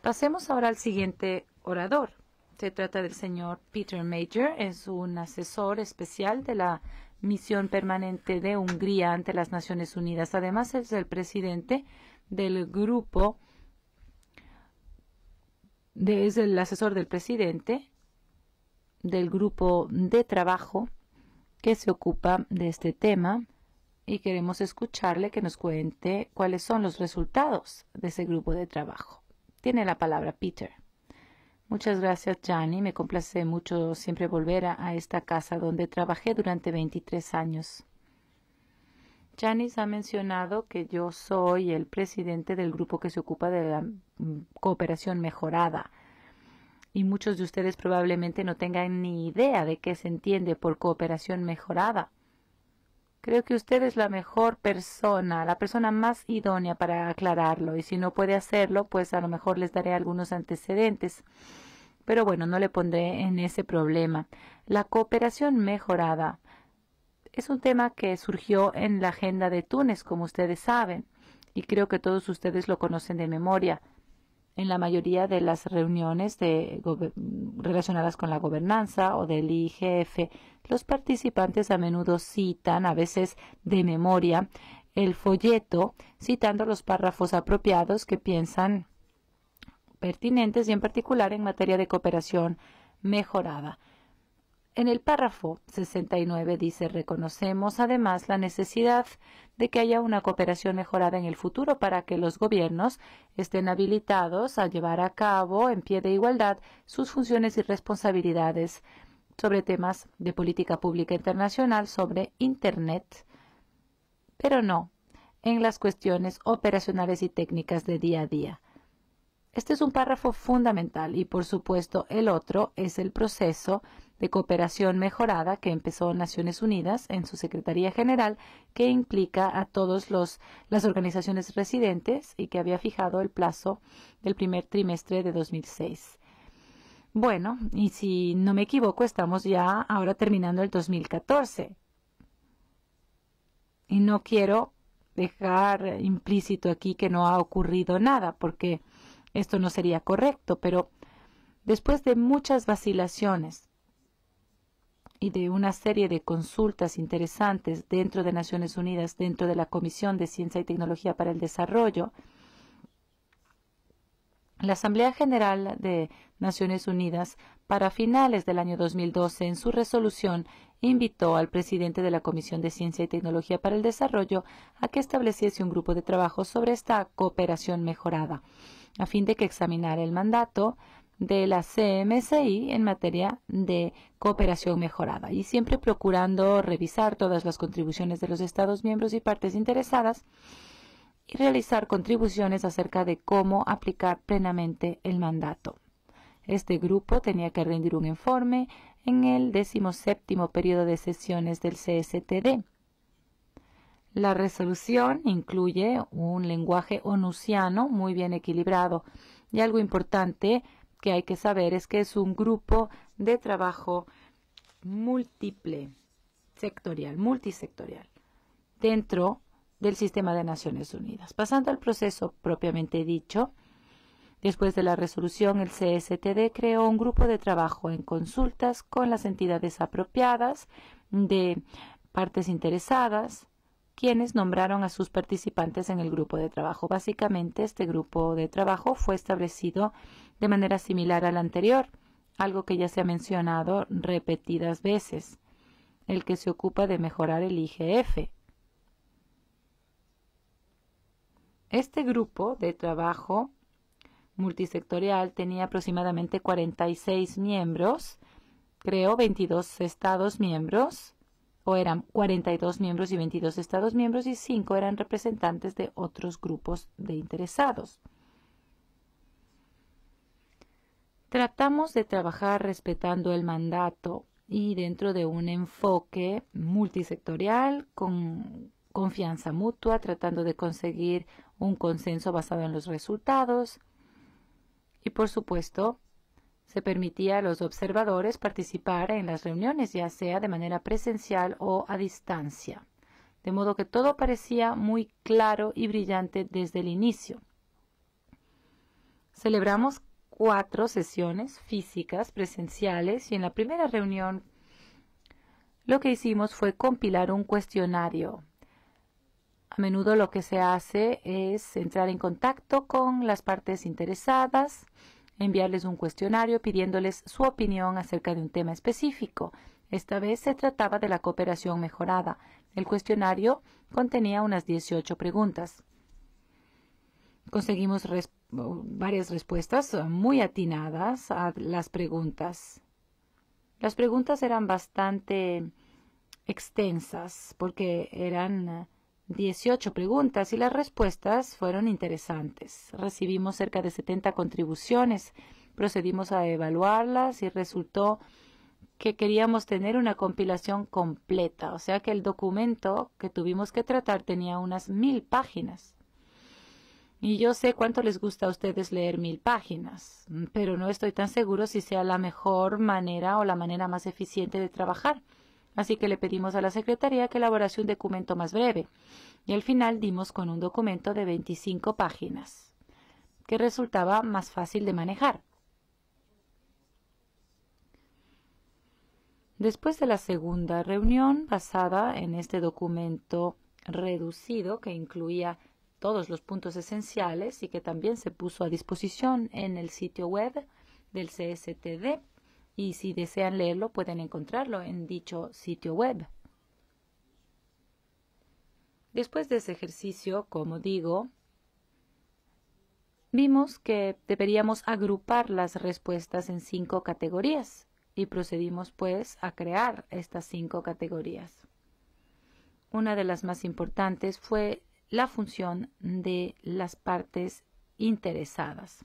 Pasemos ahora al siguiente orador. Se trata del señor Peter Major, es un asesor especial de la misión permanente de Hungría ante las Naciones Unidas. Además, es el presidente del grupo, es el asesor del presidente del grupo de trabajo que se ocupa de este tema y queremos escucharle que nos cuente cuáles son los resultados de ese grupo de trabajo. Tiene la palabra Peter. Muchas gracias, Gianni. Me complace mucho siempre volver a, esta casa donde trabajé durante 23 años. Janice ha mencionado que yo soy el presidente del grupo que se ocupa de la mm, cooperación mejorada y muchos de ustedes probablemente no tengan ni idea de qué se entiende por cooperación mejorada. Creo que usted es la mejor persona, la persona más idónea para aclararlo y si no puede hacerlo, pues a lo mejor les daré algunos antecedentes. Pero bueno, no le pondré en ese problema. La cooperación mejorada es un tema que surgió en la agenda de Túnez, como ustedes saben, y creo que todos ustedes lo conocen de memoria en la mayoría de las reuniones relacionadas con la gobernanza o del IGF. Los participantes a menudo citan, a veces de memoria, el folleto, citando los párrafos apropiados que piensan pertinentes y en particular en materia de cooperación mejorada. En el párrafo 69 dice, reconocemos además la necesidad de que haya una cooperación mejorada en el futuro para que los gobiernos estén habilitados a llevar a cabo en pie de igualdad sus funciones y responsabilidades sobre temas de política pública internacional sobre Internet, pero no en las cuestiones operacionales y técnicas de día a día. Este es un párrafo fundamental y, por supuesto, el otro es el proceso de cooperación mejorada que empezó Naciones Unidas en su Secretaría General, que implica a todas las organizaciones residentes y que había fijado el plazo del primer trimestre de 2006. Bueno, y si no me equivoco, estamos ya ahora terminando el 2014. Y no quiero dejar implícito aquí que no ha ocurrido nada, porque esto no sería correcto, pero después de muchas vacilaciones, y de una serie de consultas interesantes dentro de Naciones Unidas, dentro de la Comisión de Ciencia y Tecnología para el Desarrollo, la Asamblea General de Naciones Unidas, para finales del año 2012, en su resolución, invitó al presidente de la Comisión de Ciencia y Tecnología para el Desarrollo a que estableciese un grupo de trabajo sobre esta cooperación mejorada, a fin de que examinara el mandato, de la CMSI en materia de cooperación mejorada y siempre procurando revisar todas las contribuciones de los Estados miembros y partes interesadas y realizar contribuciones acerca de cómo aplicar plenamente el mandato. Este grupo tenía que rendir un informe en el 17 periodo de sesiones del CSTD. La resolución incluye un lenguaje onusiano muy bien equilibrado y algo importante que hay que saber es que es un grupo de trabajo múltiple, sectorial, multisectorial, dentro del sistema de Naciones Unidas. Pasando al proceso propiamente dicho, después de la resolución, el CSTD creó un grupo de trabajo en consultas con las entidades apropiadas de partes interesadas quienes nombraron a sus participantes en el grupo de trabajo. Básicamente, este grupo de trabajo fue establecido de manera similar al anterior, algo que ya se ha mencionado repetidas veces, el que se ocupa de mejorar el IGF. Este grupo de trabajo multisectorial tenía aproximadamente 46 miembros, creo 22 estados miembros, eran 42 miembros y 22 estados miembros y 5 eran representantes de otros grupos de interesados. Tratamos de trabajar respetando el mandato y dentro de un enfoque multisectorial con confianza mutua, tratando de conseguir un consenso basado en los resultados y, por supuesto, se permitía a los observadores participar en las reuniones, ya sea de manera presencial o a distancia. De modo que todo parecía muy claro y brillante desde el inicio. Celebramos cuatro sesiones físicas presenciales y en la primera reunión lo que hicimos fue compilar un cuestionario. A menudo lo que se hace es entrar en contacto con las partes interesadas, enviarles un cuestionario pidiéndoles su opinión acerca de un tema específico. Esta vez se trataba de la cooperación mejorada. El cuestionario contenía unas 18 preguntas. Conseguimos varias respuestas eh, muy atinadas a las preguntas. Las preguntas eran bastante extensas porque eran eh, 18 preguntas y las respuestas fueron interesantes. Recibimos cerca de 70 contribuciones, procedimos a evaluarlas y resultó que queríamos tener una compilación completa, o sea que el documento que tuvimos que tratar tenía unas mil páginas. Y yo sé cuánto les gusta a ustedes leer mil páginas, pero no estoy tan seguro si sea la mejor manera o la manera más eficiente de trabajar. Así que le pedimos a la Secretaría que elaborase un documento más breve y al final dimos con un documento de 25 páginas que resultaba más fácil de manejar. Después de la segunda reunión basada en este documento reducido que incluía todos los puntos esenciales y que también se puso a disposición en el sitio web del CSTD, y si desean leerlo pueden encontrarlo en dicho sitio web. Después de ese ejercicio, como digo, vimos que deberíamos agrupar las respuestas en cinco categorías y procedimos pues a crear estas cinco categorías. Una de las más importantes fue la función de las partes interesadas.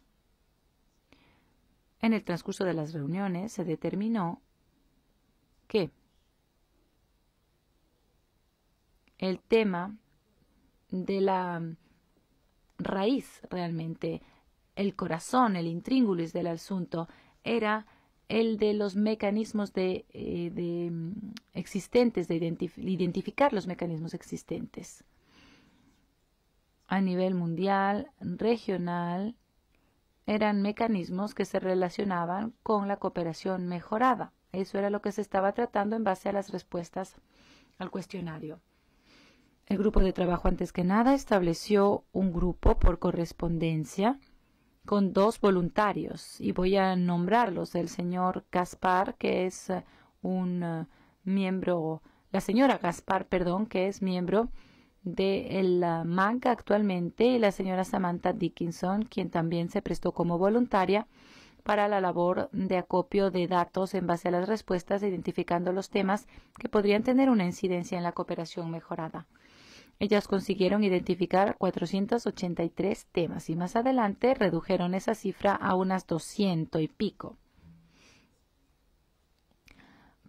En el transcurso de las reuniones se determinó que el tema de la raíz realmente, el corazón, el intríngulis del asunto, era el de los mecanismos de, eh, mm, existentes, de identificar los mecanismos existentes a nivel mundial, regional eran mecanismos que se relacionaban con la cooperación mejorada. Eso era lo que se estaba tratando en base a las respuestas al cuestionario. El grupo de trabajo, antes que nada, estableció un grupo por correspondencia con dos voluntarios y voy a nombrarlos, el señor Gaspar, que es eh, un eh, miembro, la señora Gaspar, perdón, que es miembro de la MAG actualmente, la señora Samantha Dickinson, quien también se prestó como voluntaria para la labor de acopio de datos en base a las respuestas, identificando los temas que podrían tener una incidencia en la cooperación mejorada. Ellas consiguieron identificar 483 temas y más adelante redujeron esa cifra a unas 200 y pico.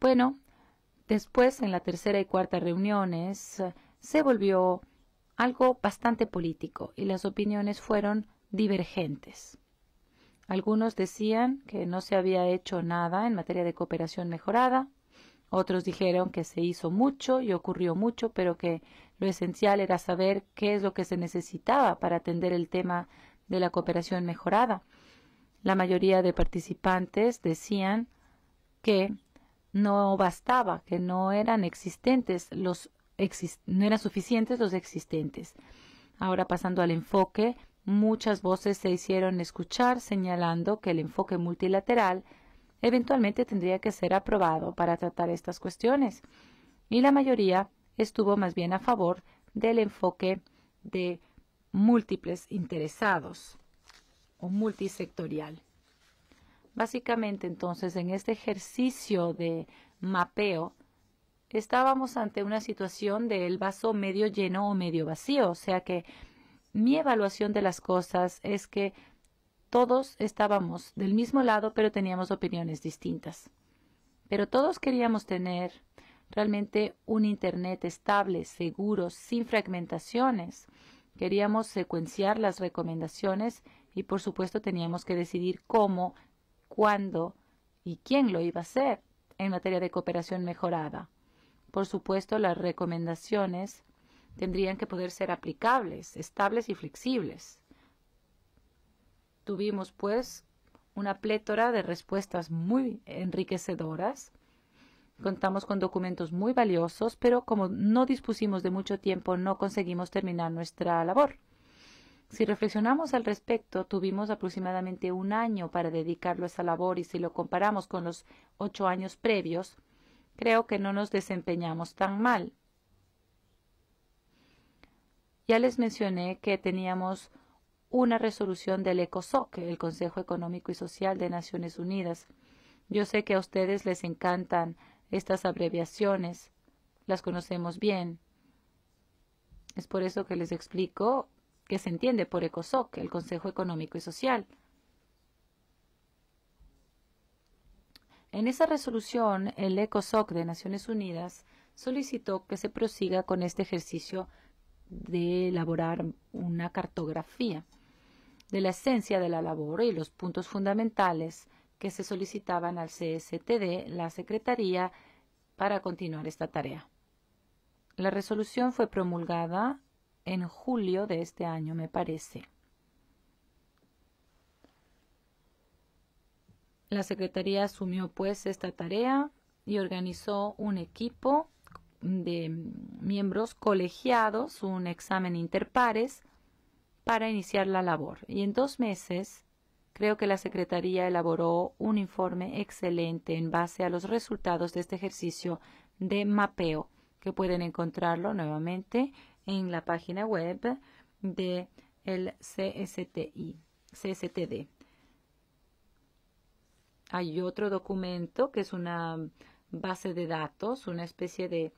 Bueno, después en la tercera y cuarta reuniones, se volvió algo bastante político y las opiniones fueron divergentes. Algunos decían que no se había hecho nada en materia de cooperación mejorada, otros dijeron que se hizo mucho y ocurrió mucho, pero que lo esencial era saber qué es lo que se necesitaba para atender el tema de la cooperación mejorada. La mayoría de participantes decían que no bastaba, que no eran existentes los no eran suficientes los existentes. Ahora pasando al enfoque, muchas voces se hicieron escuchar señalando que el enfoque multilateral eventualmente tendría que ser aprobado para tratar estas cuestiones. Y la mayoría estuvo más bien a favor del enfoque de múltiples interesados o multisectorial. Básicamente, entonces, en este ejercicio de mapeo, estábamos ante una situación del vaso medio lleno o medio vacío. O sea que mi evaluación de las cosas es que todos estábamos del mismo lado, pero teníamos opiniones distintas. Pero todos queríamos tener realmente un Internet estable, seguro, sin fragmentaciones. Queríamos secuenciar las recomendaciones y por supuesto teníamos que decidir cómo, cuándo y quién lo iba a hacer en materia de cooperación mejorada. Por supuesto, las recomendaciones tendrían que poder ser aplicables, estables y flexibles. Tuvimos, pues, una plétora de respuestas muy enriquecedoras. Contamos con documentos muy valiosos, pero como no dispusimos de mucho tiempo, no conseguimos terminar nuestra labor. Si reflexionamos al respecto, tuvimos aproximadamente un año para dedicarlo a esa labor y si lo comparamos con los ocho años previos, creo que no nos desempeñamos tan mal. Ya les mencioné que teníamos una resolución del ECOSOC, el Consejo Económico y Social de Naciones Unidas. Yo sé que a ustedes les encantan estas abreviaciones, las conocemos bien. Es por eso que les explico que se entiende por ECOSOC, el Consejo Económico y Social. En esa resolución, el ECOSOC de Naciones Unidas solicitó que se prosiga con este ejercicio de elaborar una cartografía de la esencia de la labor y los puntos fundamentales que se solicitaban al CSTD, la Secretaría, para continuar esta tarea. La resolución fue promulgada en julio de este año, me parece. La Secretaría asumió pues esta tarea y organizó un equipo de miembros colegiados, un examen interpares, para iniciar la labor. Y en dos meses creo que la Secretaría elaboró un informe excelente en base a los resultados de este ejercicio de mapeo, que pueden encontrarlo nuevamente en la página web de el CSTI, CSTD. Hay otro documento que es una base de datos, una especie de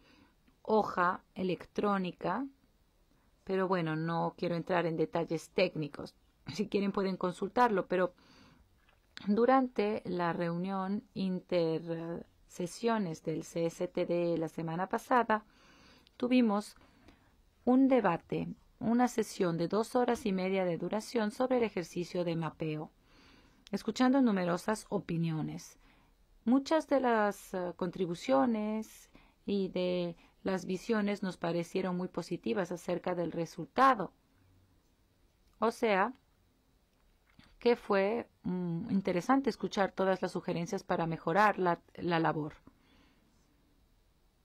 hoja electrónica. Pero bueno, no quiero entrar en detalles técnicos. *clears throat* Si quieren pueden consultarlo, pero durante la reunión intersesiones del CSTD la semana pasada, tuvimos un debate, una sesión de dos horas y media de duración sobre el ejercicio de mapeo escuchando numerosas opiniones. Muchas de las eh, contribuciones y de las visiones nos parecieron muy positivas acerca del resultado. O sea, que fue mm, interesante escuchar todas las sugerencias para mejorar la, la labor.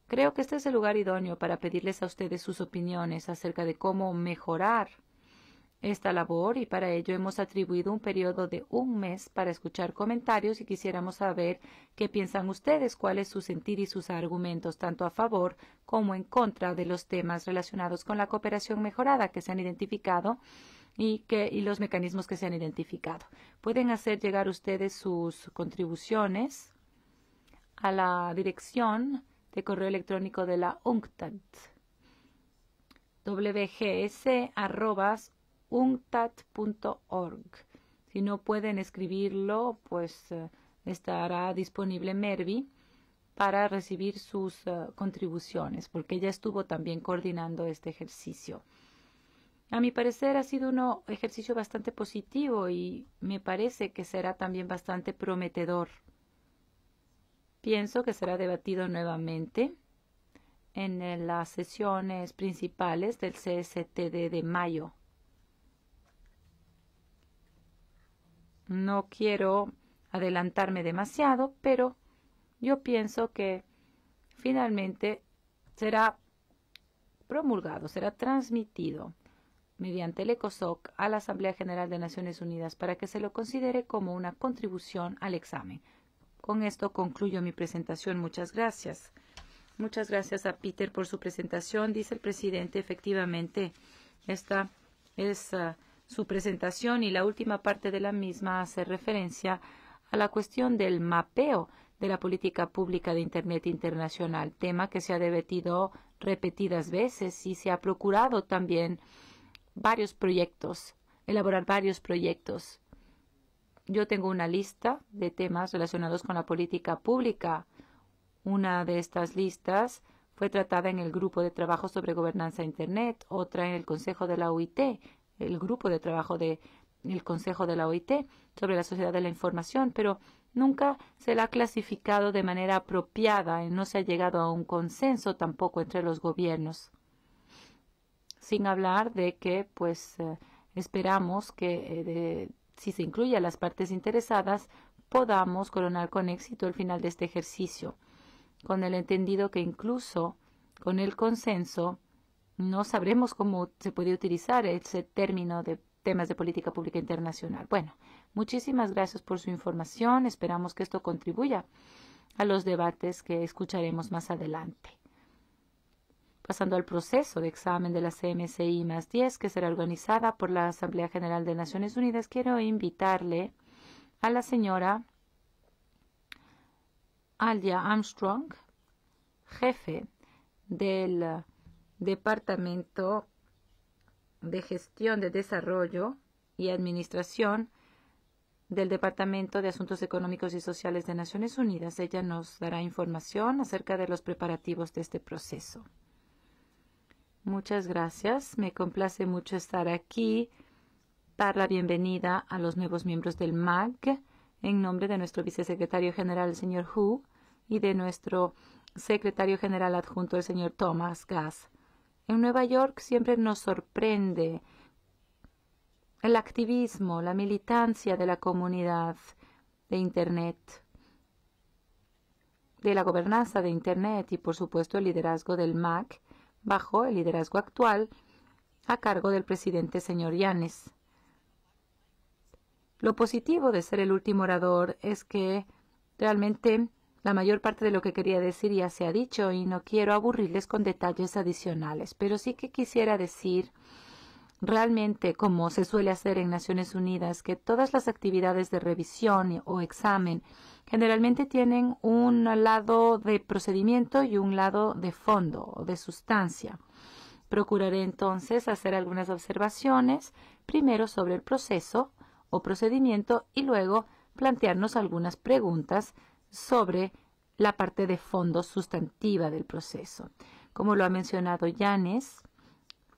Creo que este es el lugar idóneo para pedirles a ustedes sus opiniones acerca de cómo mejorar esta labor y para ello hemos atribuido un periodo de un mes para escuchar comentarios y quisiéramos saber qué piensan ustedes, cuál es su sentir y sus argumentos tanto a favor como en contra de los temas relacionados con la cooperación mejorada que se han identificado y, que, los mecanismos que se han identificado. Pueden hacer llegar ustedes sus contribuciones a la dirección de correo electrónico de la UNCTAD wgs unctad.org. Si no pueden escribirlo, pues eh, estará disponible Mervi para recibir sus eh, contribuciones, porque ella estuvo también coordinando este ejercicio. A mi parecer ha sido un ejercicio bastante positivo y me parece que será también bastante prometedor. Pienso que será debatido nuevamente en eh, las sesiones principales del CSTD de mayo No quiero adelantarme demasiado, pero yo pienso que finalmente será promulgado, será transmitido mediante el ECOSOC a la Asamblea General de Naciones Unidas para que se lo considere como una contribución al examen. Con esto concluyo mi presentación. Muchas gracias. Muchas gracias a Peter por su presentación. Dice el presidente, efectivamente, esta es ah, su presentación y la última parte de la misma hace referencia a la cuestión del mapeo de la política pública de Internet internacional, tema que se ha debatido repetidas veces y se ha procurado también varios proyectos, elaborar varios proyectos. Yo tengo una lista de temas relacionados con la política pública. Una de estas listas fue tratada en el Grupo de Trabajo sobre Gobernanza Internet, otra en el Consejo de la OIT, el grupo de trabajo del Consejo de la OIT sobre la sociedad de la información, pero nunca se la ha clasificado de manera apropiada y no se ha llegado a un consenso tampoco entre los gobiernos. Sin hablar de que, pues, eh, esperamos que eh, si se incluye a las partes interesadas, podamos coronar con éxito el final de este ejercicio, con el entendido que incluso con el consenso no sabremos cómo se puede utilizar ese término de temas de política pública internacional. Bueno, muchísimas gracias por su información. Esperamos que esto contribuya a los debates que escucharemos más adelante. Pasando al proceso de examen de la CMCI más 10, que será organizada por la Asamblea General de Naciones Unidas, quiero invitarle a la señora Aldia Armstrong, jefe del Departamento de Gestión de Desarrollo y Administración del Departamento de Asuntos Económicos y Sociales de Naciones Unidas. Ella nos dará información acerca de los preparativos de este proceso. Muchas gracias. Me complace mucho estar aquí. Dar la bienvenida a los nuevos miembros del MAC en nombre de nuestro vicesecretario general, el señor Hu, y de nuestro secretario general adjunto, el señor Thomas Gass. En Nueva York siempre nos sorprende el activismo, la militancia de la comunidad de Internet, de la gobernanza de Internet y, por supuesto, el liderazgo del MAC bajo el liderazgo actual a cargo del presidente señor Yanes. Lo positivo de ser el último orador es que realmente la mayor parte de lo que quería decir ya se ha dicho y no quiero aburrirles con detalles adicionales, pero sí que quisiera decir realmente, como se suele hacer en Naciones Unidas, que todas las actividades de revisión o examen generalmente tienen un lado de procedimiento y un lado de fondo o de sustancia. Procuraré entonces hacer algunas observaciones, primero sobre el proceso o procedimiento y luego plantearnos algunas preguntas sobre la parte de fondo sustantiva del proceso. Como lo ha mencionado Yanes,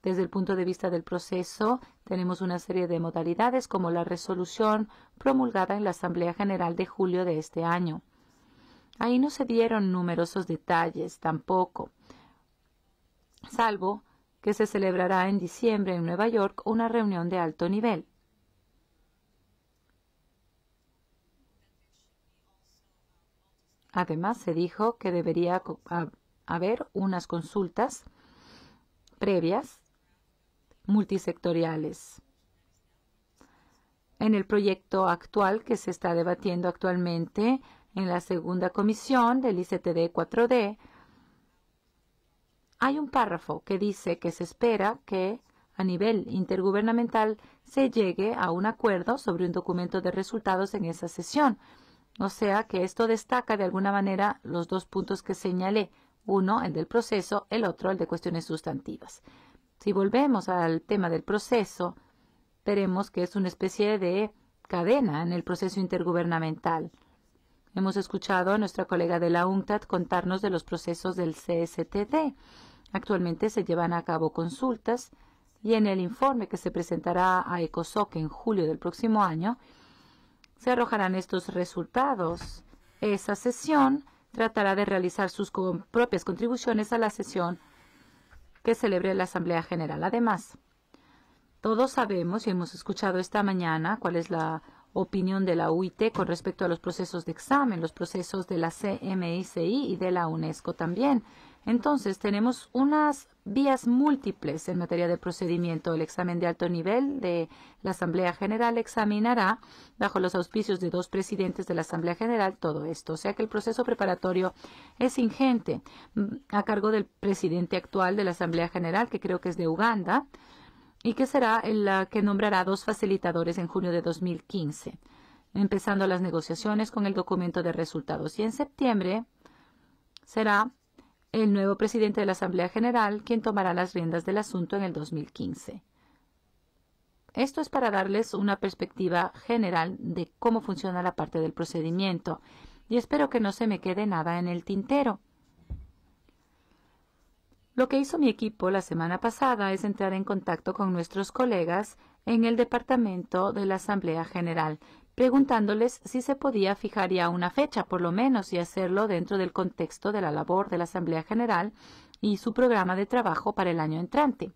desde el punto de vista del proceso, tenemos una serie de modalidades como la resolución promulgada en la Asamblea General de julio de este año. Ahí no se dieron numerosos detalles tampoco, salvo que se celebrará en diciembre en Nueva York una reunión de alto nivel. Además, se dijo que debería haber unas consultas previas multisectoriales. En el proyecto actual que se está debatiendo actualmente en la segunda comisión del ICTD 4D, hay un párrafo que dice que se espera que a nivel intergubernamental se llegue a un acuerdo sobre un documento de resultados en esa sesión. O sea que esto destaca de alguna manera los dos puntos que señalé, uno el del proceso, el otro el de cuestiones sustantivas. Si volvemos al tema del proceso, veremos que es una especie de cadena en el proceso intergubernamental. Hemos escuchado a nuestra colega de la UNCTAD contarnos de los procesos del CSTD. Actualmente se llevan a cabo consultas y en el informe que se presentará a ECOSOC en julio del próximo año, se arrojarán estos resultados. Esa sesión tratará de realizar sus propias contribuciones a la sesión que celebre la Asamblea General. Además, todos sabemos y hemos escuchado esta mañana cuál es la opinión de la UIT con respecto a los procesos de examen, los procesos de la CMICI y de la UNESCO también. Entonces, tenemos unas vías múltiples en materia de procedimiento. El examen de alto nivel de la Asamblea General examinará, bajo los auspicios de dos presidentes de la Asamblea General, todo esto. O sea que el proceso preparatorio es ingente mm, a cargo del presidente actual de la Asamblea General, que creo que es de Uganda, y que será el que nombrará dos facilitadores en junio de 2015, empezando las negociaciones con el documento de resultados. Y en septiembre será el nuevo presidente de la Asamblea General, quien tomará las riendas del asunto en el 2015. Esto es para darles una perspectiva general de cómo funciona la parte del procedimiento y espero que no se me quede nada en el tintero. Lo que hizo mi equipo la semana pasada es entrar en contacto con nuestros colegas en el Departamento de la Asamblea General preguntándoles si se podía fijar ya una fecha, por lo menos, y hacerlo dentro del contexto de la labor de la Asamblea General y su programa de trabajo para el año entrante.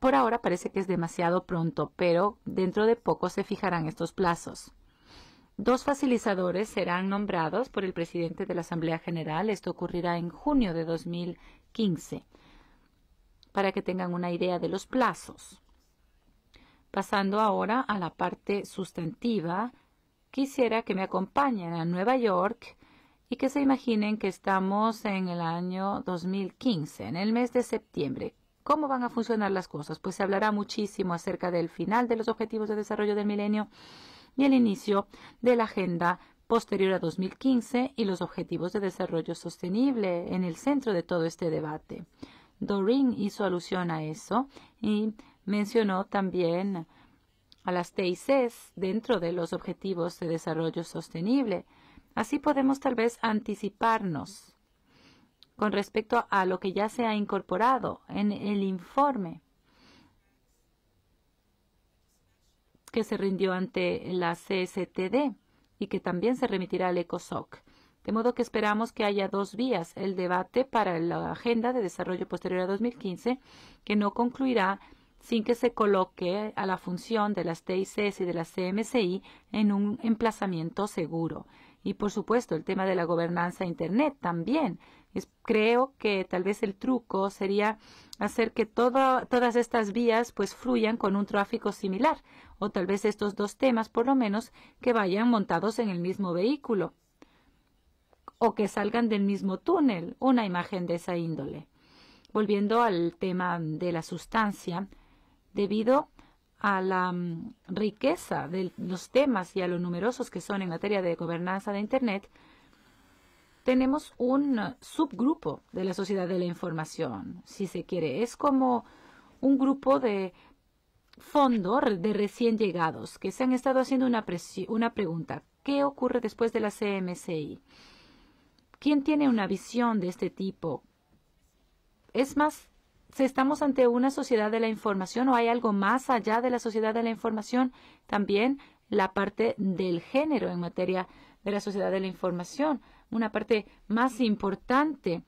por ahora parece que es demasiado pronto, pero dentro de poco se fijarán estos plazos. Dos facilitadores serán nombrados por el presidente de la Asamblea General. Esto ocurrirá en junio de 2015, para que tengan una idea de los plazos. Pasando ahora a la parte sustantiva, quisiera que me acompañen a Nueva York y que se imaginen que estamos en el año 2015, en el mes de septiembre. ¿Cómo van a funcionar las cosas? Pues se hablará muchísimo acerca del final de los Objetivos de Desarrollo del Milenio y el inicio de la Agenda posterior a 2015 y los Objetivos de Desarrollo Sostenible en el centro de todo este debate. Doreen hizo alusión a eso y Mencionó también a las TICs dentro de los Objetivos de Desarrollo Sostenible. Así podemos tal vez anticiparnos con respecto a lo que ya se ha incorporado en el informe que se rindió ante la CSTD y que también se remitirá al ECOSOC. De modo que esperamos que haya dos vías, el debate para la Agenda de Desarrollo Posterior a 2015, que no concluirá sin que se coloque a la función de las TICs y de las CMCI en un emplazamiento seguro. Y por supuesto, el tema de la gobernanza Internet también. creo que tal vez el truco sería hacer que todas estas vías pues fluyan con un tráfico similar, o tal vez estos dos temas por lo menos que vayan montados en el mismo vehículo o que salgan del mismo túnel, una imagen de esa índole. Volviendo al tema de la sustancia, debido a la mm, riqueza de los temas y a lo numerosos que son en materia de gobernanza de Internet, tenemos un uh, subgrupo de la sociedad de la información, si se quiere. Es como un grupo de fondo de recién llegados que se han estado haciendo una, una pregunta. ¿Qué ocurre después de la CMCI? ¿Quién tiene una visión de este tipo? Es más si estamos ante una sociedad de la información o hay algo más allá de la sociedad de la información, también la parte del género en materia de la sociedad de la información, una parte más importante,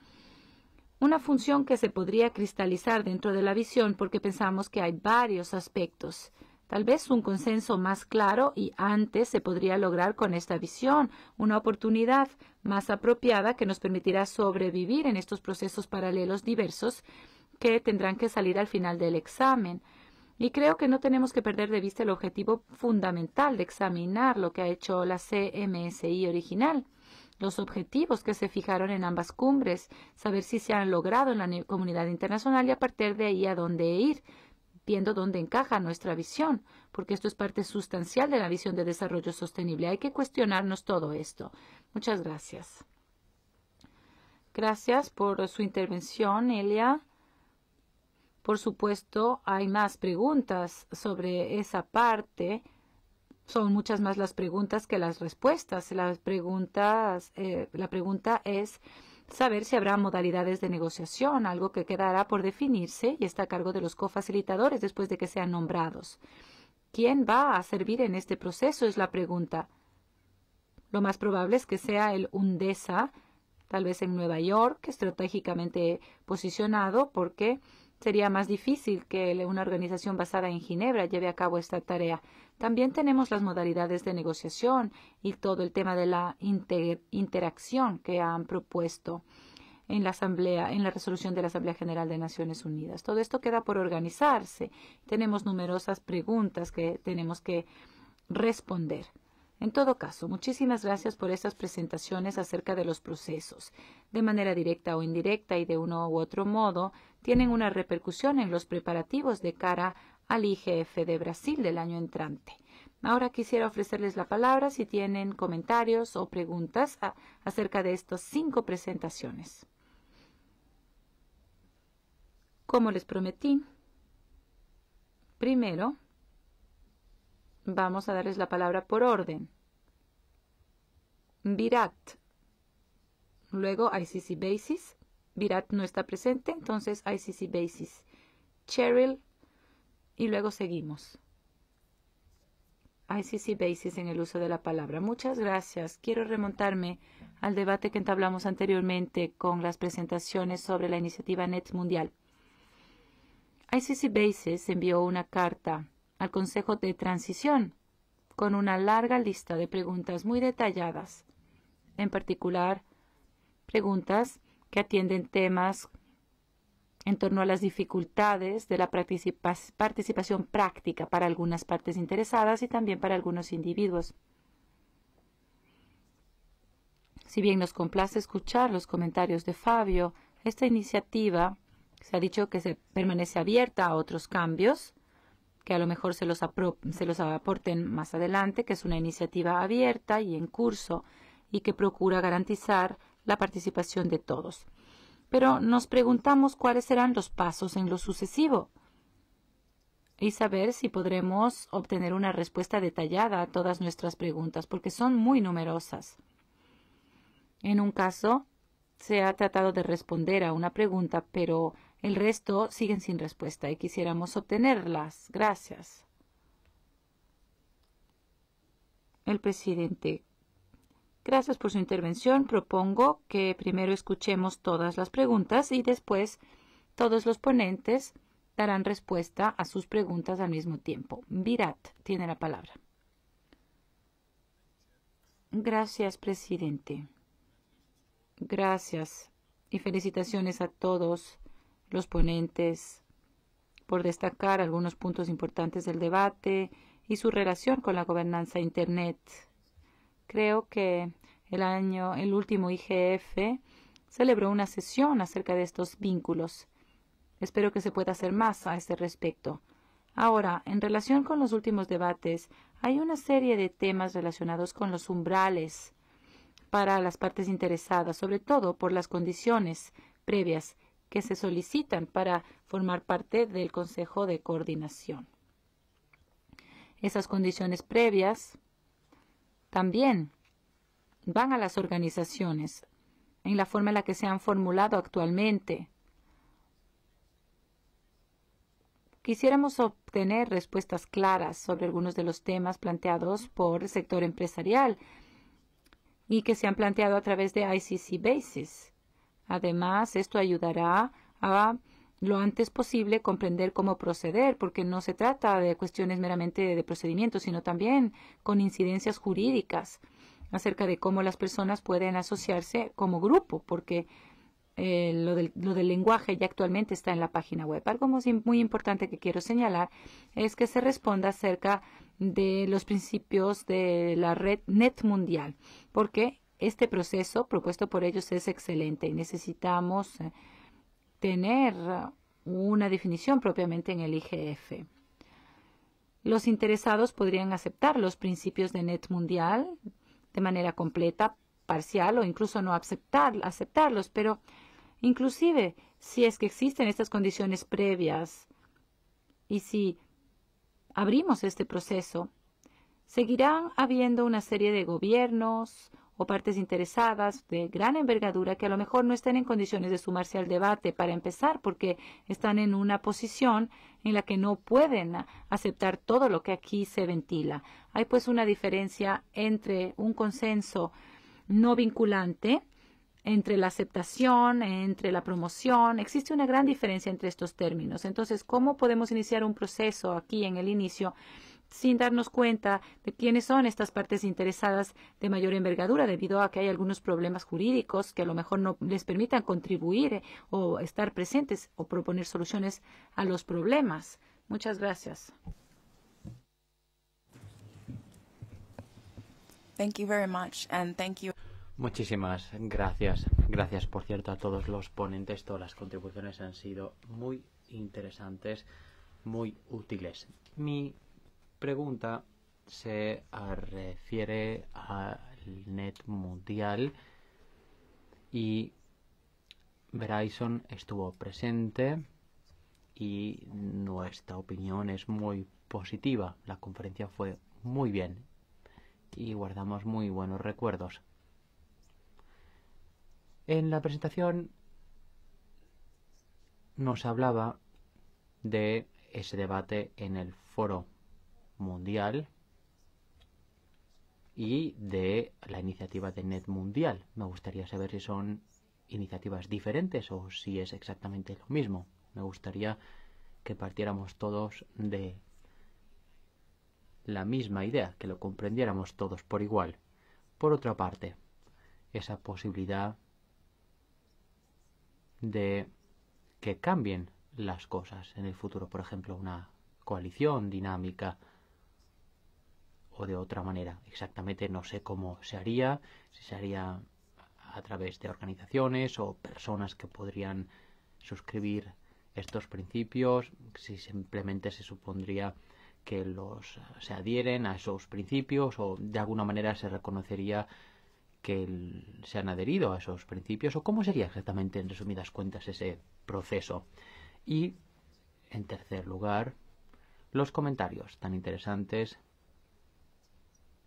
una función que se podría cristalizar dentro de la visión porque pensamos que hay varios aspectos. Tal vez un consenso más claro y antes se podría lograr con esta visión, una oportunidad más apropiada que nos permitirá sobrevivir en estos procesos paralelos diversos que tendrán que salir al final del examen. Y creo que no tenemos que perder de vista el objetivo fundamental de examinar lo que ha hecho la CMSI original, los objetivos que se fijaron en ambas cumbres, saber si se han logrado en la comunidad internacional y a partir de ahí a dónde ir, viendo dónde encaja nuestra visión, porque esto es parte sustancial de la visión de desarrollo sostenible. Hay que cuestionarnos todo esto. Muchas gracias. Gracias por su intervención, Elia. Por supuesto, hay más preguntas sobre esa parte. Son muchas más las preguntas que las respuestas. Las preguntas, eh, la pregunta es saber si habrá modalidades de negociación, algo que quedará por definirse y está a cargo de los cofacilitadores después de que sean nombrados. ¿Quién va a servir en este proceso? Es la pregunta. Lo más probable es que sea el UNDESA, tal vez en Nueva York, estratégicamente posicionado porque Sería más difícil que una organización basada en Ginebra lleve a cabo esta tarea. También tenemos las modalidades de negociación y todo el tema de la interacción que han propuesto en la Asamblea, en la resolución de la Asamblea General de Naciones Unidas. Todo esto queda por organizarse. Tenemos numerosas preguntas que tenemos que responder. En todo caso, muchísimas gracias por estas presentaciones acerca de los procesos. De manera directa o indirecta y de uno u otro modo, tienen una repercusión en los preparativos de cara al IGF de Brasil del año entrante. Ahora quisiera ofrecerles la palabra si tienen comentarios o preguntas acerca de estas cinco presentaciones. Como les prometí, primero vamos a darles la palabra por orden. Virat, luego ICC Basis, Virat no está presente, entonces ICC Basis, Cheryl y luego seguimos. ICC Basis en el uso de la palabra. Muchas gracias. Quiero remontarme al debate que entablamos anteriormente con las presentaciones sobre la iniciativa NET Mundial. ICC Basis envió una carta al Consejo de Transición con una larga lista de preguntas muy detalladas, en particular preguntas que atienden temas en torno a las dificultades de la participación práctica para algunas partes interesadas y también para algunos individuos. Si bien nos complace escuchar los comentarios de Fabio, esta iniciativa se ha dicho que se permanece abierta a otros cambios, que a lo mejor se los, se los aporten más adelante, que es una iniciativa abierta y en curso y que procura garantizar la participación de todos. Pero nos preguntamos cuáles serán los pasos en lo sucesivo y saber si podremos obtener una respuesta detallada a todas nuestras preguntas, porque son muy numerosas. En un caso, se ha tratado de responder a una pregunta, pero el resto siguen sin respuesta y quisiéramos obtenerlas. Gracias. El presidente, Gracias por su intervención. Propongo que primero escuchemos todas las preguntas y después todos los ponentes darán respuesta a sus preguntas al mismo tiempo. Virat tiene la palabra. Gracias, presidente. Gracias y felicitaciones a todos los ponentes por destacar algunos puntos importantes del debate y su relación con la gobernanza Internet Creo que el año, el último IGF celebró una sesión acerca de estos vínculos. Espero que se pueda hacer más a este respecto. Ahora, en relación con los últimos debates, hay una serie de temas relacionados con los umbrales para las partes interesadas, sobre todo por las condiciones previas que se solicitan para formar parte del Consejo de Coordinación. Esas condiciones previas también van a las organizaciones en la forma en la que se han formulado actualmente. Quisiéramos obtener respuestas claras sobre algunos de los temas planteados por el sector empresarial y que se han planteado a través de ICC Basis. Además, esto ayudará a lo antes posible comprender cómo proceder, porque no se trata de cuestiones meramente de procedimiento, sino también con incidencias jurídicas acerca de cómo las personas pueden asociarse como grupo, porque eh, lo, del, lenguaje ya actualmente está en la página web. Algo muy importante que quiero señalar es que se responda acerca de los principios de la red net mundial, porque este proceso propuesto por ellos es excelente y necesitamos eh, tener una definición propiamente en el IGF. Los interesados podrían aceptar los principios de net mundial de manera completa, parcial o incluso no aceptar, aceptarlos, pero inclusive si es que existen estas condiciones previas y si abrimos este proceso, seguirán habiendo una serie de gobiernos, o partes interesadas de gran envergadura que a lo mejor no estén en condiciones de sumarse al debate para empezar porque están en una posición en la que no pueden aceptar todo lo que aquí se ventila. Hay pues una diferencia entre un consenso no vinculante entre la aceptación, entre la promoción. Existe una gran diferencia entre estos términos. Entonces, ¿cómo podemos iniciar un proceso aquí en el inicio sin darnos cuenta de quiénes son estas partes interesadas de mayor envergadura, debido a que hay algunos problemas jurídicos que a lo mejor no les permitan contribuir eh, o estar presentes o proponer soluciones a los problemas. Muchas gracias. Muchísimas gracias. Gracias, por cierto, a todos los ponentes. Todas las contribuciones han sido muy interesantes, muy útiles. Mi pregunta se refiere al net mundial y Verizon estuvo presente y nuestra opinión es muy positiva. La conferencia fue muy bien y guardamos muy buenos recuerdos. En la presentación nos hablaba de ese debate en el foro Mundial y de la iniciativa de Net Mundial. Me gustaría saber si son iniciativas diferentes o si es exactamente lo mismo. Me gustaría que partiéramos todos de la misma idea, que lo comprendiéramos todos por igual. Por otra parte, esa posibilidad de que cambien las cosas en el futuro, por ejemplo, una coalición dinámica o de otra manera. Exactamente no sé cómo se haría, si se haría a través de organizaciones o personas que podrían suscribir estos principios, si simplemente se supondría que los eh, se adhieren a esos principios o de alguna manera se reconocería que se han adherido a esos principios o cómo sería exactamente en resumidas cuentas ese proceso. Y en tercer lugar, los comentarios tan interesantes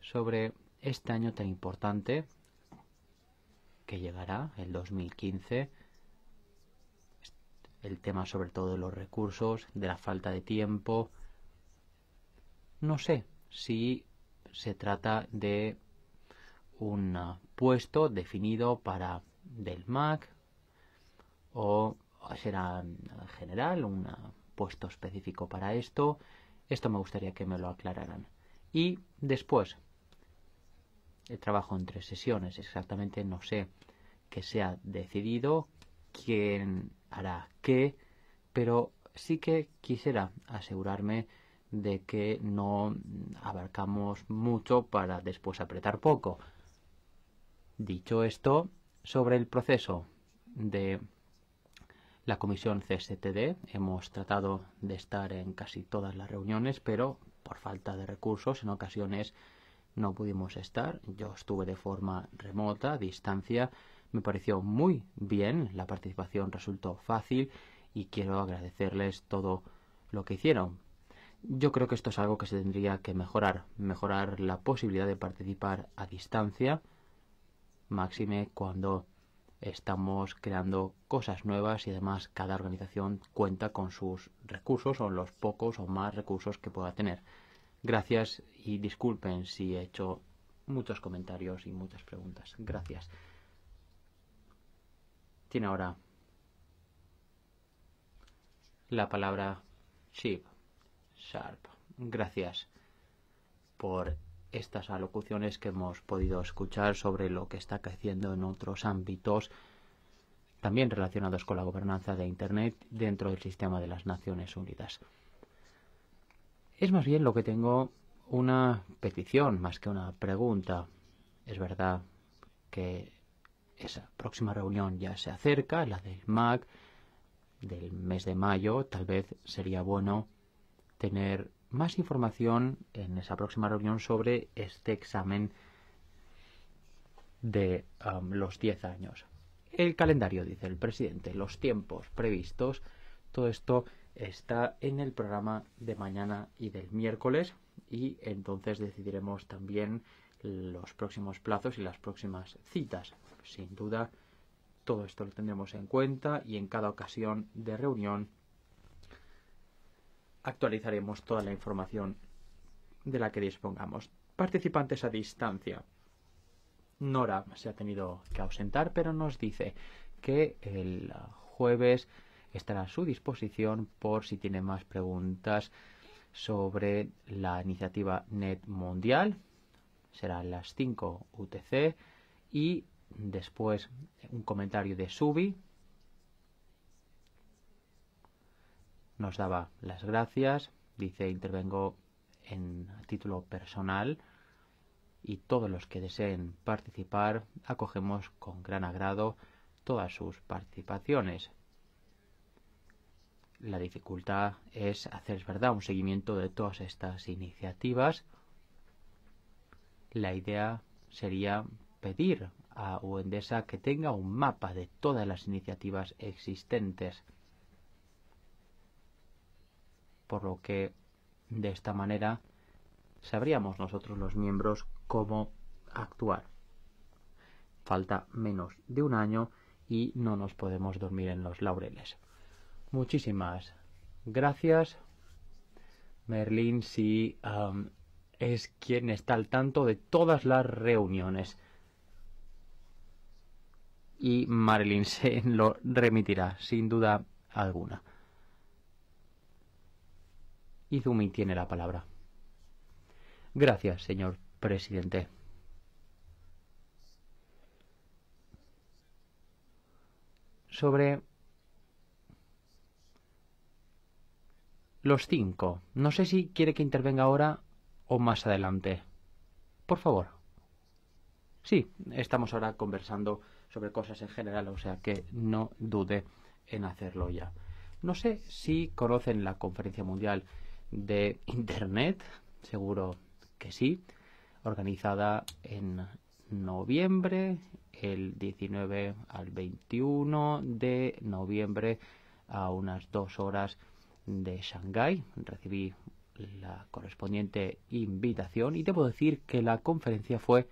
sobre este año tan importante que llegará, el 2015, el tema sobre todo de los recursos, de la falta de tiempo. No sé si se trata de un puesto definido para del MAC o será general un puesto específico para esto. Esto me gustaría que me lo aclararan. Y después, el trabajo en tres sesiones. Exactamente no sé que ha decidido quién hará qué, pero sí que quisiera asegurarme de que no abarcamos mucho para después apretar poco. Dicho esto, sobre el proceso de la comisión CSTD, hemos tratado de estar en casi todas las reuniones, pero por falta de recursos en ocasiones no pudimos estar. Yo estuve de forma remota, a distancia. Me pareció muy bien, la participación resultó fácil y quiero agradecerles todo lo que hicieron. Yo creo que esto es algo que se tendría que mejorar, mejorar la posibilidad de participar a distancia, máxime cuando estamos creando cosas nuevas y además cada organización cuenta con sus recursos o los pocos o más recursos que pueda tener. Gracias y disculpen si he hecho muchos comentarios y muchas preguntas. Gracias. Tiene ahora la palabra Chip Sharp. Gracias por estas alocuciones que hemos podido escuchar sobre lo que está creciendo en otros ámbitos también relacionados con la gobernanza de Internet dentro del sistema de las Naciones Unidas. Es más bien lo que tengo una petición más que una pregunta. Es verdad que esa próxima reunión ya se acerca, la del MAC del mes de mayo, tal vez sería bueno tener más información en esa próxima reunión sobre este examen de um, los 10 años. El calendario, dice el presidente, los tiempos previstos, todo esto está en el programa de mañana y del miércoles y entonces decidiremos también los próximos plazos y las próximas citas. Sin duda, todo esto lo tendremos en cuenta y en cada ocasión de reunión actualizaremos toda la información de la que dispongamos. Participantes a distancia. Nora se ha tenido que ausentar, pero nos dice que el jueves estará a su disposición por si tiene más preguntas sobre la iniciativa NET Mundial. Serán las 5 UTC y después un comentario de Subi. Nos daba las gracias, dice intervengo en título personal y todos los que deseen participar acogemos con gran agrado todas sus participaciones la dificultad es hacer, ¿verdad?, un seguimiento de todas estas iniciativas. La idea sería pedir a Uendesa que tenga un mapa de todas las iniciativas existentes. Por lo que de esta manera sabríamos nosotros los miembros cómo actuar. Falta menos de un año y no nos podemos dormir en los laureles. Muchísimas gracias. Merlín, sí, es quien está al tanto de todas las reuniones. Y Marilyn *laughs* se lo remitirá, sin duda alguna. Y Zumi tiene la palabra. Gracias, señor presidente. Sobre Los cinco. No sé si quiere que intervenga ahora o más adelante. Por favor. Sí, estamos ahora conversando sobre cosas en general, o sea que no dude en hacerlo ya. No sé si conocen la Conferencia Mundial de Internet, seguro que sí, organizada en noviembre, el 19 al 21 de noviembre, a unas dos horas de Shanghái. Recibí la correspondiente invitación y debo decir que la conferencia fue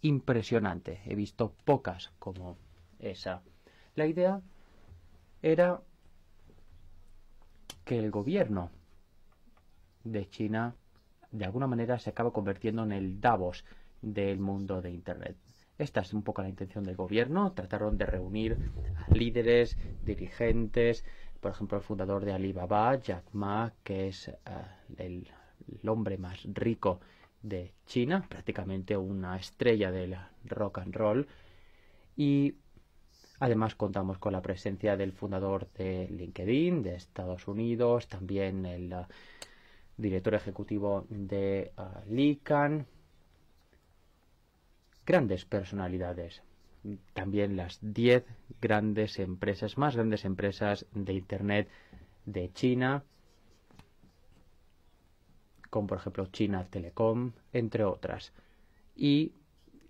impresionante. He visto pocas como esa. La idea era que el gobierno de China de alguna manera se acaba convirtiendo en el Davos del mundo de Internet. Esta es un poco la intención del gobierno. Trataron de reunir líderes, dirigentes, por ejemplo, el fundador de Alibaba, Jack Ma, que es eh, el, hombre más rico de China, prácticamente una estrella del rock and roll. Y además contamos con la presencia del fundador de LinkedIn de Estados Unidos, también el eh, director ejecutivo de eh, Likan. Grandes personalidades. También las 10 grandes empresas, más grandes empresas de Internet de China, como por ejemplo China Telecom, entre otras. Y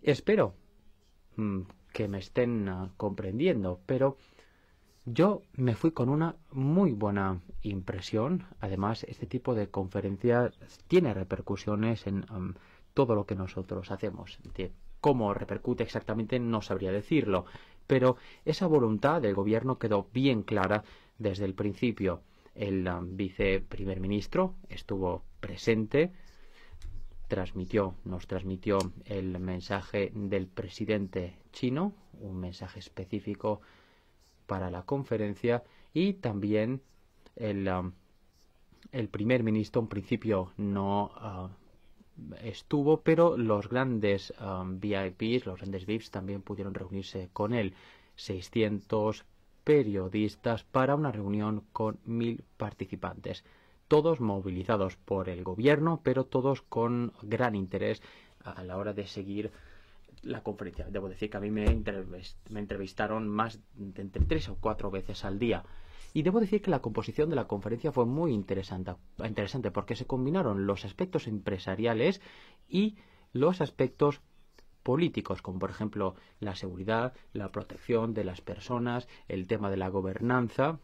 espero mm, que me estén ah, comprendiendo, pero yo me fui con una muy buena impresión. Además, este tipo de conferencias tiene repercusiones en mm, todo lo que nosotros hacemos. cómo repercute exactamente no sabría decirlo. Pero esa voluntad del gobierno quedó bien clara desde el principio. El um, viceprimer ministro estuvo presente, transmitió, nos transmitió el mensaje del presidente chino, un mensaje específico para la conferencia y también el, um, el primer ministro en principio no uh, estuvo, pero los grandes um, VIPs, los grandes VIPs también pudieron reunirse con él. 600 periodistas para una reunión con mil participantes. Todos movilizados por el gobierno, pero todos con gran interés a la hora de seguir la conferencia. Debo decir que a mí me, entrevistaron más de entre tres o cuatro veces al día. Y debo decir que la composición de la conferencia fue muy interesante, interesante porque se combinaron los aspectos empresariales y los aspectos políticos, como por ejemplo la seguridad, la protección de las personas, el tema de la gobernanza.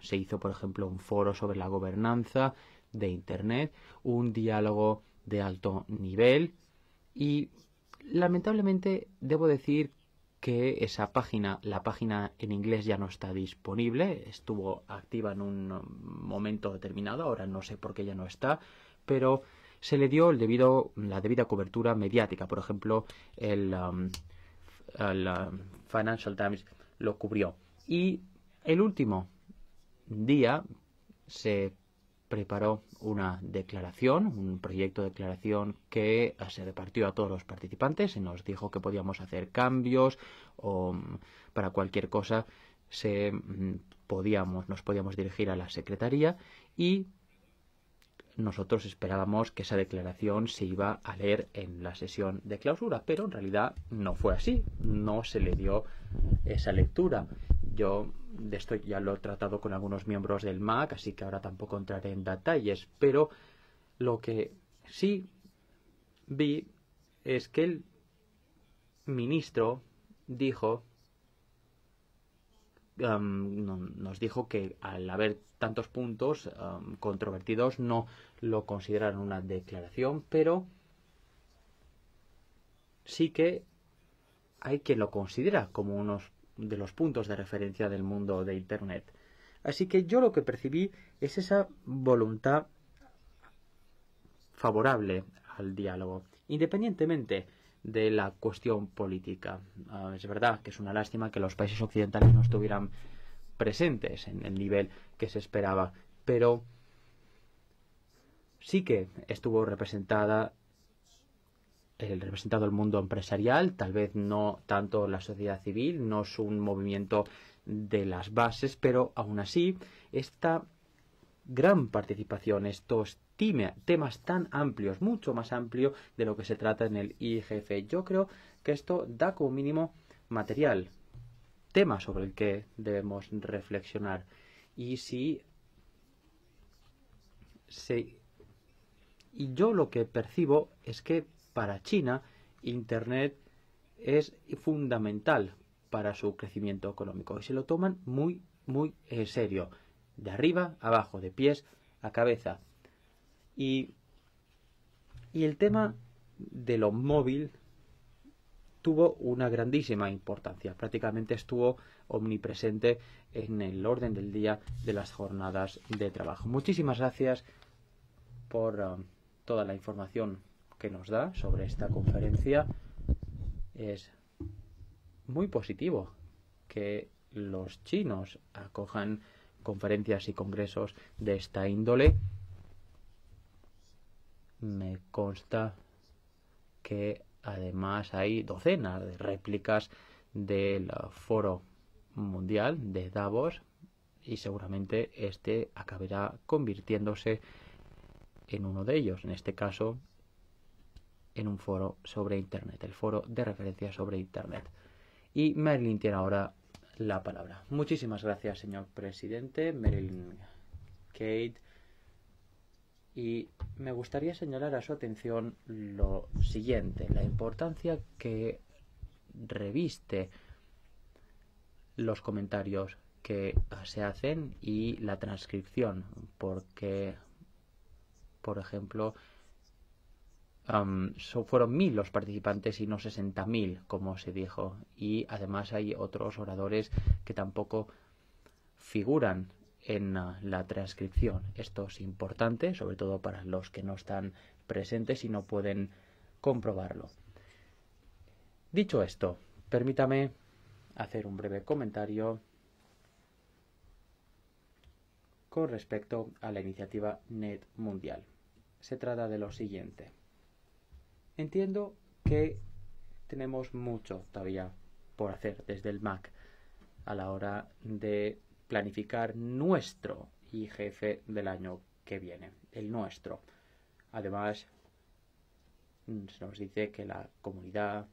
Se hizo, por ejemplo, un foro sobre la gobernanza de Internet, un diálogo de alto nivel y lamentablemente debo decir que esa página, la página en inglés ya no está disponible, estuvo activa en un momento determinado, ahora no sé por qué ya no está, pero se le dio el debido, la debida cobertura mediática. Por ejemplo, el, um, um, Financial Times lo cubrió. Y el último día se preparó una declaración, un proyecto de declaración que eh, se repartió a todos los participantes, se nos dijo que podíamos hacer cambios o mm, para cualquier cosa se mm, podíamos, nos podíamos dirigir a la secretaría y nosotros esperábamos que esa declaración se iba a leer en la sesión de clausura, pero en realidad no fue así, no se le dio esa lectura yo de esto ya lo he tratado con algunos miembros del MAC, así que ahora tampoco entraré en detalles, pero lo que sí vi es que el ministro dijo um, nos dijo que al haber tantos puntos um, controvertidos no lo consideraron una declaración, pero sí que hay quien lo considera como unos de los puntos de referencia del mundo de Internet. Así que yo lo que percibí es esa voluntad favorable al diálogo, independientemente de la cuestión política. Ah, es verdad que es una lástima que los países occidentales no estuvieran presentes en el nivel que se esperaba, pero sí que estuvo representada el representado el mundo empresarial, tal vez no tanto la sociedad civil, no es un movimiento de las bases, pero aún así esta gran participación, estos temas tan amplios, mucho más amplio de lo que se trata en el IGF. Yo creo que esto da como mínimo material, tema sobre el que debemos reflexionar. Y si y yo lo que percibo es que para China, Internet es fundamental para su crecimiento económico y se lo toman muy, muy en eh, serio. De arriba, abajo, de pies a cabeza. Y, el tema de lo móvil tuvo una grandísima importancia. Prácticamente estuvo omnipresente en el orden del día de las jornadas de trabajo. Muchísimas gracias por um, toda la información que nos da sobre esta conferencia es muy positivo que los chinos acojan conferencias y congresos de esta índole. Me consta que además hay docenas de réplicas del foro mundial de Davos y seguramente este acabará convirtiéndose en uno de ellos. En este caso, en un foro sobre Internet, el foro de referencia sobre Internet. Y Marilyn tiene ahora la palabra. Muchísimas gracias, señor presidente, Marilyn Kate. Y me gustaría señalar a su atención lo siguiente, la importancia que reviste los comentarios que se hacen y la transcripción, porque, por ejemplo, fueron mil los participantes y no 60.000, como se dijo. Y además hay otros oradores que tampoco figuran en ah, la transcripción. Esto es importante, sobre todo para los que no están presentes y no pueden comprobarlo. Dicho esto, permítame hacer un breve comentario con respecto a la iniciativa NET Mundial. Se trata de lo siguiente. Entiendo que tenemos mucho todavía por hacer desde el Mac a la hora de planificar nuestro IGF del año que viene, el nuestro. Además, se nos dice que la comunidad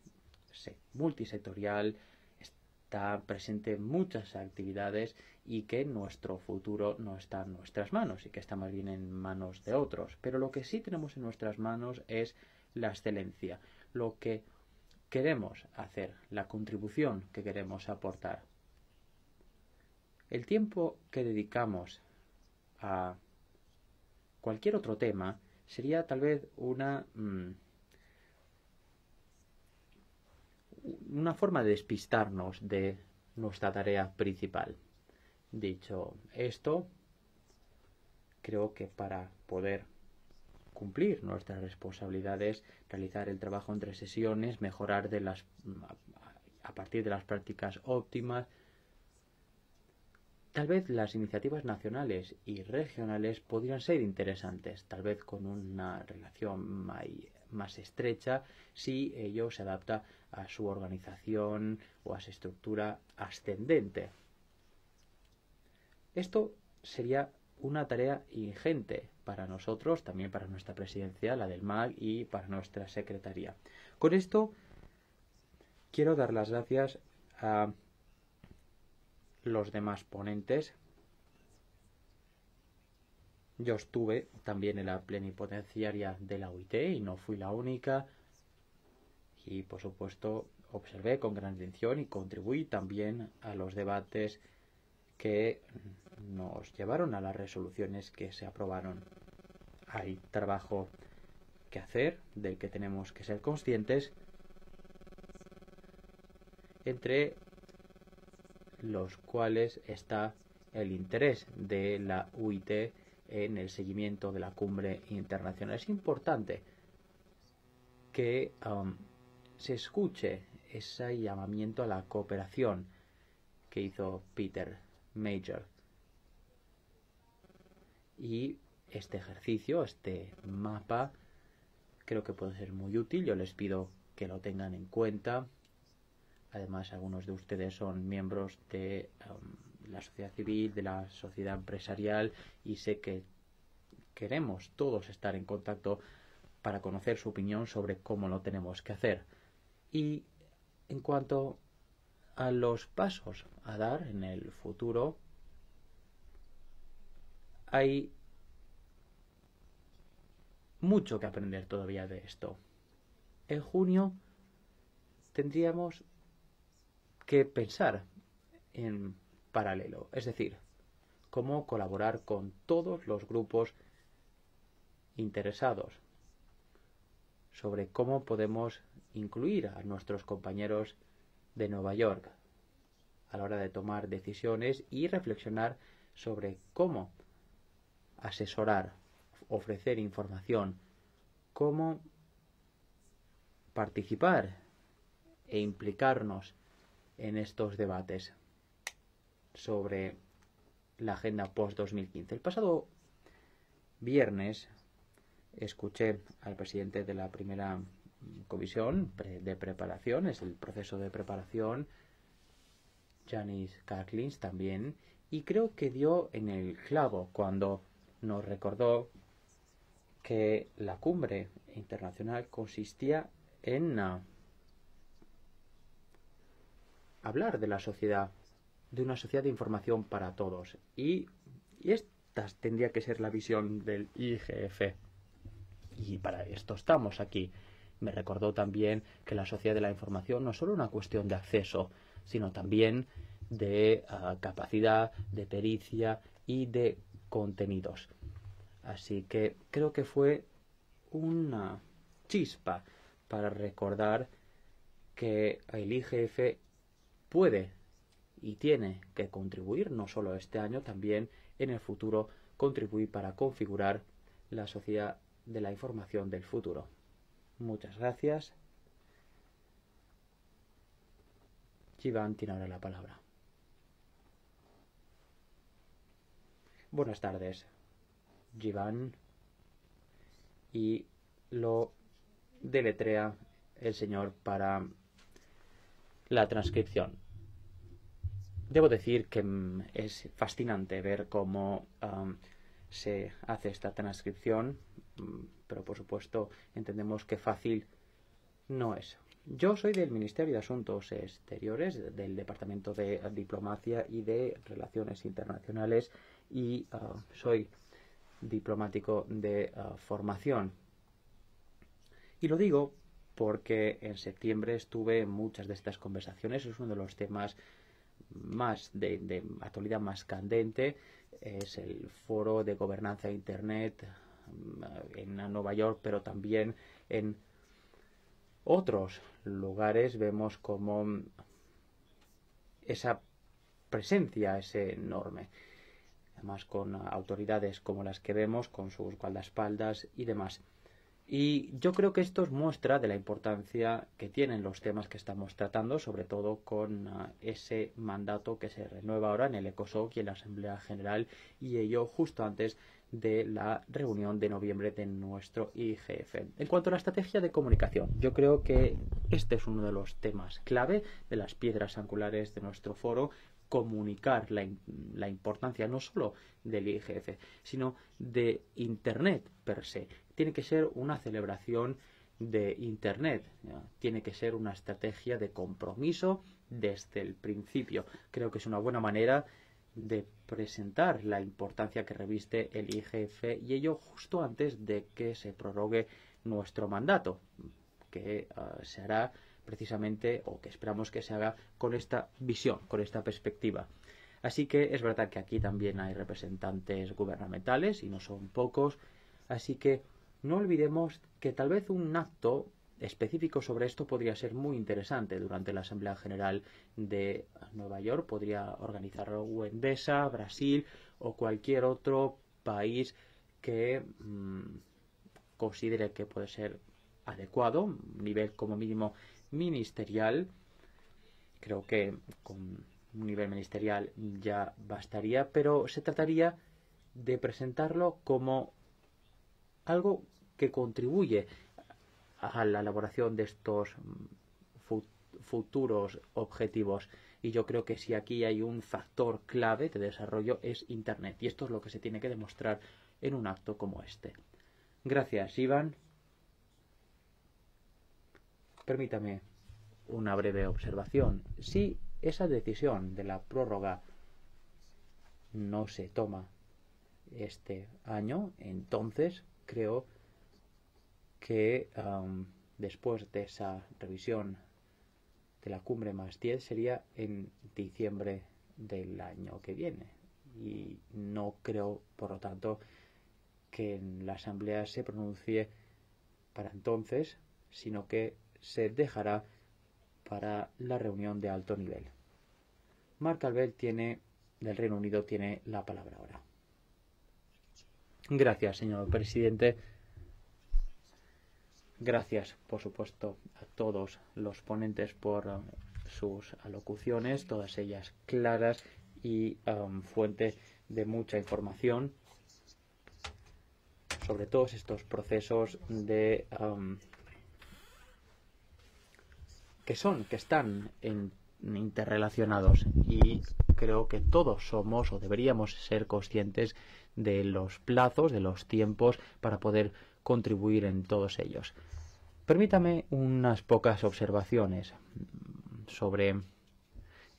multisectorial está presente en muchas actividades y que nuestro futuro no está en nuestras manos y que está más bien en manos de otros. Pero lo que sí tenemos en nuestras manos es la excelencia, lo que queremos hacer, la contribución que queremos aportar. El tiempo que dedicamos a cualquier otro tema sería tal vez una, mm, una forma de despistarnos de nuestra tarea principal. Dicho esto, creo que para poder cumplir nuestras responsabilidades, realizar el trabajo entre sesiones, mejorar de las, a partir de las prácticas óptimas. Tal vez las iniciativas nacionales y regionales podrían ser interesantes, tal vez con una relación más estrecha si ello se adapta a su organización o a su estructura ascendente. Esto sería una tarea ingente, para nosotros, también para nuestra presidencia, la del MAG y para nuestra secretaría. Con esto quiero dar las gracias a los demás ponentes. Yo estuve también en la plenipotenciaria de la OIT y no fui la única. Y por supuesto observé con gran atención y contribuí también a los debates que nos llevaron a las resoluciones que se aprobaron. Hay trabajo que hacer, del que tenemos que ser conscientes, entre los cuales está el interés de la UIT en el seguimiento de la cumbre internacional. Es importante que um, se escuche ese llamamiento a la cooperación que hizo Peter Major y este ejercicio, este mapa, creo que puede ser muy útil. Yo les pido que lo tengan en cuenta. Además, algunos de ustedes son miembros de um, la sociedad civil, de la sociedad empresarial y sé que queremos todos estar en contacto para conocer su opinión sobre cómo lo tenemos que hacer. Y en cuanto a los pasos a dar en el futuro, hay mucho que aprender todavía de esto. En junio tendríamos que pensar en paralelo, es decir, cómo colaborar con todos los grupos interesados sobre cómo podemos incluir a nuestros compañeros de Nueva York a la hora de tomar decisiones y reflexionar sobre cómo asesorar, ofrecer información, cómo participar e implicarnos en estos debates sobre la agenda post-2015. El pasado viernes escuché al presidente de la primera comisión de preparación, es el proceso de preparación, Janice Carlins también, y creo que dio en el clavo cuando nos recordó que la cumbre internacional consistía en ah, hablar de la sociedad, de una sociedad de información para todos. Y, esta tendría que ser la visión del IGF. Y para esto estamos aquí. Me recordó también que la sociedad de la información no es solo una cuestión de acceso, sino también de ah, capacidad, de pericia y de contenidos. Así que creo que fue una chispa para recordar que el IGF puede y tiene que contribuir, no solo este año, también en el futuro, contribuir para configurar la sociedad de la información del futuro. Muchas gracias. Iván tiene ahora la palabra. Buenas tardes, Giván. Y lo deletrea el señor para la transcripción. Debo decir que mm, es fascinante ver cómo se hace esta transcripción, mm, pero por supuesto entendemos que fácil no es. Yo soy del Ministerio de Asuntos Exteriores, del Departamento de Diplomacia y de Relaciones Internacionales y ah, soy diplomático de ah, formación. Y lo digo porque en septiembre estuve en muchas de estas conversaciones, es uno de los temas más de, de actualidad más candente, es el foro de gobernanza de Internet mm, en ah, Nueva York, pero también en otros lugares vemos como esa presencia es enorme además con autoridades como las que vemos, con sus guardaespaldas y demás. Y yo creo que esto es muestra de la importancia que tienen los temas que estamos tratando, sobre todo con ah, ese mandato que se renueva ahora en el ECOSOC y en la Asamblea General, y ello justo antes de la reunión de noviembre de nuestro IGF. En cuanto a la estrategia de comunicación, yo creo que este es uno de los temas clave de las piedras angulares de nuestro foro, comunicar la, importancia no solo del IGF, sino de Internet per se. Tiene que ser una celebración de Internet, tiene que ser una estrategia de compromiso desde el principio. Creo que es una buena manera de presentar la importancia que reviste el IGF y ello justo antes de que se prorrogue nuestro mandato, que ah, precisamente, o que esperamos que se haga con esta visión, con esta perspectiva. Así que es verdad que aquí también hay representantes gubernamentales y no son pocos. Así que no olvidemos que tal vez un acto específico sobre esto podría ser muy interesante durante la Asamblea General de Nueva York. Podría organizarlo Endesa, Brasil o cualquier otro país que mm, considere que puede ser adecuado, nivel como mínimo ministerial. Creo que con un nivel ministerial ya bastaría, pero se trataría de presentarlo como algo que contribuye a la elaboración de estos futuros objetivos. Y yo creo que si aquí hay un factor clave de desarrollo es Internet. Y esto es lo que se tiene que demostrar en un acto como este. Gracias, Iván. Permítame una breve observación. Si esa decisión de la prórroga no se toma este año, entonces creo que después de esa revisión de la cumbre más 10 sería en diciembre del año que viene. Y no creo, por lo tanto, que en la Asamblea se pronuncie para entonces, sino que se dejará para la reunión de alto nivel. Mark Albert, tiene, del Reino Unido tiene la palabra ahora. Gracias, señor presidente. Gracias, por supuesto, a todos los ponentes por um, sus alocuciones, todas ellas claras y um, fuente de mucha información sobre todos estos procesos de um, que son, que están interrelacionados y creo que todos somos o deberíamos ser conscientes de los plazos, de los tiempos para poder contribuir en todos ellos. Permítame unas pocas observaciones sobre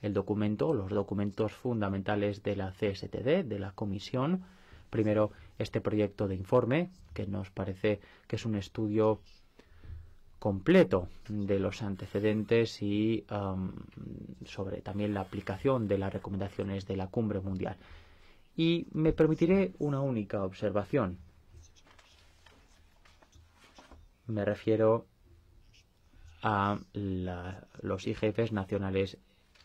el documento, los documentos fundamentales de la CSTD, de la Comisión. Primero, este proyecto de informe, que nos parece que es un estudio completo de los antecedentes y um, sobre también la aplicación de las recomendaciones de la cumbre mundial. Y me permitiré una única observación. Me refiero a los IGFs nacionales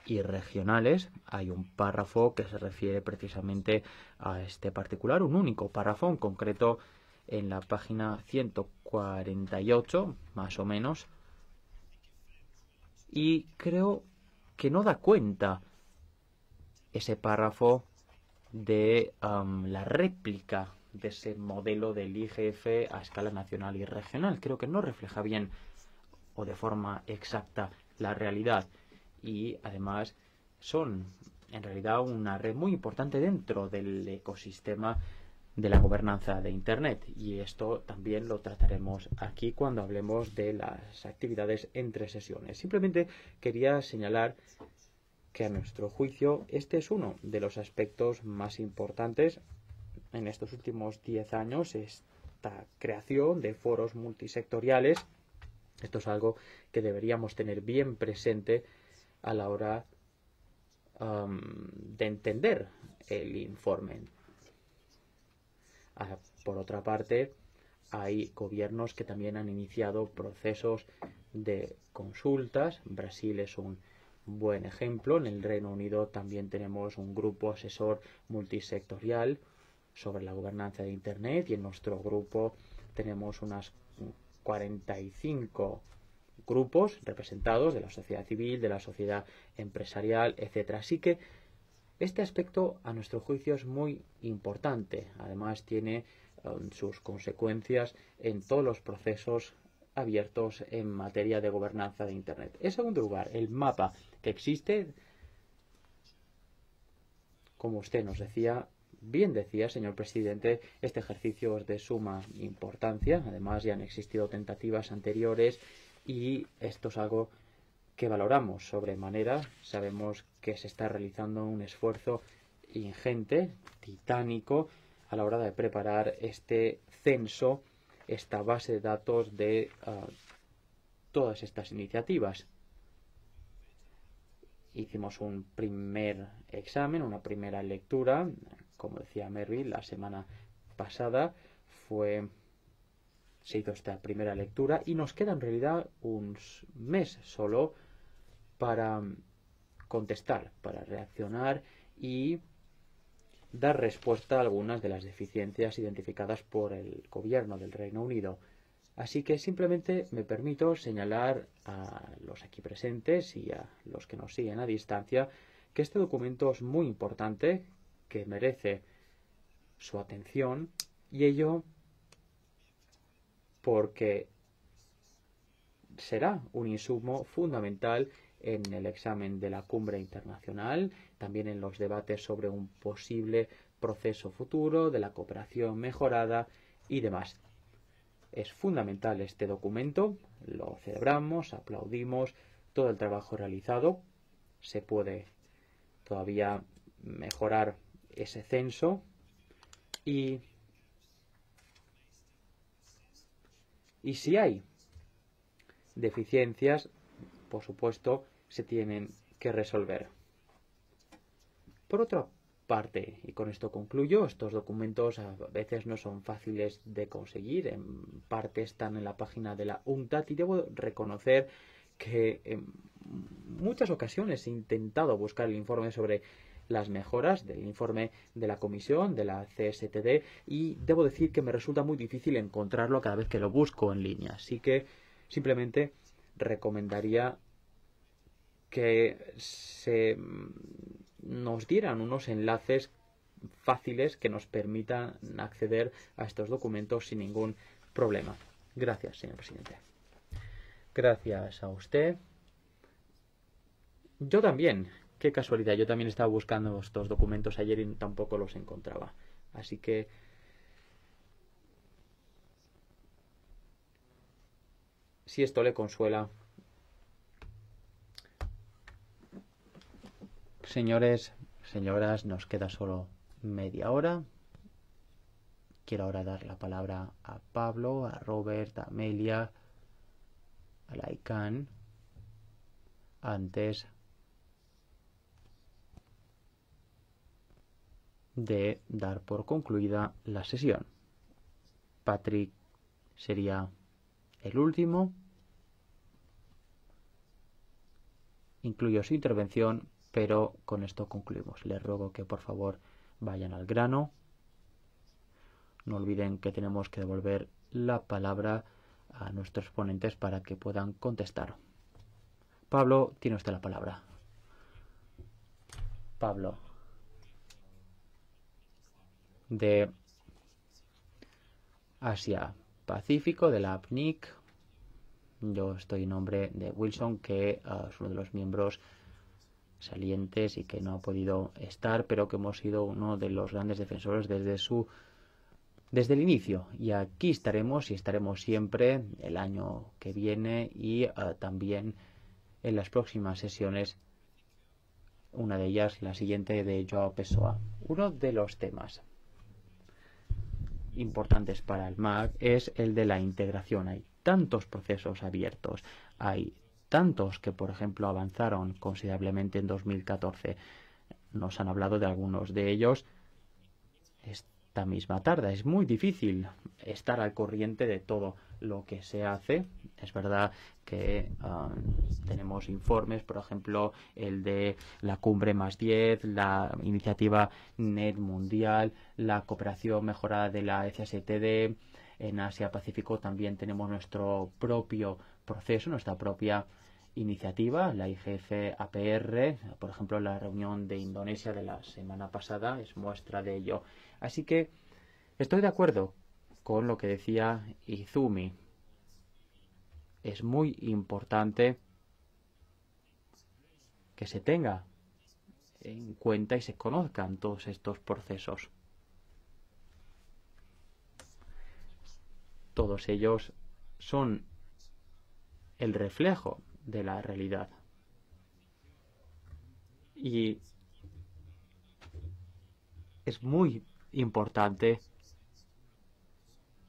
y regionales. Hay un párrafo que se refiere precisamente a este particular, un único párrafo en concreto en la página 148, más o menos, y creo que no da cuenta ese párrafo de la réplica de ese modelo del IGF a escala nacional y regional. Creo que no refleja bien o de forma exacta la realidad y además son en realidad una red muy importante dentro del ecosistema de la gobernanza de Internet. Y esto también lo trataremos aquí cuando hablemos de las actividades entre sesiones. Simplemente quería señalar que a nuestro juicio este es uno de los aspectos más importantes en estos últimos 10 años, esta creación de foros multisectoriales. Esto es algo que deberíamos tener bien presente a la hora de entender el informe Ah, por otra parte, hay gobiernos que también han iniciado procesos de consultas. Brasil es un buen ejemplo. En el Reino Unido también tenemos un grupo asesor multisectorial sobre la gobernanza de Internet y en nuestro grupo tenemos unas 45 grupos representados de la sociedad civil, de la sociedad empresarial, etcétera. Así que este aspecto, a nuestro juicio, es muy importante. Además, tiene um, sus consecuencias en todos los procesos abiertos en materia de gobernanza de Internet. En segundo lugar, el mapa que existe, como usted nos decía, bien decía, señor presidente, este ejercicio es de suma importancia. Además, ya han existido tentativas anteriores y esto es algo que valoramos sobremanera. Sabemos que se está realizando un esfuerzo ingente, titánico, a la hora de preparar este censo, esta base de datos de ah, todas estas iniciativas. Hicimos un primer examen, una primera lectura, como decía Mervy la semana pasada, fue se hizo esta primera lectura y nos queda en realidad un mes solo para mm, contestar, para reaccionar y dar respuesta a algunas de las deficiencias identificadas por el gobierno del Reino Unido. Así que simplemente me permito señalar a los aquí presentes y a los que nos siguen a distancia que este documento es muy importante, que merece su atención y ello porque será un insumo fundamental en el examen de la cumbre internacional, también en los debates sobre un posible proceso futuro de la cooperación mejorada y demás. Es fundamental este documento, lo celebramos, aplaudimos todo el trabajo realizado, se puede todavía mejorar ese censo y, y si hay deficiencias, por supuesto, se tienen que resolver. Por otra parte, y con esto concluyo, estos documentos a veces no son fáciles de conseguir, en parte están en la página de la UNCTAD y debo reconocer que en muchas ocasiones he intentado buscar el informe sobre las mejoras del informe de la comisión, de la CSTD, y debo decir que me resulta muy difícil encontrarlo cada vez que lo busco en línea. Así que simplemente recomendaría que se mm, nos dieran unos enlaces fáciles que nos permitan acceder a estos documentos sin ningún problema. Gracias, señor presidente. Gracias a usted. Yo también. Qué casualidad. Yo también estaba buscando estos documentos ayer y tampoco los encontraba. Así que... Si esto le consuela, Señores, señoras, nos queda solo media hora. Quiero ahora dar la palabra a Pablo, a Robert, a Amelia, a ICANN Antes de dar por concluida la sesión. Patrick sería el último. Incluyo su intervención pero con esto concluimos. Les ruego que por favor vayan al grano. No olviden que tenemos que devolver la palabra a nuestros ponentes para que puedan contestar. Pablo, tiene usted la palabra. Pablo. De Asia Pacífico, de la APNIC. Yo estoy en nombre de Wilson, que ah, es uno de los miembros salientes y que no ha podido estar, pero que hemos sido uno de los grandes defensores desde su desde el inicio. Y aquí estaremos y estaremos siempre el año que viene y eh, también en las próximas sesiones, una de ellas, la siguiente de Joao Pessoa. Uno de los temas importantes para el MAC es el de la integración. Hay tantos procesos abiertos, hay tantos que, por ejemplo, avanzaron considerablemente en 2014. Nos han hablado de algunos de ellos esta misma tarde. Es muy difícil estar al corriente de todo lo que se hace. Es verdad que ah, tenemos informes, por ejemplo, el de la cumbre más 10, la iniciativa NET mundial, la cooperación mejorada de la FSTD. E en Asia-Pacífico también tenemos nuestro propio proceso, nuestra propia Iniciativa, la IGF APR, por ejemplo, la reunión de Indonesia de la semana pasada es muestra de ello. Así que estoy de acuerdo con lo que decía Izumi. Es muy importante que se tenga en cuenta y se conozcan todos estos procesos. Todos ellos son el reflejo de la realidad. Y es muy importante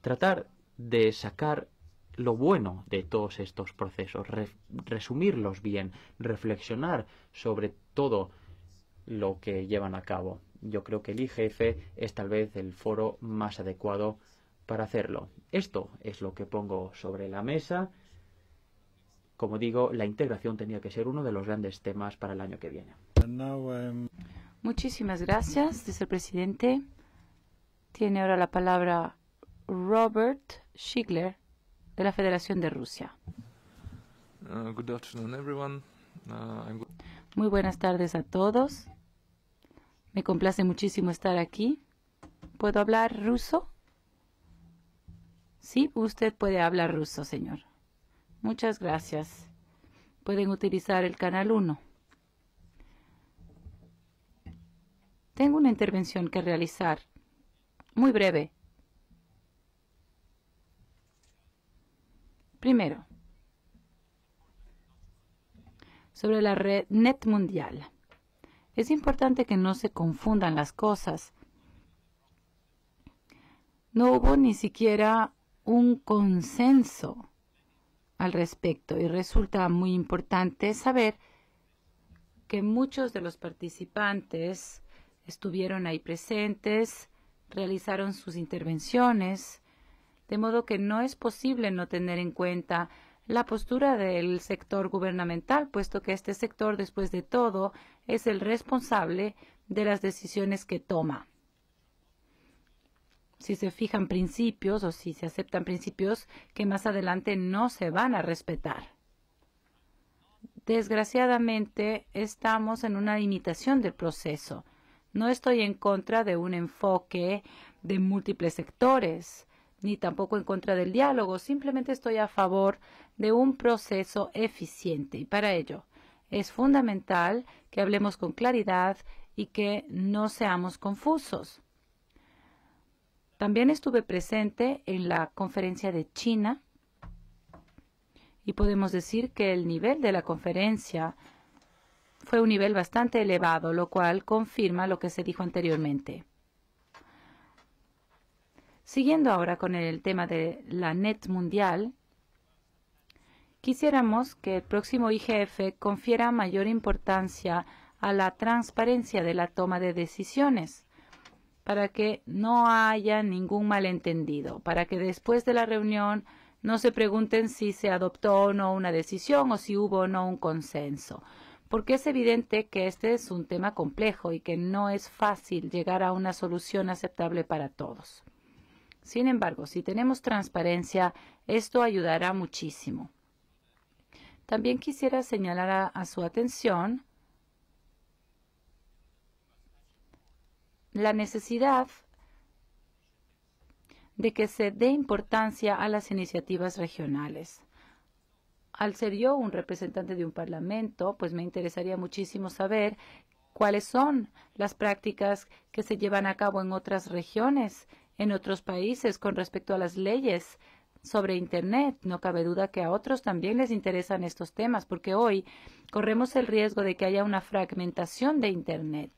tratar de sacar lo bueno de todos estos procesos, resumirlos bien, reflexionar sobre todo lo que llevan a cabo. Yo creo que el IGF es tal vez el foro más adecuado para hacerlo. Esto es lo que pongo sobre la mesa como digo, la integración tenía que ser uno de los grandes temas para el año que viene. Muchísimas gracias, dice el presidente. Tiene ahora la palabra Robert Schigler de la Federación de Rusia. Uh, uh, Muy buenas tardes a todos. Me complace muchísimo estar aquí. ¿Puedo hablar ruso? Sí, usted puede hablar ruso, señor. Muchas gracias. Pueden utilizar el canal 1. Tengo una intervención que realizar. Muy breve. Primero, sobre la red net mundial. Es importante que no se confundan las cosas. No hubo ni siquiera un consenso al respecto y resulta muy importante saber que muchos de los participantes estuvieron ahí presentes, realizaron sus intervenciones, de modo que no es posible no tener en cuenta la postura del sector gubernamental, puesto que este sector, después de todo, es el responsable de las decisiones que toma si se fijan principios o si se aceptan principios que más adelante no se van a respetar. Desgraciadamente, estamos en una limitación del proceso. No estoy en contra de un enfoque de múltiples sectores, ni tampoco en contra del diálogo. Simplemente estoy a favor de un proceso eficiente. Y para ello es fundamental que hablemos con claridad y que no seamos confusos. También estuve presente en la conferencia de China y podemos decir que el nivel de la conferencia fue un nivel bastante elevado, lo cual confirma lo que se dijo anteriormente. Siguiendo ahora con el tema de la net mundial, quisiéramos que el próximo IGF confiera mayor importancia a la transparencia de la toma de decisiones para que no haya ningún malentendido, para que después de la reunión no se pregunten si se adoptó o no una decisión o si hubo o no un consenso, porque es evidente que este es un tema complejo y que no es fácil llegar a una solución aceptable para todos. Sin embargo, si tenemos transparencia, esto ayudará muchísimo. También quisiera señalar a, su atención la necesidad de que se dé importancia a las iniciativas regionales. Al ser yo un representante de un parlamento, pues me interesaría muchísimo saber cuáles son las prácticas que se llevan a cabo en otras regiones, en otros países con respecto a las leyes sobre Internet. No cabe duda que a otros también les interesan estos temas, porque hoy corremos el riesgo de que haya una fragmentación de Internet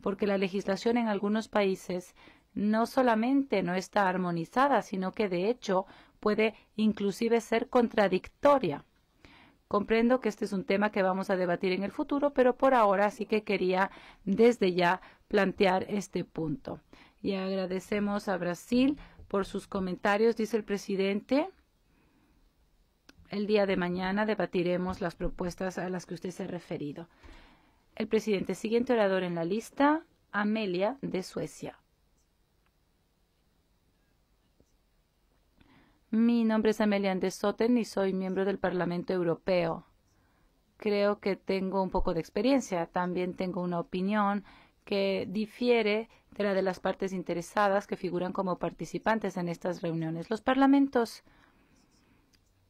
porque la legislación en algunos países no solamente no está armonizada, sino que de hecho puede inclusive ser contradictoria. Comprendo que este es un tema que vamos a debatir en el futuro, pero por ahora sí que quería desde ya plantear este punto. Y agradecemos a Brasil por sus comentarios, dice el presidente. El día de mañana debatiremos las propuestas a las que usted se ha referido el presidente. Siguiente orador en la lista, Amelia de Suecia. Mi nombre es Amelia de Soten y soy miembro del Parlamento Europeo. Creo que tengo un poco de experiencia. También tengo una opinión que difiere de la de las partes interesadas que figuran como participantes en estas reuniones. Los parlamentos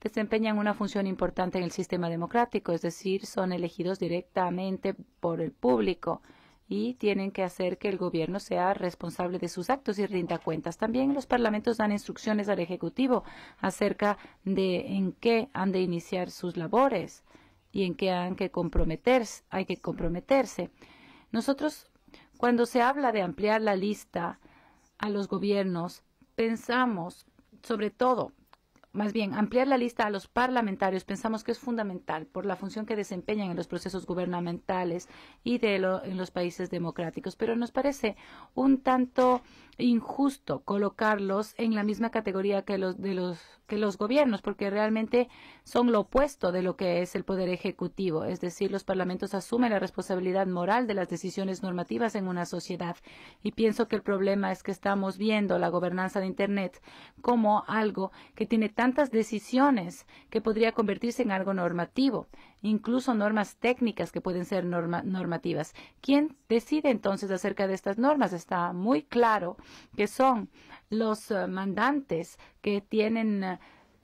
desempeñan una función importante en el sistema democrático, es decir, son elegidos directamente por el público y tienen que hacer que el gobierno sea responsable de sus actos y rinda cuentas. También los parlamentos dan instrucciones al Ejecutivo acerca de en qué han de iniciar sus labores y en qué han que comprometerse, hay que comprometerse. Nosotros, cuando se habla de ampliar la lista a los gobiernos, pensamos sobre todo más bien ampliar la lista a los parlamentarios pensamos que es fundamental por la función que desempeñan en los procesos gubernamentales y de en los países democráticos, pero nos parece un tanto injusto colocarlos en la misma categoría que los de los que los gobiernos, porque realmente son lo opuesto de lo que es el poder ejecutivo, es decir, los parlamentos asumen la responsabilidad moral de las decisiones normativas en una sociedad y pienso que el problema es que estamos viendo la gobernanza de internet como algo que tiene tantas decisiones que podría convertirse en algo normativo, incluso normas técnicas que pueden ser normativas. ¿Quién decide entonces acerca de estas normas? Está muy claro que son los eh, mandantes que tienen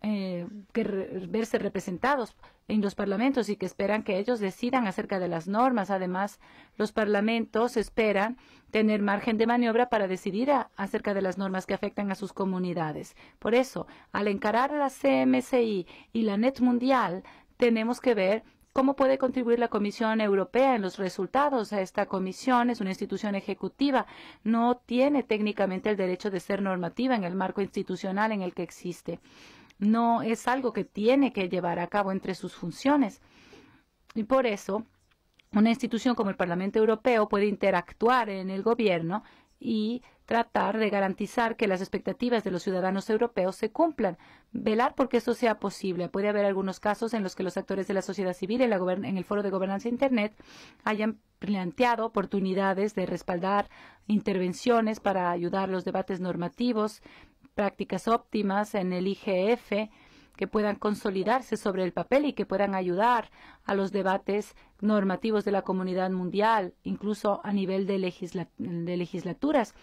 eh, que verse representados en los parlamentos y que esperan que ellos decidan acerca de las normas. Además, los parlamentos esperan tener margen de maniobra para decidir acerca de las normas que afectan a sus comunidades. Por eso, al encarar a la CMCI y la NET Mundial, tenemos que ver ¿Cómo puede contribuir la Comisión Europea en los resultados? Esta comisión es una institución ejecutiva, no tiene técnicamente el derecho de ser normativa en el marco institucional en el que existe no es algo que tiene que llevar a cabo entre sus funciones. Y por eso, una institución como el Parlamento Europeo puede interactuar en el gobierno y tratar de garantizar que las expectativas de los ciudadanos europeos se cumplan, velar porque eso sea posible. Puede haber algunos casos en los que los actores de la sociedad civil en, en el Foro de Gobernanza Internet hayan planteado oportunidades de respaldar intervenciones para ayudar los debates normativos prácticas óptimas en el IGF que puedan consolidarse sobre el papel y que puedan ayudar a los debates normativos de la comunidad mundial, incluso a nivel de, legislaturas.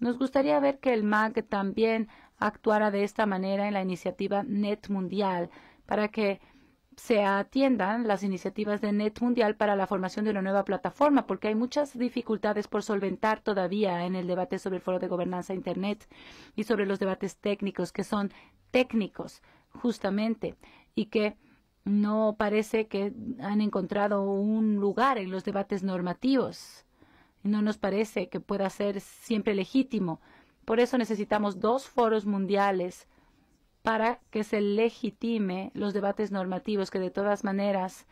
Nos gustaría ver que el MAC también actuara de esta manera en la iniciativa NET Mundial para que se atiendan las iniciativas de Net Mundial para la formación de una nueva plataforma, porque hay muchas dificultades por solventar todavía en el debate sobre el foro de gobernanza Internet y sobre los debates técnicos, que son técnicos, justamente, y que no parece que han encontrado un lugar en los debates normativos. No nos parece que pueda ser siempre legítimo. Por eso necesitamos dos foros mundiales para que se legitime los debates normativos que de todas maneras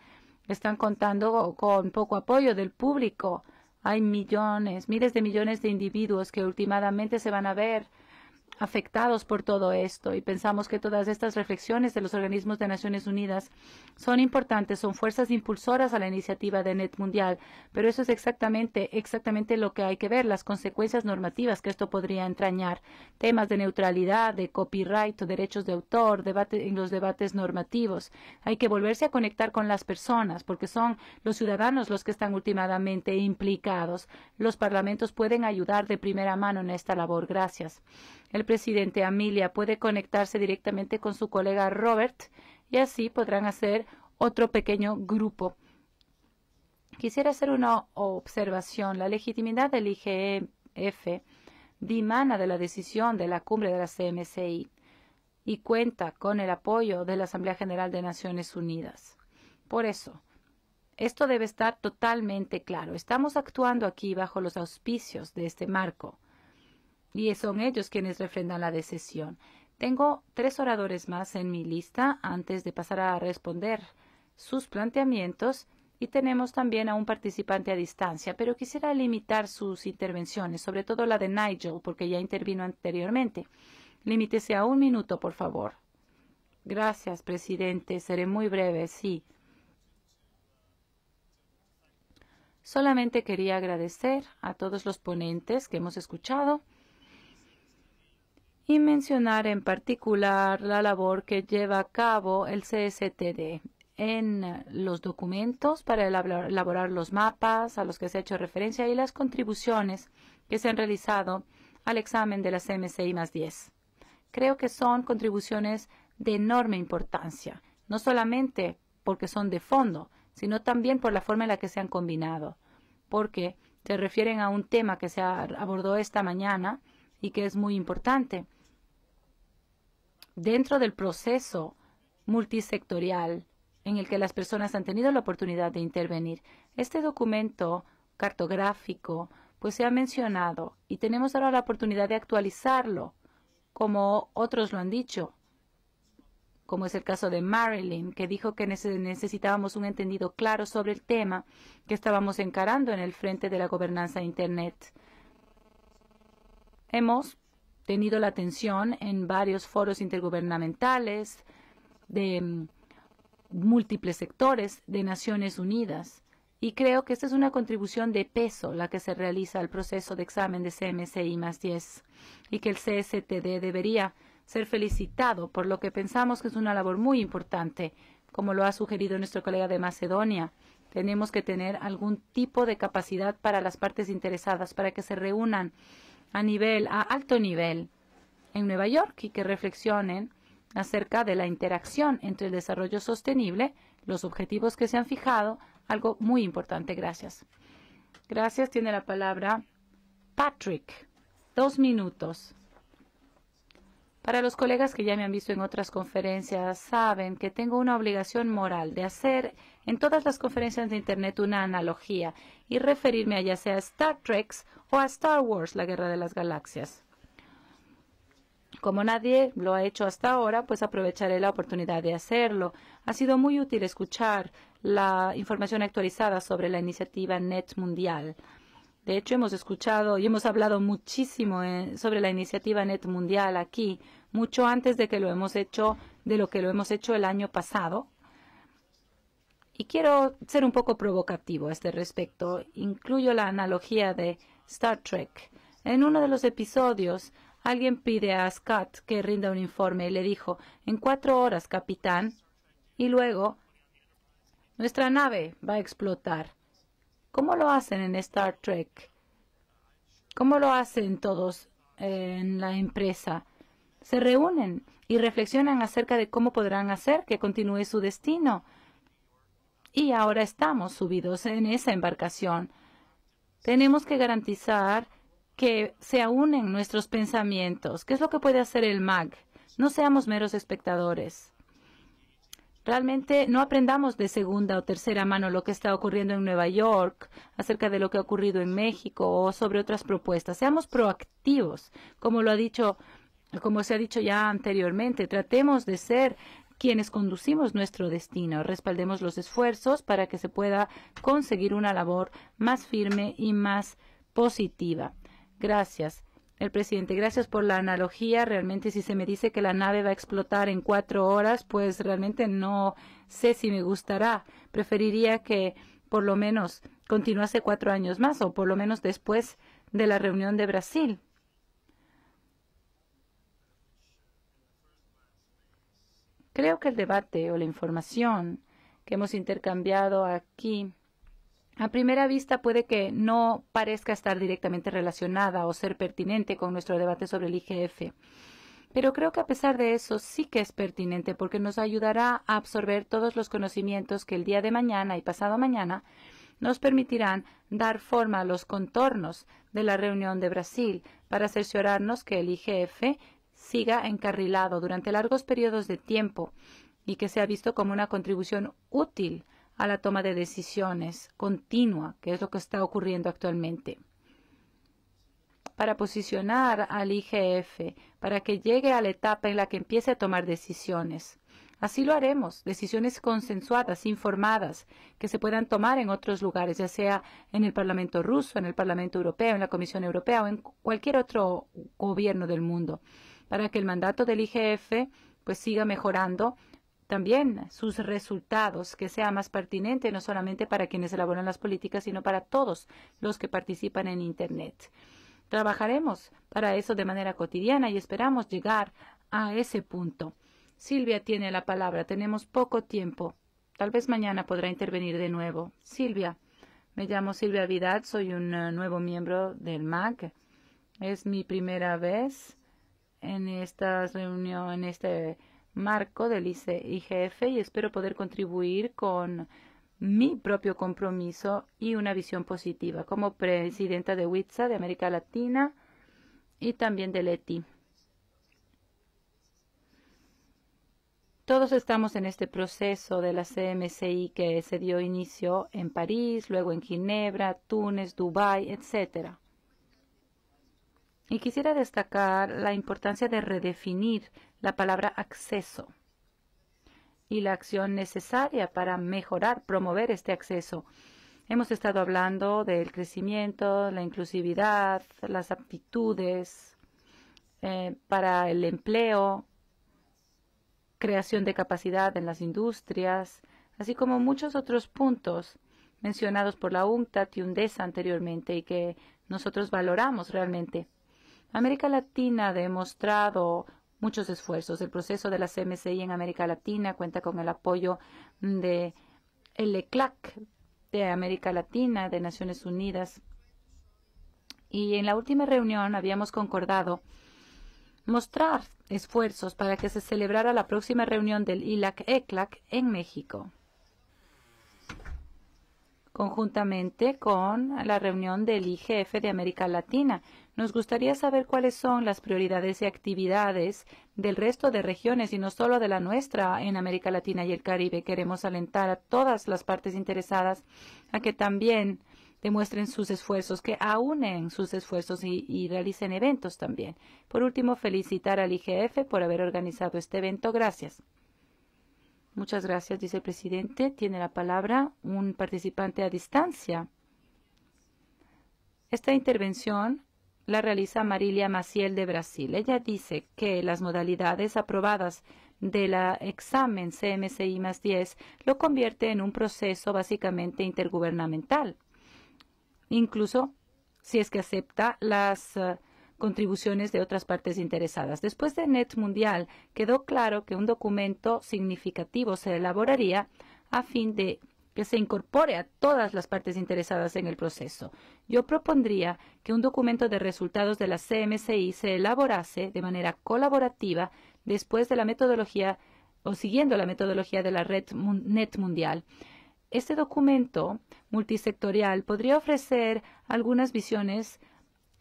están contando con poco apoyo del público. Hay millones, miles de millones de individuos que últimamente se van a ver afectados por todo esto y pensamos que todas estas reflexiones de los organismos de Naciones Unidas son importantes, son fuerzas impulsoras a la iniciativa de Net Mundial, pero eso es exactamente exactamente lo que hay que ver, las consecuencias normativas que esto podría entrañar, temas de neutralidad, de copyright, o derechos de autor, en los debates normativos. Hay que volverse a conectar con las personas porque son los ciudadanos los que están últimamente implicados. Los parlamentos pueden ayudar de primera mano en esta labor. Gracias. El presidente Amelia puede conectarse directamente con su colega Robert y así podrán hacer otro pequeño grupo. Quisiera hacer una observación. La legitimidad del IGF dimana de la decisión de la cumbre de la CMCI y cuenta con el apoyo de la Asamblea General de Naciones Unidas. Por eso, esto debe estar totalmente claro. Estamos actuando aquí bajo los auspicios de este marco y son ellos quienes refrendan la decisión. Tengo tres oradores más en mi lista antes de pasar a responder sus planteamientos y tenemos también a un participante a distancia, pero quisiera limitar sus intervenciones, sobre todo la de Nigel, porque ya intervino anteriormente. Limítese a un minuto, por favor. Gracias, presidente. Seré muy breve, sí. Solamente quería agradecer a todos los ponentes que hemos escuchado y mencionar en particular la labor que lleva a cabo el CSTD en los documentos para elaborar los mapas a los que se ha hecho referencia y las contribuciones que se han realizado al examen de las CMCI más 10. Creo que son contribuciones de enorme importancia, no solamente porque son de fondo, sino también por la forma en la que se han combinado, porque se refieren a un tema que se abordó esta mañana y que es muy importante, dentro del proceso multisectorial en el que las personas han tenido la oportunidad de intervenir. Este documento cartográfico pues se ha mencionado y tenemos ahora la oportunidad de actualizarlo, como otros lo han dicho, como es el caso de Marilyn, que dijo que necesitábamos un entendido claro sobre el tema que estábamos encarando en el frente de la gobernanza de Internet. Hemos tenido la atención en varios foros intergubernamentales de mm, múltiples sectores de Naciones Unidas. Y creo que esta es una contribución de peso la que se realiza al proceso de examen de CMCI más 10 y que el CSTD debería ser felicitado por lo que pensamos que es una labor muy importante, como lo ha sugerido nuestro colega de Macedonia. Tenemos que tener algún tipo de capacidad para las partes interesadas para que se reúnan a nivel, a alto nivel en Nueva York y que reflexionen acerca de la interacción entre el desarrollo sostenible, los objetivos que se han fijado, algo muy importante. Gracias. Gracias. Tiene la palabra Patrick. Dos minutos. Para los colegas que ya me han visto en otras conferencias, saben que tengo una obligación moral de hacer en todas las conferencias de Internet una analogía y referirme a ya sea Star Trek o a Star Wars, la Guerra de las Galaxias. Como nadie lo ha hecho hasta ahora, pues aprovecharé la oportunidad de hacerlo. Ha sido muy útil escuchar la información actualizada sobre la iniciativa NET Mundial. De hecho, hemos escuchado y hemos hablado muchísimo eh, sobre la iniciativa NET Mundial aquí, mucho antes de que lo hemos hecho, de lo que lo hemos hecho el año pasado. Y quiero ser un poco provocativo a este respecto. Incluyo la analogía de Star Trek. En uno de los episodios, alguien pide a Scott que rinda un informe y le dijo, en cuatro horas, capitán, y luego nuestra nave va a explotar. ¿Cómo lo hacen en Star Trek? ¿Cómo lo hacen todos eh, en la empresa? Se reúnen y reflexionan acerca de cómo podrán hacer que continúe su destino. Y ahora estamos subidos en esa embarcación. Tenemos que garantizar que se unen nuestros pensamientos. ¿Qué es lo que puede hacer el MAG? No seamos meros espectadores realmente no aprendamos de segunda o tercera mano lo que está ocurriendo en Nueva York, acerca de lo que ha ocurrido en México o sobre otras propuestas. Seamos proactivos, como lo ha dicho, como se ha dicho ya anteriormente. Tratemos de ser quienes conducimos nuestro destino. Respaldemos los esfuerzos para que se pueda conseguir una labor más firme y más positiva. Gracias. El presidente, gracias por la analogía. Realmente si se me dice que la nave va a explotar en cuatro horas, pues realmente no sé si me gustará. Preferiría que por lo menos continuase cuatro años más o por lo menos después de la reunión de Brasil. Creo que el debate o la información que hemos intercambiado aquí a primera vista puede que no parezca estar directamente relacionada o ser pertinente con nuestro debate sobre el IGF. Pero creo que a pesar de eso sí que es pertinente porque nos ayudará a absorber todos los conocimientos que el día de mañana y pasado mañana nos permitirán dar forma a los contornos de la reunión de Brasil para cerciorarnos que el IGF siga encarrilado durante largos periodos de tiempo y que sea visto como una contribución útil a la toma de decisiones continua, que es lo que está ocurriendo actualmente. Para posicionar al IGF, para que llegue a la etapa en la que empiece a tomar decisiones. Así lo haremos, decisiones consensuadas, informadas, que se puedan tomar en otros lugares, ya sea en el Parlamento ruso, en el Parlamento europeo, en la Comisión Europea o en cualquier otro gobierno del mundo, para que el mandato del IGF pues siga mejorando también sus resultados, que sea más pertinente no solamente para quienes elaboran las políticas, sino para todos los que participan en Internet. Trabajaremos para eso de manera cotidiana y esperamos llegar a ese punto. Silvia tiene la palabra. Tenemos poco tiempo. Tal vez mañana podrá intervenir de nuevo. Silvia, me llamo Silvia Vidal, soy un eh, nuevo miembro del MAC. Es mi primera vez en esta reunión, en este marco del IGF y espero poder contribuir con mi propio compromiso y una visión positiva como presidenta de WITSA de América Latina y también de LETI. Todos estamos en este proceso de la CMCI que se dio inicio en París, luego en Ginebra, Túnez, Dubái, etcétera. Y quisiera destacar la importancia de redefinir la palabra acceso y la acción necesaria para mejorar, promover este acceso. Hemos estado hablando del crecimiento, la inclusividad, las aptitudes eh, para el empleo, creación de capacidad en las industrias, así como muchos otros puntos mencionados por la UNCTAD y UNDESA anteriormente y que nosotros valoramos realmente. América Latina ha demostrado muchos esfuerzos. El proceso de la CMCI en América Latina cuenta con el apoyo de ECLAC e de América Latina, de Naciones Unidas. Y en la última reunión habíamos concordado mostrar esfuerzos para que se celebrara la próxima reunión del ILAC-ECLAC e en México, conjuntamente con la reunión del IGF de América Latina, nos gustaría saber cuáles son las prioridades y actividades del resto de regiones y no solo de la nuestra en América Latina y el Caribe. Queremos alentar a todas las partes interesadas a que también demuestren sus esfuerzos, que aúnen sus esfuerzos y, y, realicen eventos también. Por último, felicitar al IGF por haber organizado este evento. Gracias. Muchas gracias, dice el presidente. Tiene la palabra un participante a distancia. Esta intervención la realiza Marilia Maciel de Brasil. Ella dice que las modalidades aprobadas del examen CMCI más 10 lo convierte en un proceso básicamente intergubernamental. Incluso si es que acepta las eh, contribuciones de otras partes interesadas. Después de Net Mundial, quedó claro que un documento significativo se elaboraría a fin de que se incorpore a todas las partes interesadas en el proceso. Yo propondría que un documento de resultados de la CMCI se elaborase de manera colaborativa después de la metodología o siguiendo la metodología de la red net mundial. Este documento multisectorial podría ofrecer algunas visiones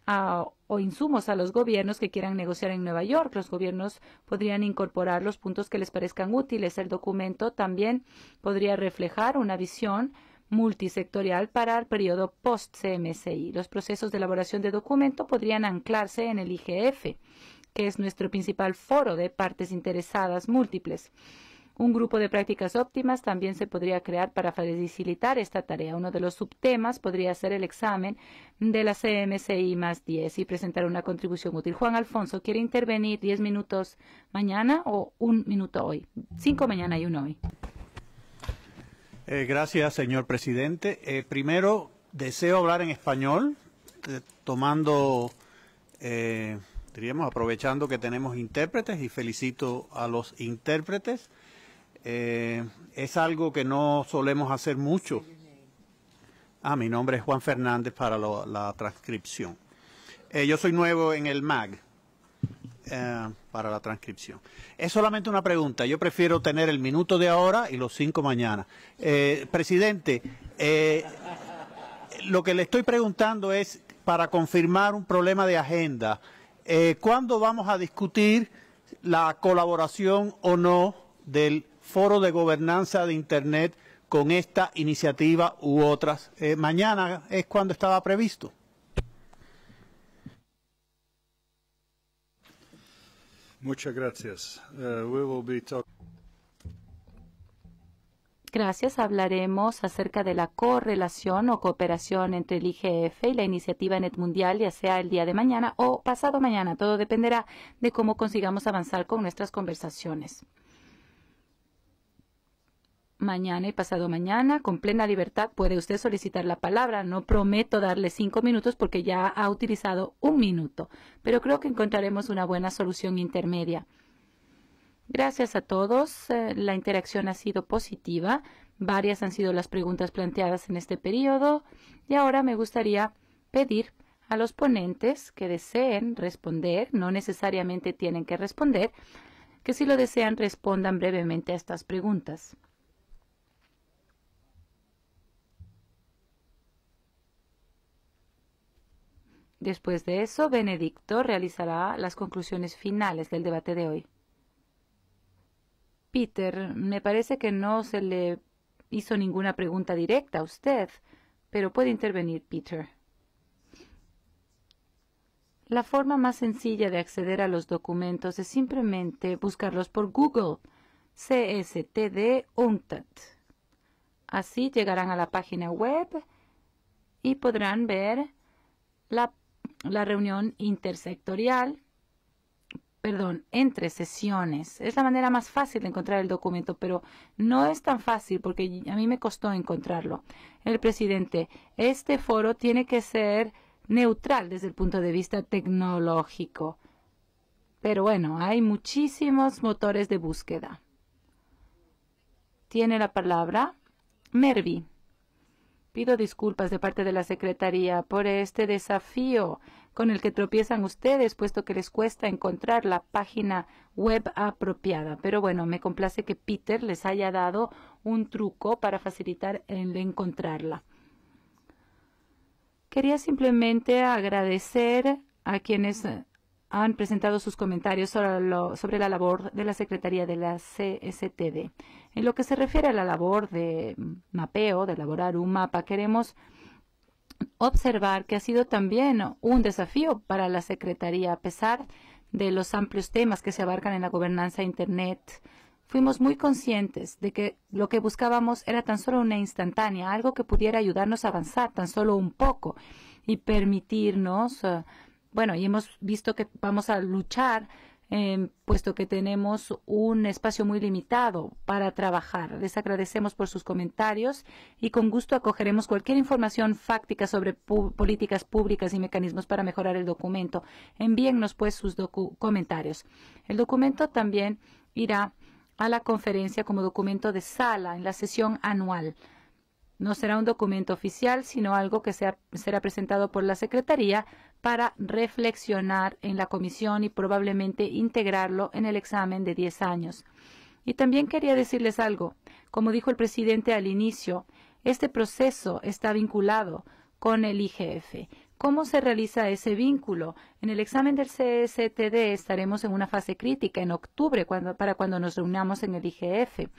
o insumos a los gobiernos que quieran negociar en Nueva York. Los gobiernos podrían incorporar los puntos que les parezcan útiles. El documento también podría reflejar una visión multisectorial para el periodo post-CMCI. Los procesos de elaboración de documento podrían anclarse en el IGF, que es nuestro principal foro de partes interesadas múltiples. Un grupo de prácticas óptimas también se podría crear para facilitar esta tarea. Uno de los subtemas podría ser el examen de la CMCI más 10 y presentar una contribución útil. Juan Alfonso, ¿quiere intervenir 10 minutos mañana o un minuto hoy? Cinco mañana y uno hoy. Eh, gracias, señor presidente. Eh, primero, deseo hablar en español, eh, tomando diríamos, aprovechando que tenemos intérpretes y felicito a los intérpretes. Eh, es algo que no solemos hacer mucho. Ah, mi nombre es Juan Fernández para la transcripción. Eh, yo soy nuevo en el MAG eh, para la transcripción. Es solamente una pregunta. Yo prefiero tener el minuto de ahora y los cinco mañana. presidente, lo que le estoy preguntando es para confirmar un problema de agenda. ¿Cuándo vamos a discutir la colaboración o no del foro de gobernanza de Internet con esta iniciativa u otras. Eh, mañana es cuando estaba previsto. Muchas gracias. Uh, gracias hablaremos acerca de la correlación o cooperación entre el IGF y la iniciativa Net Mundial, ya sea el día de mañana o pasado mañana. Todo dependerá de cómo consigamos avanzar con nuestras conversaciones mañana y pasado mañana. Con plena libertad puede usted solicitar la palabra. No prometo darle cinco minutos porque ya ha utilizado un minuto, pero creo que encontraremos una buena solución intermedia. Gracias a todos. Eh, la interacción ha sido positiva. Varias han sido las preguntas planteadas en este periodo. Y ahora me gustaría pedir a los ponentes que deseen responder, no necesariamente tienen que responder, que si lo desean respondan brevemente a estas preguntas. Después de eso, Benedicto realizará las conclusiones finales del debate de hoy. Peter, me parece que no se le hizo ninguna pregunta directa a usted, pero puede intervenir Peter. La forma más sencilla de acceder a los documentos es simplemente buscarlos por Google, CSTD Así llegarán a la página web y podrán ver la la reunión intersectorial, perdón, entre sesiones. Es la manera más fácil de encontrar el documento, pero no es tan fácil porque a mí me costó encontrarlo. El presidente, este foro tiene que ser neutral desde el punto de vista tecnológico. Pero bueno, hay muchísimos motores de búsqueda. Tiene la palabra Mervi. Pido disculpas de parte de la Secretaría por este desafío con el que tropiezan ustedes, puesto que les cuesta encontrar la página web apropiada. Pero bueno, me complace que Peter les haya dado un truco para facilitar el encontrarla. Quería simplemente agradecer a quienes han presentado sus comentarios sobre, la labor de la Secretaría de la CSTD. En lo que se refiere a la labor de mapeo, de elaborar un mapa, queremos observar que ha sido también un desafío para la Secretaría, a pesar de los amplios temas que se abarcan en la gobernanza de Internet. Fuimos muy conscientes de que lo que buscábamos era tan solo una instantánea, algo que pudiera ayudarnos a avanzar tan solo un poco y permitirnos eh, bueno, y hemos visto que vamos a luchar, em, puesto que tenemos un espacio muy limitado para trabajar. Les agradecemos por sus comentarios y con gusto acogeremos cualquier información fáctica sobre políticas públicas y mecanismos para mejorar el documento. Envíennos, pues, sus comentarios. El documento también irá a la conferencia como documento de sala en la sesión anual. No será un documento oficial, sino algo que sea, será presentado por la Secretaría para reflexionar en la comisión y probablemente integrarlo en el examen de 10 años. Y también quería decirles algo. Como dijo el presidente al inicio, este proceso está vinculado con el IGF. ¿Cómo se realiza ese vínculo? En el examen del CSTD estaremos en una fase crítica en octubre para cuando nos reunamos en el IGF.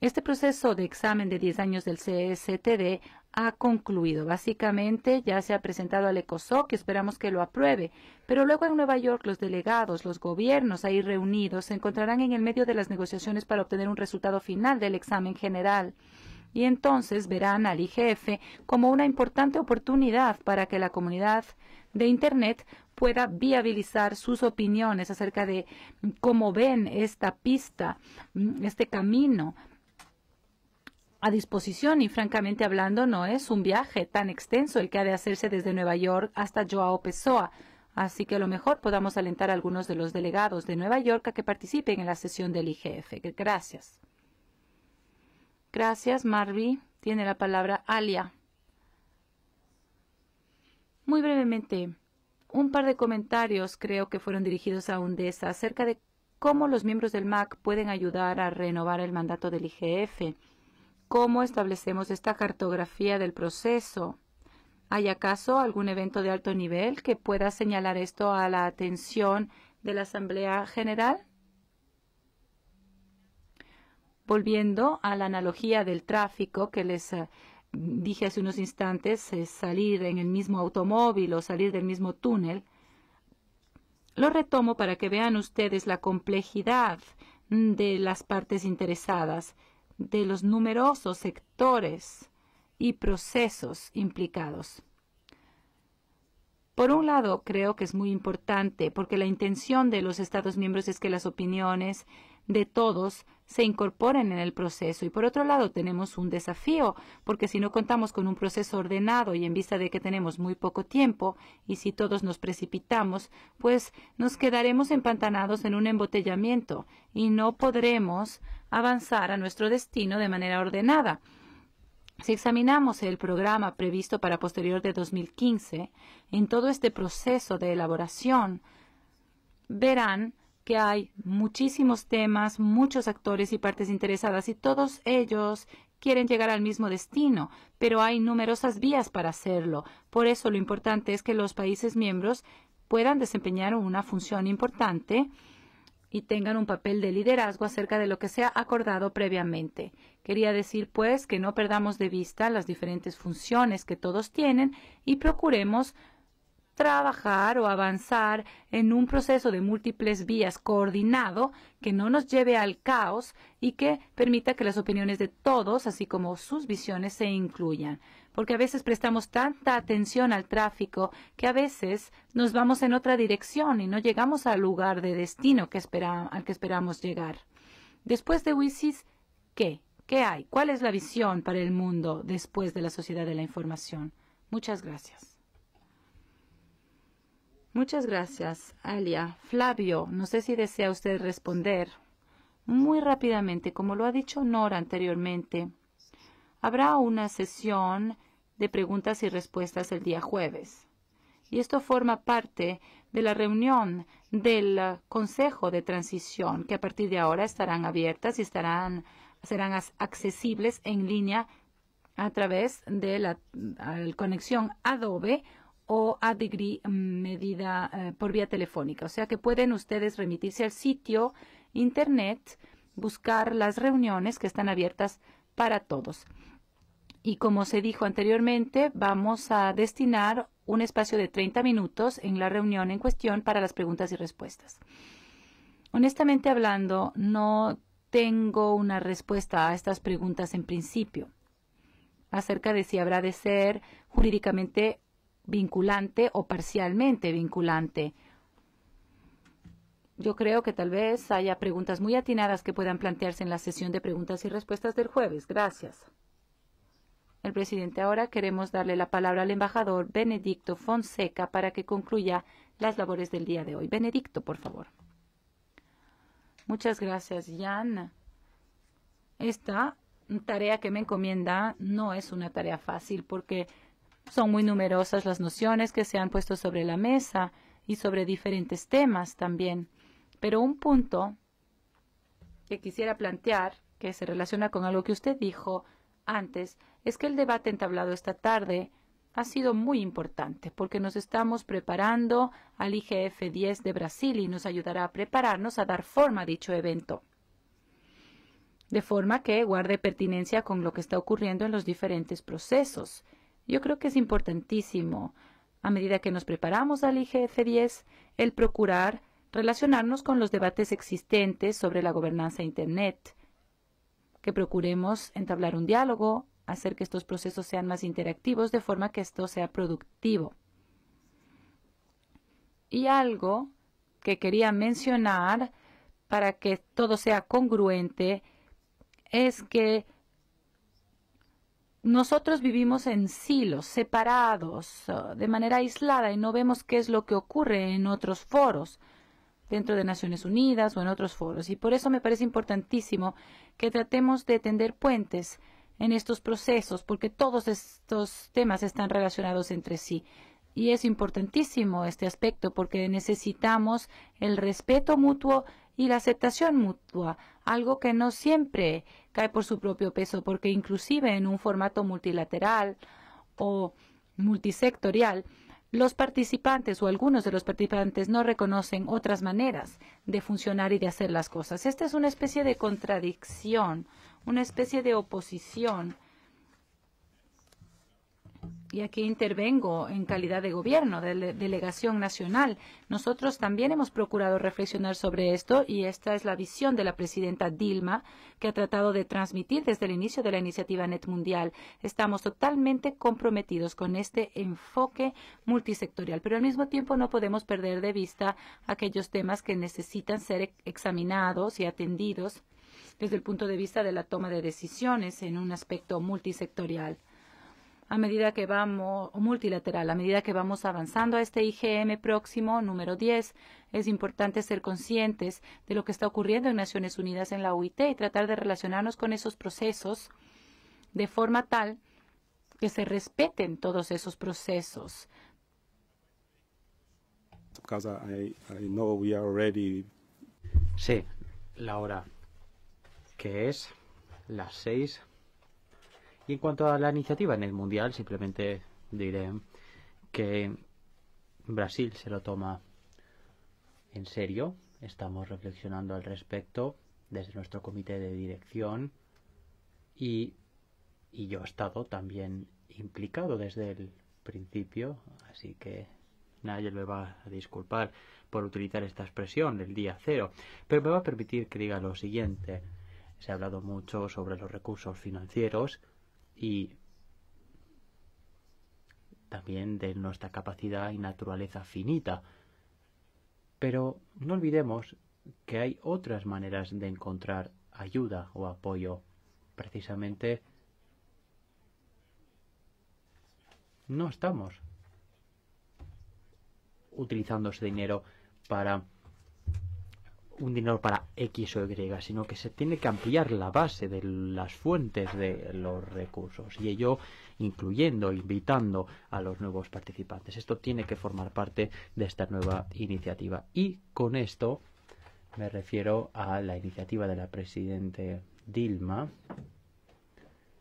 Este proceso de examen de 10 años del CSTD ha concluido. Básicamente ya se ha presentado al ECOSOC, y esperamos que lo apruebe. Pero luego en Nueva York los delegados, los gobiernos ahí reunidos se encontrarán en el medio de las negociaciones para obtener un resultado final del examen general. Y entonces verán al IGF como una importante oportunidad para que la comunidad de Internet pueda viabilizar sus opiniones acerca de cómo ven esta pista, mm, este camino a disposición y francamente hablando no es un viaje tan extenso el que ha de hacerse desde Nueva York hasta Joao Pessoa. Así que a lo mejor podamos alentar a algunos de los delegados de Nueva York a que participen en la sesión del IGF. Gracias. Gracias, Marvi. Tiene la palabra Alia. Muy brevemente, un par de comentarios creo que fueron dirigidos a Undesa acerca de cómo los miembros del MAC pueden ayudar a renovar el mandato del IGF cómo establecemos esta cartografía del proceso. ¿Hay acaso algún evento de alto nivel que pueda señalar esto a la atención de la Asamblea General? Volviendo a la analogía del tráfico que les eh, dije hace unos instantes, eh, salir en el mismo automóvil o salir del mismo túnel, lo retomo para que vean ustedes la complejidad de las partes interesadas de los numerosos sectores y procesos implicados. Por un lado, creo que es muy importante porque la intención de los Estados miembros es que las opiniones de todos se incorporen en el proceso. Y por otro lado, tenemos un desafío, porque si no contamos con un proceso ordenado y en vista de que tenemos muy poco tiempo, y si todos nos precipitamos, pues nos quedaremos empantanados en un embotellamiento y no podremos avanzar a nuestro destino de manera ordenada. Si examinamos el programa previsto para posterior de 2015, en todo este proceso de elaboración, verán que hay muchísimos temas, muchos actores y partes interesadas y todos ellos quieren llegar al mismo destino, pero hay numerosas vías para hacerlo. Por eso lo importante es que los países miembros puedan desempeñar una función importante y tengan un papel de liderazgo acerca de lo que se ha acordado previamente. Quería decir, pues, que no perdamos de vista las diferentes funciones que todos tienen y procuremos trabajar o avanzar en un proceso de múltiples vías coordinado que no nos lleve al caos y que permita que las opiniones de todos, así como sus visiones, se incluyan. Porque a veces prestamos tanta atención al tráfico que a veces nos vamos en otra dirección y no llegamos al lugar de destino que al que esperamos llegar. Después de WISIS, ¿qué? ¿Qué hay? ¿Cuál es la visión para el mundo después de la sociedad de la información? Muchas gracias. Muchas gracias, Alia. Flavio, no sé si desea usted responder. Muy rápidamente, como lo ha dicho Nora anteriormente, habrá una sesión de preguntas y respuestas el día jueves. Y esto forma parte de la reunión del Consejo de Transición, que a partir de ahora estarán abiertas y estarán, serán accesibles en línea a través de la conexión Adobe o a mm, medida eh, por vía telefónica. O sea que pueden ustedes remitirse al sitio internet, buscar las reuniones que están abiertas para todos. Y como se dijo anteriormente, vamos a destinar un espacio de 30 minutos en la reunión en cuestión para las preguntas y respuestas. Honestamente hablando, no tengo una respuesta a estas preguntas en principio acerca de si habrá de ser jurídicamente vinculante o parcialmente vinculante. Yo creo que tal vez haya preguntas muy atinadas que puedan plantearse en la sesión de preguntas y respuestas del jueves. Gracias. El presidente, ahora queremos darle la palabra al embajador Benedicto Fonseca para que concluya las labores del día de hoy. Benedicto, por favor. Muchas gracias, Jan. Esta tarea que me encomienda no es una tarea fácil porque son muy numerosas las nociones que se han puesto sobre la mesa y sobre diferentes temas también. Pero un punto que quisiera plantear, que se relaciona con algo que usted dijo antes, es que el debate entablado esta tarde ha sido muy importante porque nos estamos preparando al IGF 10 de Brasil y nos ayudará a prepararnos a dar forma a dicho evento, de forma que guarde pertinencia con lo que está ocurriendo en los diferentes procesos yo creo que es importantísimo, a medida que nos preparamos al IGF 10, el procurar relacionarnos con los debates existentes sobre la gobernanza Internet, que procuremos entablar un diálogo, hacer que estos procesos sean más interactivos de forma que esto sea productivo. Y algo que quería mencionar para que todo sea congruente es que nosotros vivimos en silos, separados, ah, de manera aislada y no vemos qué es lo que ocurre en otros foros, dentro de Naciones Unidas o en otros foros. Y por eso me parece importantísimo que tratemos de tender puentes en estos procesos, porque todos estos temas están relacionados entre sí. Y es importantísimo este aspecto porque necesitamos el respeto mutuo y la aceptación mutua, algo que no siempre cae por su propio peso, porque inclusive en un formato multilateral o multisectorial, los participantes o algunos de los participantes no reconocen otras maneras de funcionar y de hacer las cosas. Esta es una especie de contradicción, una especie de oposición y aquí intervengo en calidad de gobierno, de delegación nacional. Nosotros también hemos procurado reflexionar sobre esto y esta es la visión de la presidenta Dilma que ha tratado de transmitir desde el inicio de la iniciativa Net Mundial. Estamos totalmente comprometidos con este enfoque multisectorial, pero al mismo tiempo no podemos perder de vista aquellos temas que necesitan ser examinados y atendidos desde el punto de vista de la toma de decisiones en un aspecto multisectorial a medida que vamos, multilateral, a medida que vamos avanzando a este IGM próximo, número 10, es importante ser conscientes de lo que está ocurriendo en Naciones Unidas en la OIT y tratar de relacionarnos con esos procesos de forma tal que se respeten todos esos procesos. Sí, la hora que es las seis y en cuanto a la iniciativa en el Mundial, simplemente diré que Brasil se lo toma en serio. Estamos reflexionando al respecto desde nuestro comité de dirección y, yo he estado también implicado desde el principio, así que nadie me va a disculpar por utilizar esta expresión, el día cero, pero me va a permitir que diga lo siguiente. Se ha hablado mucho sobre los recursos financieros, y también de nuestra capacidad y naturaleza finita. Pero no olvidemos que hay otras maneras de encontrar ayuda o apoyo. Precisamente no estamos utilizando ese dinero para un dinero para X o Y, sino que se tiene que ampliar la base de las fuentes de los recursos y ello incluyendo, invitando a los nuevos participantes. Esto tiene que formar parte de esta nueva iniciativa. Y con esto me refiero a la iniciativa de la presidente Dilma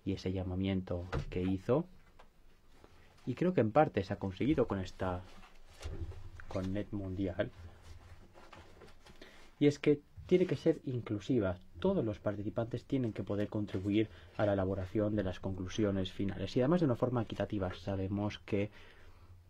y ese llamamiento que hizo. Y creo que en parte se ha conseguido con esta con Net Mundial y es que tiene que ser inclusiva. Todos los participantes tienen que poder contribuir a la elaboración de las conclusiones finales y además de una forma equitativa. Sabemos que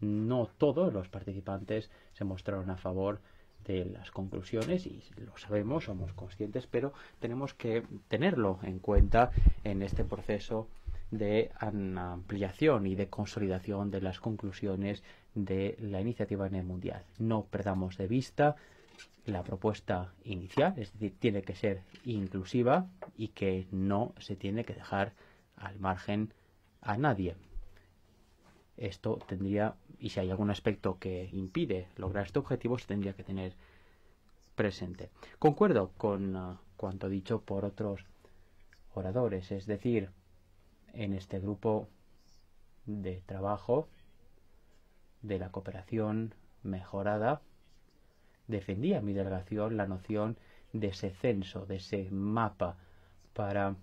no todos los participantes se mostraron a favor de las conclusiones y lo sabemos, somos conscientes, pero tenemos que tenerlo en cuenta en este proceso de ampliación y de consolidación de las conclusiones de la iniciativa en el mundial. No perdamos de vista la propuesta inicial, es decir, tiene que ser inclusiva y que no se tiene que dejar al margen a nadie. Esto tendría, y si hay algún aspecto que impide lograr este objetivo, se tendría que tener presente. Concuerdo con ah, cuanto dicho por otros oradores, es decir, en este grupo de trabajo de la cooperación mejorada defendía mi delegación la noción de ese censo, de ese mapa, para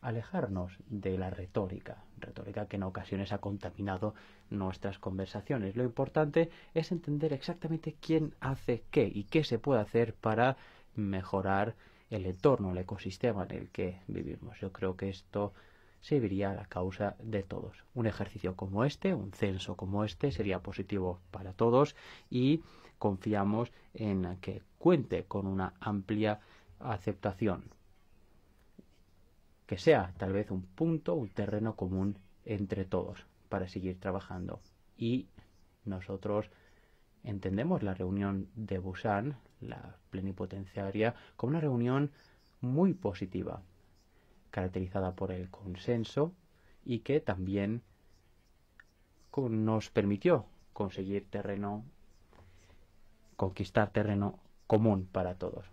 alejarnos de la retórica, retórica que en ocasiones ha contaminado nuestras conversaciones. Lo importante es entender exactamente quién hace qué y qué se puede hacer para mejorar el entorno, el ecosistema en el que vivimos. Yo creo que esto serviría a la causa de todos. Un ejercicio como este, un censo como este, sería positivo para todos y confiamos en que cuente con una amplia aceptación, que sea tal vez un punto, un terreno común entre todos para seguir trabajando. Y nosotros entendemos la reunión de Busan, la plenipotenciaria, como una reunión muy positiva, caracterizada por el consenso y que también nos permitió conseguir terreno conquistar terreno común para todos.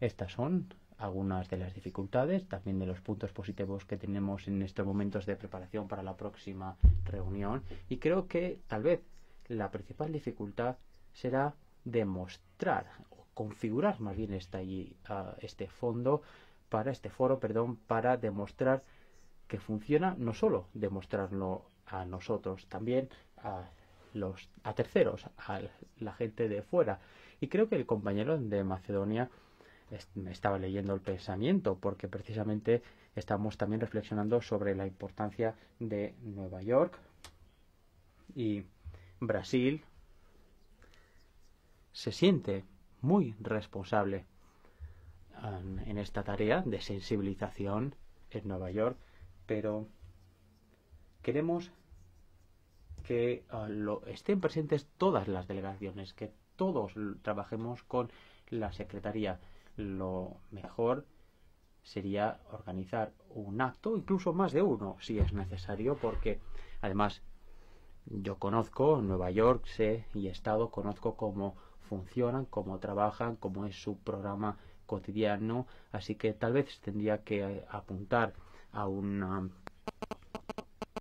Estas son algunas de las dificultades, también de los puntos positivos que tenemos en estos momentos de preparación para la próxima reunión y creo que tal vez la principal dificultad será demostrar o configurar más bien este fondo para este foro, perdón, para demostrar que funciona, no solo demostrarlo a nosotros, también a los, a terceros, a la gente de fuera. Y creo que el compañero de Macedonia me estaba leyendo el pensamiento, porque precisamente estamos también reflexionando sobre la importancia de Nueva York y Brasil se siente muy responsable en esta tarea de sensibilización en Nueva York, pero queremos que eh, lo, estén presentes todas las delegaciones, que todos trabajemos con la Secretaría. Lo mejor sería organizar un acto, incluso más de uno, si es necesario, porque además yo conozco Nueva York, sé y he estado, conozco cómo funcionan, cómo trabajan, cómo es su programa cotidiano, así que tal vez tendría que eh, apuntar a un um,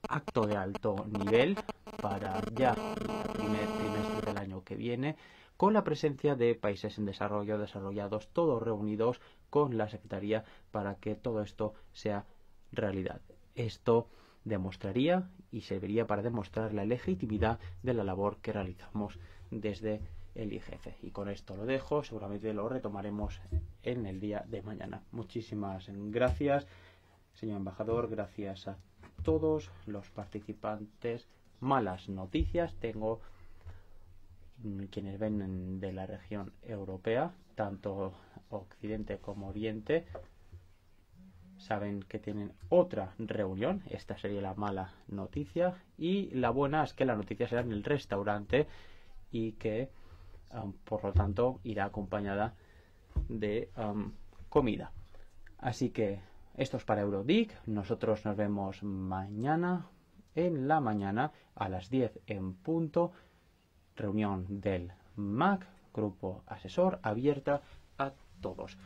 acto de alto nivel para ya el primer trimestre del año que viene, con la presencia de países en desarrollo, desarrollados, todos reunidos con la Secretaría para que todo esto sea realidad. Esto demostraría y serviría para demostrar la legitimidad de la labor que realizamos desde el IGF. Y con esto lo dejo, seguramente lo retomaremos en el día de mañana. Muchísimas gracias, señor embajador, gracias a todos los participantes malas noticias. Tengo quienes ven de la región europea, tanto Occidente como Oriente, saben que tienen otra reunión. Esta sería la mala noticia. Y la buena es que la noticia será en el restaurante y que, um, por lo tanto, irá acompañada de um, comida. Así que esto es para Eurodic. Nosotros nos vemos mañana en la mañana a las 10 en punto, reunión del MAC, grupo asesor, abierta a todos.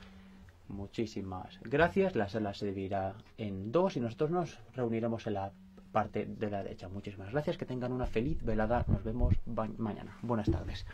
Muchísimas gracias. La sala se dividirá en dos y nosotros nos reuniremos en la parte de la derecha. Muchísimas gracias. Que tengan una feliz velada. Nos vemos mañana. Buenas tardes.